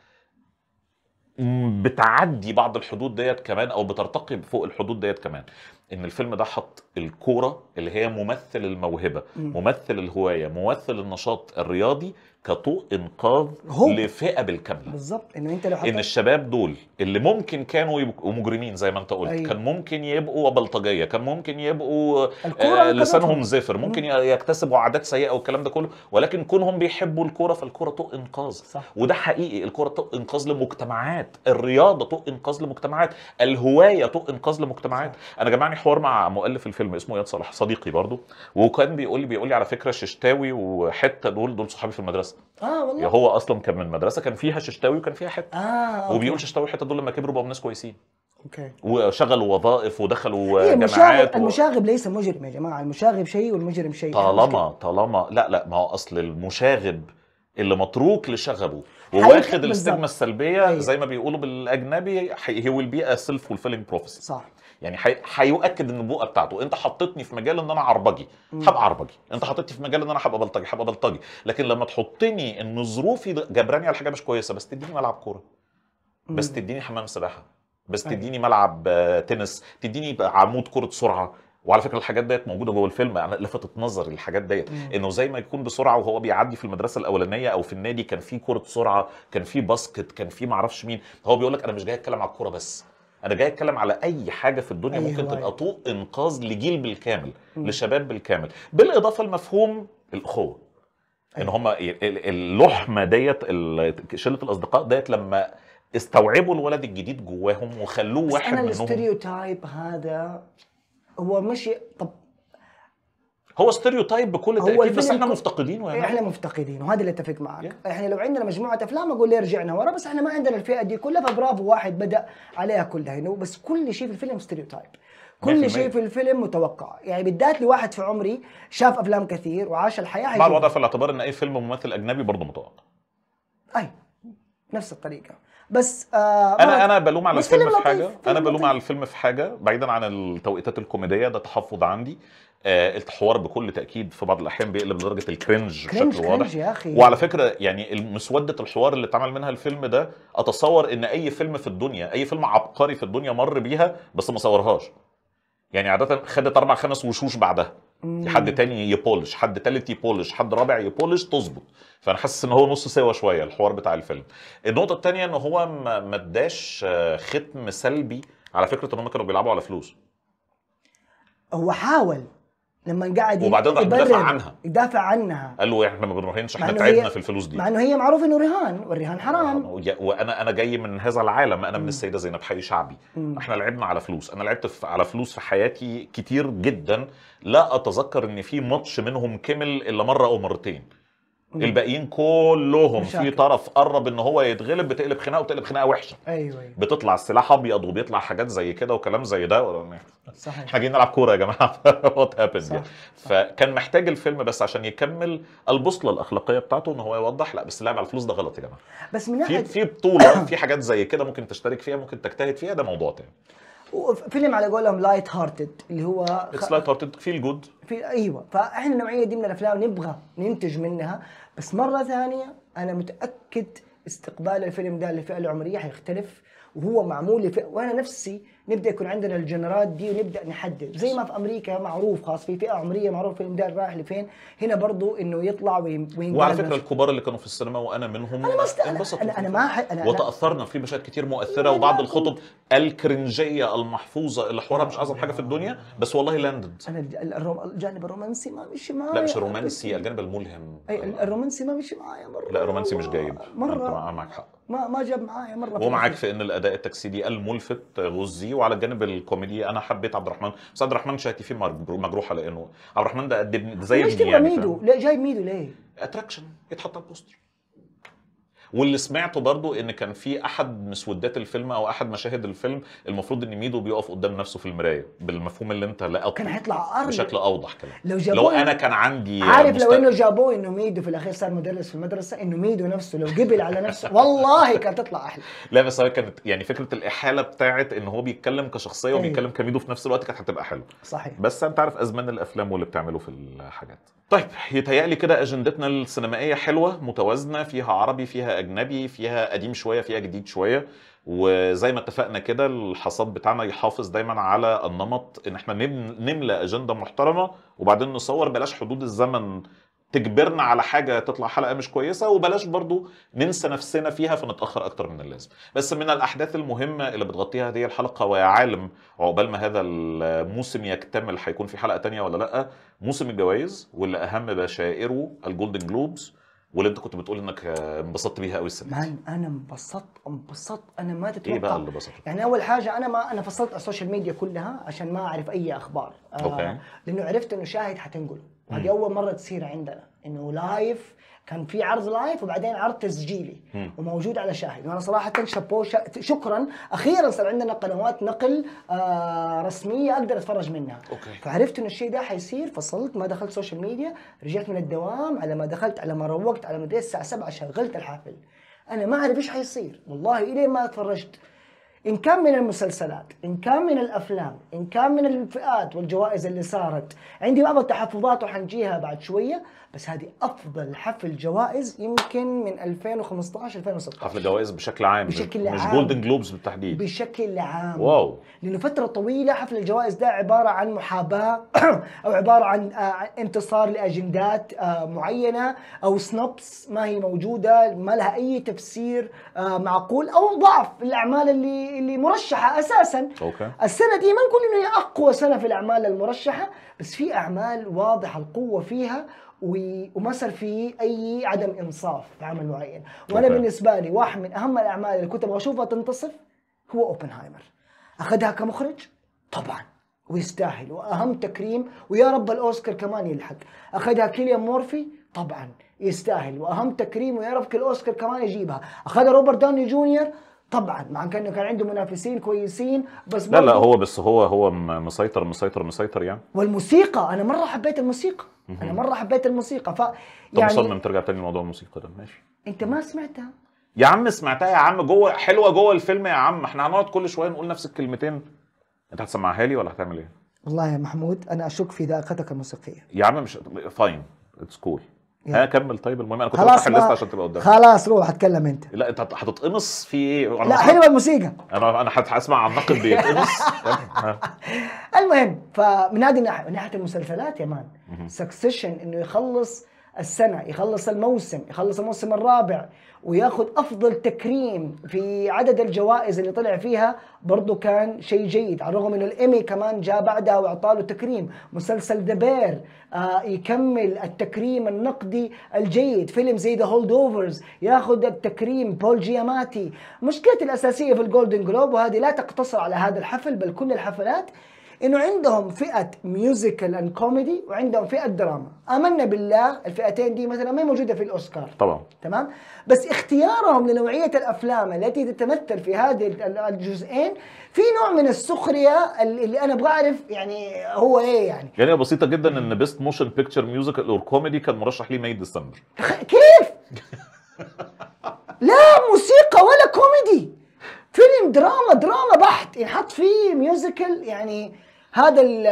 بتعدي بعض الحدود ديت كمان او بترتقي فوق الحدود ديت كمان ان الفيلم ده حط الكوره اللي هي ممثل الموهبه ممثل الهوايه ممثل النشاط الرياضي كطوق انقاذ هو. لفئه بالكامله بالظبط ان انت لو حتى... ان الشباب دول اللي ممكن كانوا يبقوا مجرمين زي ما انت قلت أيوه. كان ممكن يبقوا بلطجيه كان ممكن يبقوا آه، لسانهم زفر ممكن م. يكتسبوا عادات سيئه والكلام ده كله ولكن كونهم بيحبوا الكوره فالكوره طوق انقاذ صح. وده حقيقي الكوره طوق انقاذ لمجتمعات الرياضه طوق انقاذ لمجتمعات الهوايه طوق انقاذ لمجتمعات صح. انا جمعني حوار مع مؤلف الفيلم اسمه اياد صلاح صديقي برضه وكان بيقول لي بيقول لي على فكره ششتاوي وحته دول دول صحابي في المدرسه اه والله يعني هو اصلا كان من مدرسه كان فيها ششتاوي وكان فيها حته اه أوكي. وبيقول ششتاوي وحته دول لما كبروا بقوا ناس كويسين اوكي وشغلوا وظائف ودخلوا إيه المشاغب و... المشاغب ليس مجرم يا جماعه المشاغب شيء والمجرم شيء طالما طالما لا لا ما هو اصل المشاغب اللي متروك لشغبه وواخد الاستجمة السلبيه أيوه. زي ما بيقولوا بالاجنبي هي ويل بي سيلف fulfilling بروفيسي صح يعني هيؤكد النبوءه بتاعته انت حطيتني في مجال ان انا عربجي هبقى عربجي انت حطيتني في مجال ان انا هبقى بلطجي هبقى بلطجي لكن لما تحطني ان ظروفي جبراني على حاجه مش كويسه بس تديني ملعب كوره بس تديني حمام سباحه بس أيوة. تديني ملعب آه، تنس تديني عمود كره سرعه وعلى فكره الحاجات ديت موجوده جوه الفيلم انا لفتت نظري الحاجات ديت انه زي ما يكون بسرعه وهو بيعدي في المدرسه الاولانيه او في النادي كان في كره سرعه كان في باسكت كان في معرفش مين هو بيقول لك انا مش جاي اتكلم على الكوره بس انا جاي اتكلم على اي حاجه في الدنيا أيوة ممكن تبقى طوق انقاذ لجيل بالكامل م. لشباب بالكامل بالاضافه لمفهوم الاخوه أيوة. ان هم اللحمه ديت شله الاصدقاء ديت لما استوعبوا الولد الجديد جواهم وخلوه واحد منهم انا الاستريوتايب هذا هو مش طب هو ستيريو تايب بكل تاكيد بس احنا مفتقدينه يعني احنا مفتقدين وهذا اللي اتفق معك yeah. احنا لو عندنا مجموعه افلام اقول ليه رجعنا ورا بس احنا ما عندنا الفئه دي كلها فبرافو واحد بدا عليها كلها هنا يعني بس كل شيء في الفيلم ستيريو تايب كل شيء في الفيلم متوقع يعني بالذات لواحد في عمري شاف افلام كثير وعاش الحياه مع الوضع في الاعتبار ان اي فيلم ممثل اجنبي برضه متوقع اي نفس الطريقه بس آه انا انا بلوم على الفيلم في حاجه انا بلوم على الفيلم في حاجه بعيدا عن التوقيتات الكوميديه ده تحفظ عندي آه، الحوار بكل تاكيد في بعض الاحيان بيقلب لدرجه الكرنج بشكل واضح يا أخي. وعلى فكره يعني مسوده الحوار اللي اتعمل منها الفيلم ده اتصور ان اي فيلم في الدنيا اي فيلم عبقري في الدنيا مر بيها بس ما صورهاش يعني عاده خدت اربع خمس وشوش بعدها مم. حد تاني يبولش حد تالت يبولش حد رابع يبولش تظبط فانا حاسس ان هو نص سوا شويه الحوار بتاع الفيلم النقطه الثانيه ان هو ما اداش آه، ختم سلبي على فكره ان هم كانوا بيلعبوا على فلوس هو حاول لما قاعد وبعدين راح يدافع عنها يدافع عنها قال له احنا ما بنروحينش احنا تعبنا في الفلوس دي مع انه هي معروف انه رهان والرهان حرام آه، وانا انا جاي من هذا العالم انا من السيده زينب حي شعبي مم. احنا لعبنا على فلوس انا لعبت على فلوس في حياتي كتير جدا لا اتذكر ان في ماتش منهم كمل الا مره او مرتين الباقيين كلهم في طرف قرب ان هو يتغلب بتقلب خناقه وتقلب خناقه وحشه ايوه ايوه بتطلع السلاح ابيض وبيطلع حاجات زي كده وكلام زي ده صحيح احنا جايين نلعب كوره يا جماعه وات هابند يعني فكان محتاج الفيلم بس عشان يكمل البوصله الاخلاقيه بتاعته ان هو يوضح لا بس اللعب على الفلوس ده غلط يا جماعه بس من ناحيه في بطوله في حاجات زي كده ممكن تشترك فيها ممكن تجتهد فيها ده موضوع تاني وفيلم على قولهم لايت هارتد اللي هو اتس لايت هارتد فيل جود في ايوه فاحنا النوعيه دي من الافلام نبغى ننتج منها بس مره ثانيه انا متاكد استقبال الفيلم ده للفئه العمريه حيختلف وهو معمول لفئه وانا نفسي نبدا يكون عندنا الجنرات دي ونبدا نحدد زي ما في امريكا معروف خاص في فئه عمريه معروف الامداد رايح لفين هنا برضو انه يطلع وين وعلى فكره الكبار اللي كانوا في السينما وانا منهم انا ما است... انا, أنا ما ح... أنا وتاثرنا في مشاهد كتير مؤثره وبعض الخطب الكرنجيه المحفوظه اللي حوارها مش اعظم حاجه في الدنيا بس والله لاندد انا الجانب الرومانسي ما مش معايا لا مش الرومانسي الجانب الملهم اي الرومانسي ما مش معايا مره لا الرومانسي مش جايب مره معاك حق ما ما جاب معايا مره ومعك في ان الاداء التجسيدي الملفت غزي وعلى الجانب الكوميدي انا حبيت عبد الرحمن بس عبد الرحمن شايف فيه مجروحه لانه عبد الرحمن ده قد زي ليش تبقى يعني ميدو لا جايب ميدو ليه؟ اتراكشن يتحط على البوستر واللي سمعته برضو ان كان في احد مسودات الفيلم او احد مشاهد الفيلم المفروض ان ميدو بيقف قدام نفسه في المرايه بالمفهوم اللي انت لقطته كان هيطلع ارض بشكل اوضح كمان لو جابوه لو انا كان عندي عارف لو انه جابوه انه ميدو في الاخير صار مدرس في المدرسه انه ميدو نفسه لو جبل على نفسه *laughs* والله كانت تطلع احلى لا بس هي كانت يعني فكره الاحاله بتاعت ان هو بيتكلم كشخصيه إيه. وبيتكلم كميدو في نفس الوقت كانت هتبقى حلوه صحيح بس انت عارف ازمان الافلام واللي بتعمله في الحاجات طيب يتهيألي كده اجندتنا السينمائيه حلوه متوازنه فيها عربي فيها اجنبي فيها قديم شويه فيها جديد شويه وزي ما اتفقنا كده الحصاد بتاعنا يحافظ دايما على النمط ان احنا نملى اجنده محترمه وبعدين نصور بلاش حدود الزمن تجبرنا على حاجه تطلع حلقه مش كويسه وبلاش برضو ننسى نفسنا فيها فنتاخر اكتر من اللازم بس من الاحداث المهمه اللي بتغطيها هذه الحلقه ويا عالم عقبال ما هذا الموسم يكتمل هيكون في حلقه تانية ولا لا موسم الجوائز واللي اهم بشائره الجولدن جلوبز واللي انت كنت بتقول انك آه، انبسطت بيها قوي السنه مان انا انبسطت انبسطت انا ما تتوقع ايه بقى اللي بسطت يعني اول حاجه انا ما انا فصلت السوشيال ميديا كلها عشان ما اعرف اي اخبار آه، أوكي. آه لانه عرفت انه شاهد حتنقله هذه اول مره تصير عندنا انه لايف كان في عرض لايف وبعدين عرض تسجيلي وموجود على شاهد وانا صراحه شابو شكرا اخيرا صار عندنا قنوات نقل آه رسميه اقدر اتفرج منها أوكي. فعرفت انه الشيء ده حيصير فصلت ما دخلت سوشيال ميديا رجعت من الدوام على ما دخلت على ما روقت على ما الساعه 7 شغلت الحافل انا ما اعرف ايش حيصير والله الين ما اتفرجت إن كان من المسلسلات إن كان من الأفلام إن كان من الفئات والجوائز اللي صارت عندي بعض التحفظات وحنجيها بعد شوية بس هذه أفضل حفل جوائز يمكن من 2015 2016 حفل جوائز بشكل عام بشكل عام مش جولدن جلوبز بالتحديد بشكل عام واو لأنه فترة طويلة حفل الجوائز ده عبارة عن محاباة *clears throat* أو عبارة عن آه، انتصار لأجندات آه، معينة أو سنوبس ما هي موجودة ما لها أي تفسير آه، معقول أو ضعف الأعمال اللي اللي مرشحه اساسا أوكي. السنه دي ما نقول انه هي اقوى سنه في الاعمال المرشحه بس في اعمال واضحه القوه فيها وما صار في اي عدم انصاف في عمل معين وانا أوكي. بالنسبه لي واحد من اهم الاعمال اللي كنت ابغى اشوفها تنتصف هو اوبنهايمر اخذها كمخرج طبعا ويستاهل واهم تكريم ويا رب الاوسكار كمان يلحق اخذها كيليان مورفي طبعا يستاهل واهم تكريم ويا رب الاوسكار كمان يجيبها اخذها روبرت داوني جونيور طبعا مع كانه كان عنده منافسين كويسين بس لا لا هو بس هو هو مسيطر مسيطر مسيطر يعني والموسيقى انا مره حبيت الموسيقى انا مره حبيت الموسيقى ف يعني طب مصمم ترجع تاني لموضوع الموسيقى ده ماشي انت ما سمعتها يا عم سمعتها يا عم جوه حلوه جوه الفيلم يا عم احنا هنقعد كل شويه نقول نفس الكلمتين انت هتسمعها لي ولا هتعمل ايه؟ والله يا محمود انا اشك في ذائقتك الموسيقيه يا عم مش فاين اتس كول cool. يعني. كمل طيب المهم انا كنت هفتح الليسته عشان تبقى قدامك خلاص روح اتكلم انت لا انت هتتقمص في ايه لا حلوه الموسيقى انا انا هسمع عن ناقد بيتقمص *laughs* المهم فمن هذه الناحيه من ناحيه المسلسلات يا مان سكسيشن انه يخلص السنة يخلص الموسم يخلص الموسم الرابع وياخذ أفضل تكريم في عدد الجوائز اللي طلع فيها برضه كان شيء جيد على الرغم انه الإيمي كمان جاء بعدها وأعطاله تكريم مسلسل ذا آه، بير يكمل التكريم النقدي الجيد فيلم زي ذا هولد اوفرز ياخذ التكريم بول جياماتي مشكلتي الأساسية في الجولدن جلوب وهذه لا تقتصر على هذا الحفل بل كل الحفلات انه عندهم فئه ميوزيكال اند كوميدي وعندهم فئه دراما امنا بالله الفئتين دي مثلا ما موجوده في الاوسكار طبعا تمام بس اختيارهم لنوعيه الافلام التي تتمثل في هذه الجزئين في نوع من السخريه اللي انا ابغى اعرف يعني هو ايه يعني يعني بسيطه جدا ان بيست موشن بيكتشر ميوزيكال اور كوميدي كان مرشح ليه ميد ديسمبر كيف لا موسيقى ولا كوميدي فيلم دراما دراما بحت ينحط فيه ميوزيكال يعني هذا الـ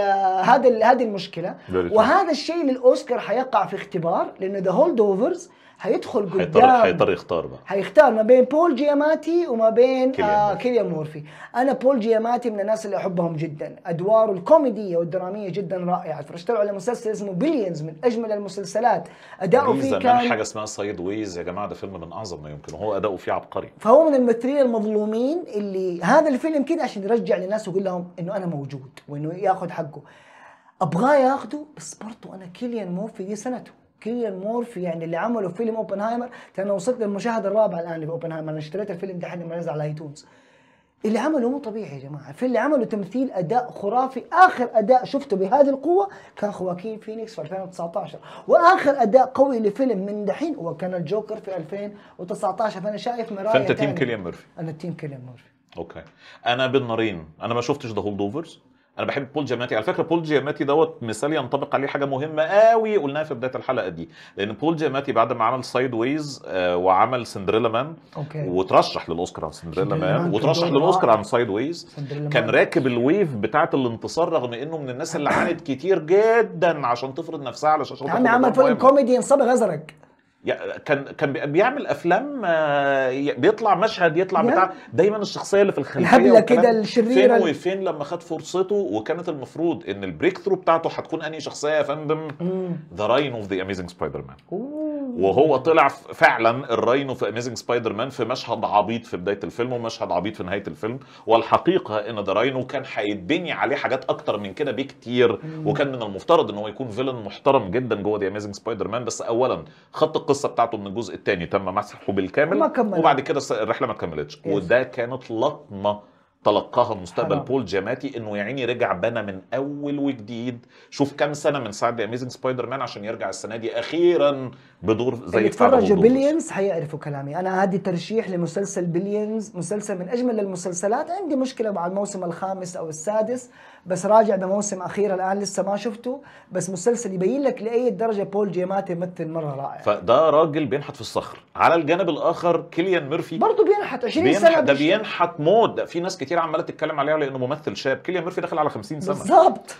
هذا الـ هذه المشكله وهذا الشيء للاوسكار حيقع في اختبار لانه ذا هولد اوفرز هيدخل قدام هيضطر يختار بقى هيختار ما بين بول جياماتي وما بين آه، كيليان آه مورفي انا بول جياماتي من الناس اللي احبهم جدا ادواره الكوميديه والدراميه جدا رائعه له على مسلسل اسمه بليونز من اجمل المسلسلات اداؤه فيه كان حاجه اسمها سايد ويز يا جماعه ده فيلم من اعظم ما يمكن هو اداؤه فيه عبقري فهو من الممثلين المظلومين اللي هذا الفيلم كده عشان يرجع للناس ويقول لهم انه انا موجود وانه ياخذ حقه ابغاه ياخده بس برضه انا كيليان مورفي دي سنته كيليان مورفي يعني اللي عمله فيلم اوبنهايمر انا وصلت للمشاهده الرابعه الان في اوبنهايمر انا اشتريت الفيلم ده لما نزل على ايتونز اللي عمله مو طبيعي يا جماعه في اللي عمله تمثيل اداء خرافي اخر اداء شفته بهذه القوه كان خواكين فينيكس في 2019 واخر اداء قوي لفيلم من دحين هو كان الجوكر في 2019 فانا شايف مرايه فانت تيم كيليان مورفي انا تيم كيليان مورفي اوكي انا بين نارين انا ما شفتش ذا هولد اوفرز انا بحب بول جياماتي على فكره بول جياماتي دوت مثال ينطبق عليه حاجه مهمه قوي قلناها في بدايه الحلقه دي لان بول جياماتي بعد ما عمل سايد ويز آه، وعمل سندريلا مان أوكي. وترشح للاوسكار عن سندريلا مان وترشح للاوسكار عن سايد ويز كان راكب الويف بتاعه الانتصار رغم انه من الناس اللي عانت كتير جدا عشان تفرض نفسها على شاشه عم عمل فيلم كوميدي انصاب غزرك كان كان بيعمل افلام آه، بيطلع مشهد يطلع بتاع دايما الشخصيه اللي في الخلفيه الهبله كده الشريره فين وفين لما خد فرصته وكانت المفروض ان البريك ثرو بتاعته هتكون انهي شخصيه يا فندم ذا راين اوف ذا اميزنج سبايدر مان وهو طلع فعلا الراينو في اميزنج سبايدر مان في مشهد عبيط في بدايه الفيلم ومشهد عبيط في نهايه الفيلم والحقيقه ان ذا راينو كان هيتبني عليه حاجات اكتر من كده بكتير وكان من المفترض ان هو يكون فيلن محترم جدا جوه ذا اميزنج سبايدر مان بس اولا خط القصه بتاعته من الجزء الثاني تم مسحه بالكامل وبعد كده الرحله ما كملتش وده كانت لطمه تلقاها مستقبل بول جاماتي انه يا عيني رجع بنى من اول وجديد شوف كام سنه من ساعه اميزنج سبايدر مان عشان يرجع السنه دي اخيرا بدور زي اللي اتفرج بليونز هيعرفوا كلامي انا هادي ترشيح لمسلسل بليونز مسلسل من اجمل المسلسلات عندي مشكله مع الموسم الخامس او السادس بس راجع بموسم اخير الان لسه ما شفته بس مسلسل يبين لك لاي درجه بول جيماتي يمثل مره رائع فده راجل بينحت في الصخر على الجانب الاخر كيليان ميرفي برضه بينحت 20 بينحت سنه ده بينحت مود في ناس كتير عماله تتكلم عليه لانه ممثل شاب كيليان ميرفي داخل على 50 سنه بالظبط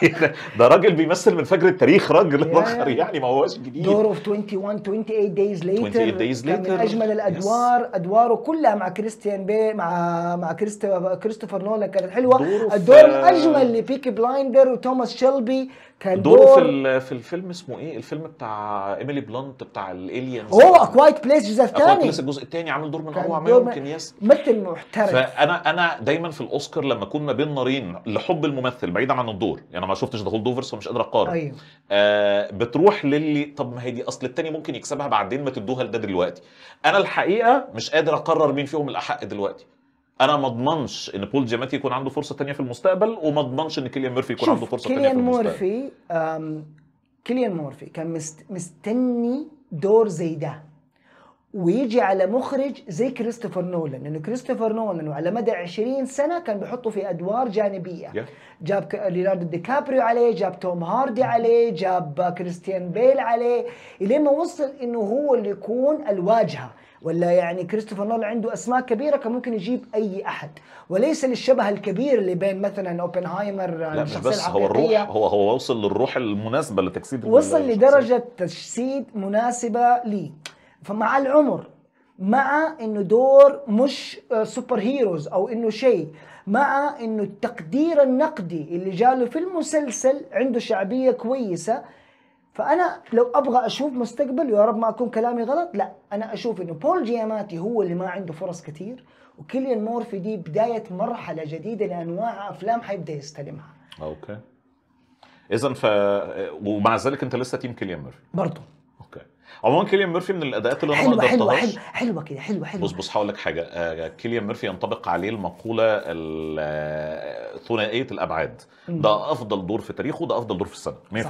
*laughs* ده راجل بيمثل من فجر التاريخ راجل اخر يعني ما هوش جديد دوره اوف 21 28 دايز ليتر 28 دايز ليتر من اجمل الادوار yes. ادواره كلها مع كريستيان بي مع مع كريستوفر نولان كانت حلوه الدور الاجمل آه. اللي بيكي بلايندر وتوماس شيلبي كان دوره دور في في الفيلم اسمه ايه الفيلم بتاع ايميلي بلانت بتاع الالينز هو اكوايت بليس الجزء الثاني اكوايت بليس الجزء الثاني عامل دور من اروع ما يمكن يس ممثل محترف فانا انا دايما في الاوسكار لما اكون ما بين نارين لحب الممثل بعيدا عن الدور يعني انا ما شفتش ذا هولد اوفر فمش قادر اقارن أيوه. آه بتروح للي طب ما هي دي اصل الثاني ممكن يكسبها بعدين ما تدوها لده دلوقتي انا الحقيقه مش قادر اقرر مين فيهم الاحق دلوقتي انا ما اضمنش ان بول جيماتي يكون عنده فرصه تانية في المستقبل وما اضمنش ان كيليان ميرفي يكون عنده فرصه تانية في المستقبل كيليان مورفي كيليان مورفي كان مستني دور زي ده ويجي على مخرج زي كريستوفر نولان لانه كريستوفر نولان وعلى مدى 20 سنه كان بيحطه في ادوار جانبيه yeah. جاب ليوناردو دي كابريو عليه جاب توم هاردي عليه جاب كريستيان بيل عليه لين ما وصل انه هو اللي يكون الواجهه ولا يعني كريستوفر نول عنده اسماء كبيره كان ممكن يجيب اي احد وليس للشبه الكبير اللي بين مثلا اوبنهايمر لا مش بس هو الروح هو هو وصل للروح المناسبه لتجسيد وصل لدرجه تجسيد مناسبه ليه فمع العمر مع انه دور مش سوبر هيروز او انه شيء مع انه التقدير النقدي اللي جاله في المسلسل عنده شعبيه كويسه فانا لو ابغى اشوف مستقبل ويا رب ما اكون كلامي غلط لا انا اشوف انه بول جياماتي هو اللي ما عنده فرص كثير وكيليان مورفي دي بدايه مرحله جديده لانواع افلام حيبدا يستلمها اوكي اذا ف ومع ذلك انت لسه تيم كيليان مورفي برضه عموما كيليان ميرفي من الاداءات اللي انا حلوة ما حلوة حلوة حلوة كده حلوة حلوة بص بص هقول لك حاجه آه، كيليان ميرفي ينطبق عليه المقوله آه، ثنائيه الابعاد ده افضل دور في تاريخه ده افضل دور في السنه 100%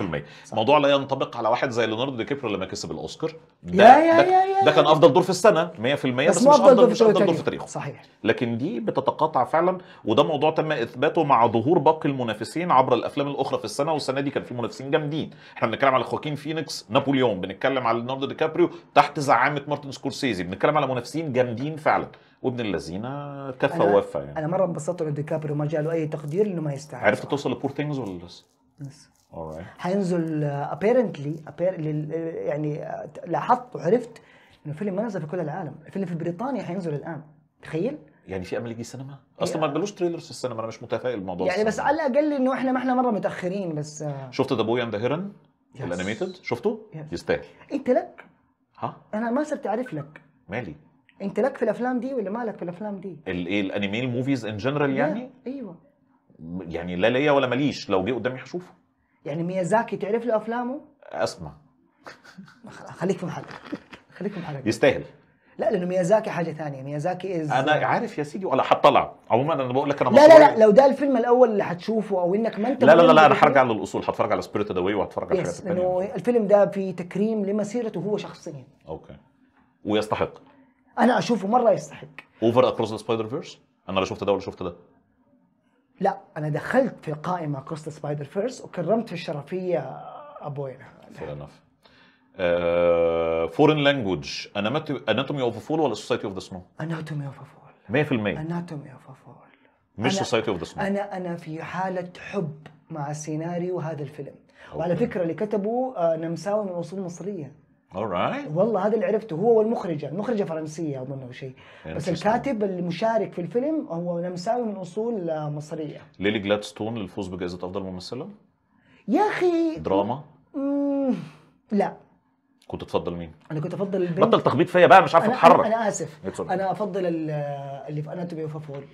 الموضوع لا ينطبق على واحد زي ليوناردو دي كابريو لما كسب الاوسكار ده يا يا ده, يا ده كان افضل دور في السنه 100% بس, بس مش افضل مش افضل دور في تاريخه صحيح لكن دي بتتقاطع فعلا وده موضوع تم اثباته مع ظهور باقي المنافسين عبر الافلام الاخرى في السنه والسنه دي كان في منافسين جامدين احنا بنتكلم على خواكين فينيكس نابليون بنتكلم على ليوناردو دي كابريو تحت زعامه مارتن سكورسيزي بنتكلم على منافسين جامدين فعلا وابن الذين كفى ووفى يعني انا مره انبسطت انه دي كابريو ما جاله اي تقدير انه ما يستحق عرفت توصل لبور ثينجز ولا لسه؟ لسه right. هينزل ابيرنتلي آه، آه، يعني آه، لاحظت وعرفت انه فيلم ما نزل في كل العالم الفيلم في بريطانيا حينزل الان تخيل يعني في امل يجي سينما اصلا ما جالوش تريلرز في السينما انا مش متفائل الموضوع يعني السينما. بس على الاقل انه احنا ما احنا مره متاخرين بس شفت ذا بوي اند هيرن yes. الانيميتد شفته yes. يستاهل انت لك ها انا ما صرت اعرف لك مالي انت لك في الافلام دي ولا مالك في الافلام دي الايه الانمي الموفيز ان جنرال يعني ايوه يعني لا ليا ولا ماليش لو جه قدامي هشوفه يعني ميازاكي تعرف له افلامه اسمع *laughs* خليك في محلك خليك في محلك يستاهل لا لانه ميازاكي حاجه ثانيه ميازاكي از انا عارف يا سيدي ولا حطلع عموما انا بقول لك انا لا لا لا لو ده الفيلم الاول اللي هتشوفه او انك ما انت لا لا لا, لا انا هرجع للاصول هتفرج على سبيريت اواي وهتفرج على حاجات لانه الفيلم ده في تكريم لمسيرته هو شخصيا اوكي ويستحق انا اشوفه مره يستحق اوفر اكروس ذا سبايدر فيرس انا لا شفت ده ولا شفت ده لا انا دخلت في قائمه قصه سبايدر فيرس وكرمت في الشرفيه ابويا فير فورين لانجوج اناتومي اوف فول ولا سوسايتي اوف ذا سنو؟ اناتومي اوف فول 100% اناتومي اوف فول مش سوسايتي اوف ذا سنو انا انا في حاله حب مع سيناريو هذا الفيلم أوكي. وعلى فكره اللي كتبه آه، نمساوي من اصول مصريه alright والله هذا اللي عرفته هو والمخرجه المخرجه فرنسيه اظن او شيء بس الكاتب المشارك في الفيلم هو نمساوي من اصول آه، مصريه ليلي جلادستون للفوز بجائزه افضل ممثله يا اخي دراما م... لا كنت تفضل مين؟ انا كنت افضل البنت بطل تخبيط فيا بقى مش عارف اتحرك انا, أنا اسف انا افضل اللي في اناتومي اوف فول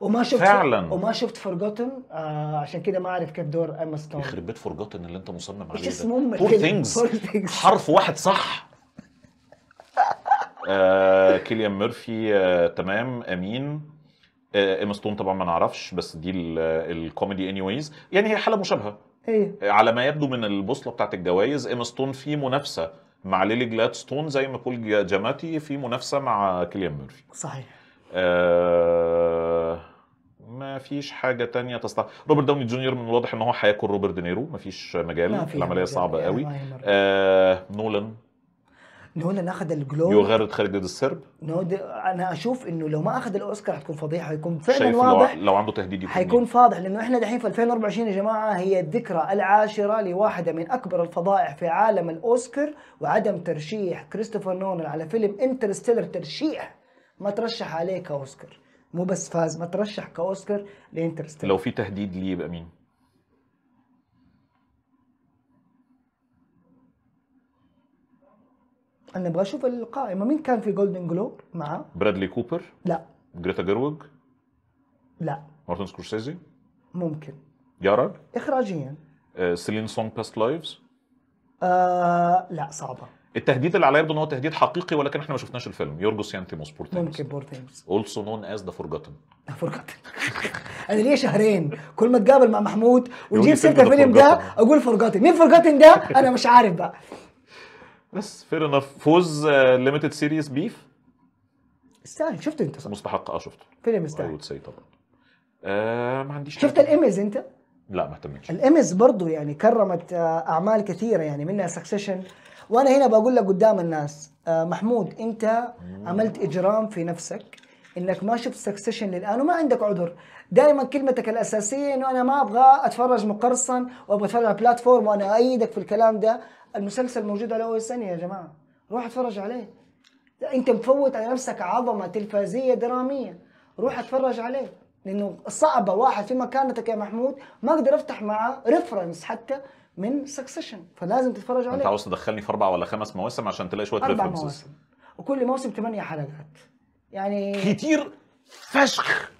وما شفت فعلا وما شفت فورجوتن آه عشان كده ما اعرف كيف دور اما ستون يخرب بيت فورجوتن اللي انت مصمم عليه ده اسمه ثينجز حرف واحد صح آه كيليان ميرفي آه تمام امين ايما آه ستون طبعا ما نعرفش بس دي آه، الكوميدي اني يعني هي حاله مشابهه هي ايه. على ما يبدو من البوصله بتاعت الجوائز ايما ستون في منافسه مع ليلي جلادستون زي ما بول جاماتي في منافسه مع كيليان ميرفي صحيح آه ما فيش حاجة تانية تستحق روبرت داوني جونيور من الواضح ان هو هياكل روبرت دينيرو ما فيش مجال العملية صعبة يعني قوي آه نولان نولان اخذ الجلو يو غيرت ضد السرب نو انا اشوف انه لو ما اخذ الاوسكار حتكون فضيحه حيكون فعلا واضح لو, لو عنده تهديد يكون هيكون فاضح لانه احنا دحين في 2024 يا جماعه هي الذكرى العاشره لواحده من اكبر الفضائح في عالم الاوسكار وعدم ترشيح كريستوفر نولان على فيلم انترستيلر ترشيح ما ترشح عليه كاوسكار مو بس فاز ما ترشح كاوسكار لانترستيلر لو في تهديد ليه يبقى مين؟ انا ابغى اشوف القائمه مين كان في جولدن جلوب معاه برادلي كوبر لا جريتا جيرويج لا مارتن سكورسيزي ممكن يا اخراجيا آه سيلين سونج باست لايفز آه لا صعبه التهديد اللي عليا يبدو ان هو تهديد حقيقي ولكن احنا ما شفناش الفيلم يورجوس يانتيموس بورتينس ممكن بورتيموس اولسو نون از ذا ذا فورجوتن انا ليه شهرين كل ما اتقابل مع محمود ويجيب سيره الفيلم ده اقول فورجوتن مين فورجوتن ده انا مش عارف بقى بس فير انف فوز ليميتد سيريز بيف استاهل شفت انت صح مستحق اه شفته فيلم استاهل اي سي طبعا آه, ما عنديش شفت الايمز انت؟ لا ما اهتمتش الايمز برضه يعني كرمت آه, اعمال كثيره يعني منها سكسيشن وانا هنا بقول لك قدام الناس آه, محمود انت عملت اجرام في نفسك انك ما شفت سكسيشن للان وما عندك عذر دائما كلمتك الاساسيه انه انا ما ابغى اتفرج مقرصن وابغى اتفرج على بلاتفورم وانا ايدك في الكلام ده المسلسل موجود على اول سنه يا جماعه روح اتفرج عليه انت مفوت على نفسك عظمه تلفازيه دراميه روح اتفرج عليه لانه صعبه واحد في مكانتك يا محمود ما اقدر افتح معاه ريفرنس حتى من سكسيشن فلازم تتفرج عليه انت عاوز تدخلني في اربع ولا خمس مواسم عشان تلاقي شويه ريفرنسز اربع مواسم وكل موسم ثمانيه حلقات يعني كتير فشخ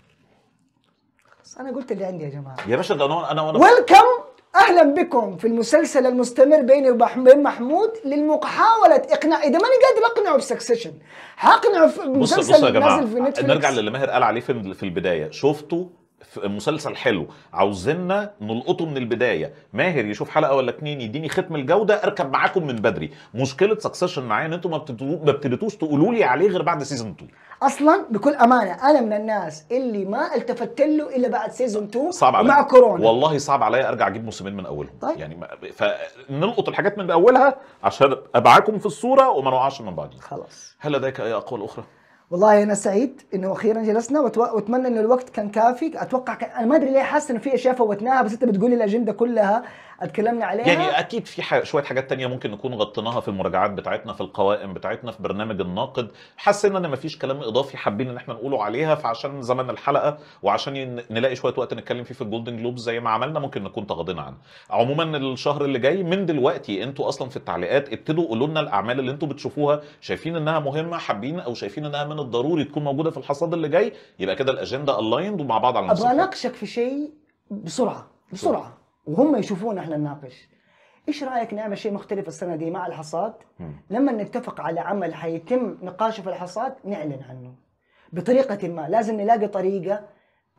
بس انا قلت اللي عندي يا جماعه يا باشا ده انا انا ويلكم اهلا بكم في المسلسل المستمر بيني وبين محمود للمحاوله اقناع اذا ماني قادر اقنعه بسكسيشن هقنعه في مسلسل بص بص يا جماعه نازل في نتفلكس نرجع للي ماهر قال عليه في البدايه شفته مسلسل حلو عاوزيننا نلقطه من البدايه ماهر يشوف حلقه ولا اتنين يديني ختم الجوده اركب معاكم من بدري مشكله سكسيشن معايا ان انتم ما بتبتدوش تقولوا لي عليه غير بعد سيزون 2 اصلا بكل امانه انا من الناس اللي ما التفت له الا بعد سيزون 2 صعب عليا مع كورونا والله صعب عليا ارجع اجيب موسمين من اولهم طيب. يعني فنلقط الحاجات من اولها عشان ابعاكم في الصوره وما نوقعش من بعضنا خلاص هل لديك اي اقوال اخرى والله انا سعيد انه اخيرا جلسنا واتمنى ان الوقت كان كافي اتوقع انا ما ادري ليه حاسس انه في اشياء فوتناها بس انت بتقولي الاجنده كلها اتكلمنا عليها يعني اكيد في حاجة شويه حاجات تانية ممكن نكون غطيناها في المراجعات بتاعتنا في القوائم بتاعتنا في برنامج الناقد حسينا ان مفيش كلام اضافي حابين ان احنا نقوله عليها فعشان زمن الحلقه وعشان نلاقي شويه وقت نتكلم فيه في الجولدن جلوبز زي ما عملنا ممكن نكون تغاضينا عنه عموما الشهر اللي جاي من دلوقتي انتوا اصلا في التعليقات ابتدوا قولوا لنا الاعمال اللي انتوا بتشوفوها شايفين انها مهمه حابين او شايفين انها من الضروري تكون موجوده في الحصاد اللي جاي يبقى كده الاجنده الايند ومع بعض على ابغى اناقشك في شيء بسرعه بسرعه وهم يشوفونا احنا نناقش ايش رايك نعمل شيء مختلف السنه دي مع الحصاد لما نتفق على عمل حيتم نقاشه في الحصاد نعلن عنه بطريقه ما لازم نلاقي طريقه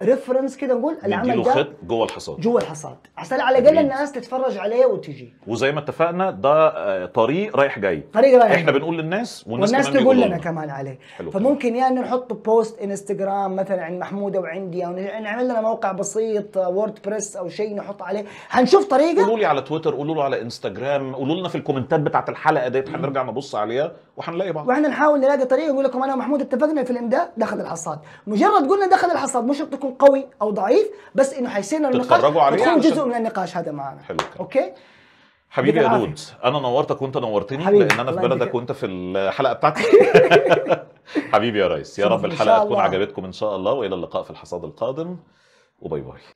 ريفرنس كده نقول العمل ده خط جوه الحصاد جوه الحصاد عشان على الاقل الناس تتفرج عليه وتجي وزي ما اتفقنا ده آه، طريق رايح جاي طريق رايح احنا جاي. بنقول للناس والناس, والناس كمان تقول لنا كمان عليه حلو فممكن يا يعني نحط بوست انستغرام مثلا عند محمود او عندي او نعمل لنا موقع بسيط آه، وورد بريس او شيء نحط عليه هنشوف طريقه قولوا لي على تويتر قولوا له على انستغرام قولوا لنا في الكومنتات بتاعت الحلقه ديت هنرجع نبص عليها وهنلاقي بعض واحنا نحاول نلاقي طريقه نقول لكم انا ومحمود اتفقنا الفيلم ده دخل الحصاد مجرد قلنا دخل الحصاد مش يكون قوي او ضعيف بس انه حيصير النقاش تكون جزء من النقاش هذا معنا حلو اوكي حبيبي يا دود انا نورتك وانت نورتني لان انا في بلدك وانت في الحلقه بتاعتي *laughs* حبيبي يا ريس يا رب الحلقه تكون عجبتكم ان شاء الله والى اللقاء في الحصاد القادم وباي باي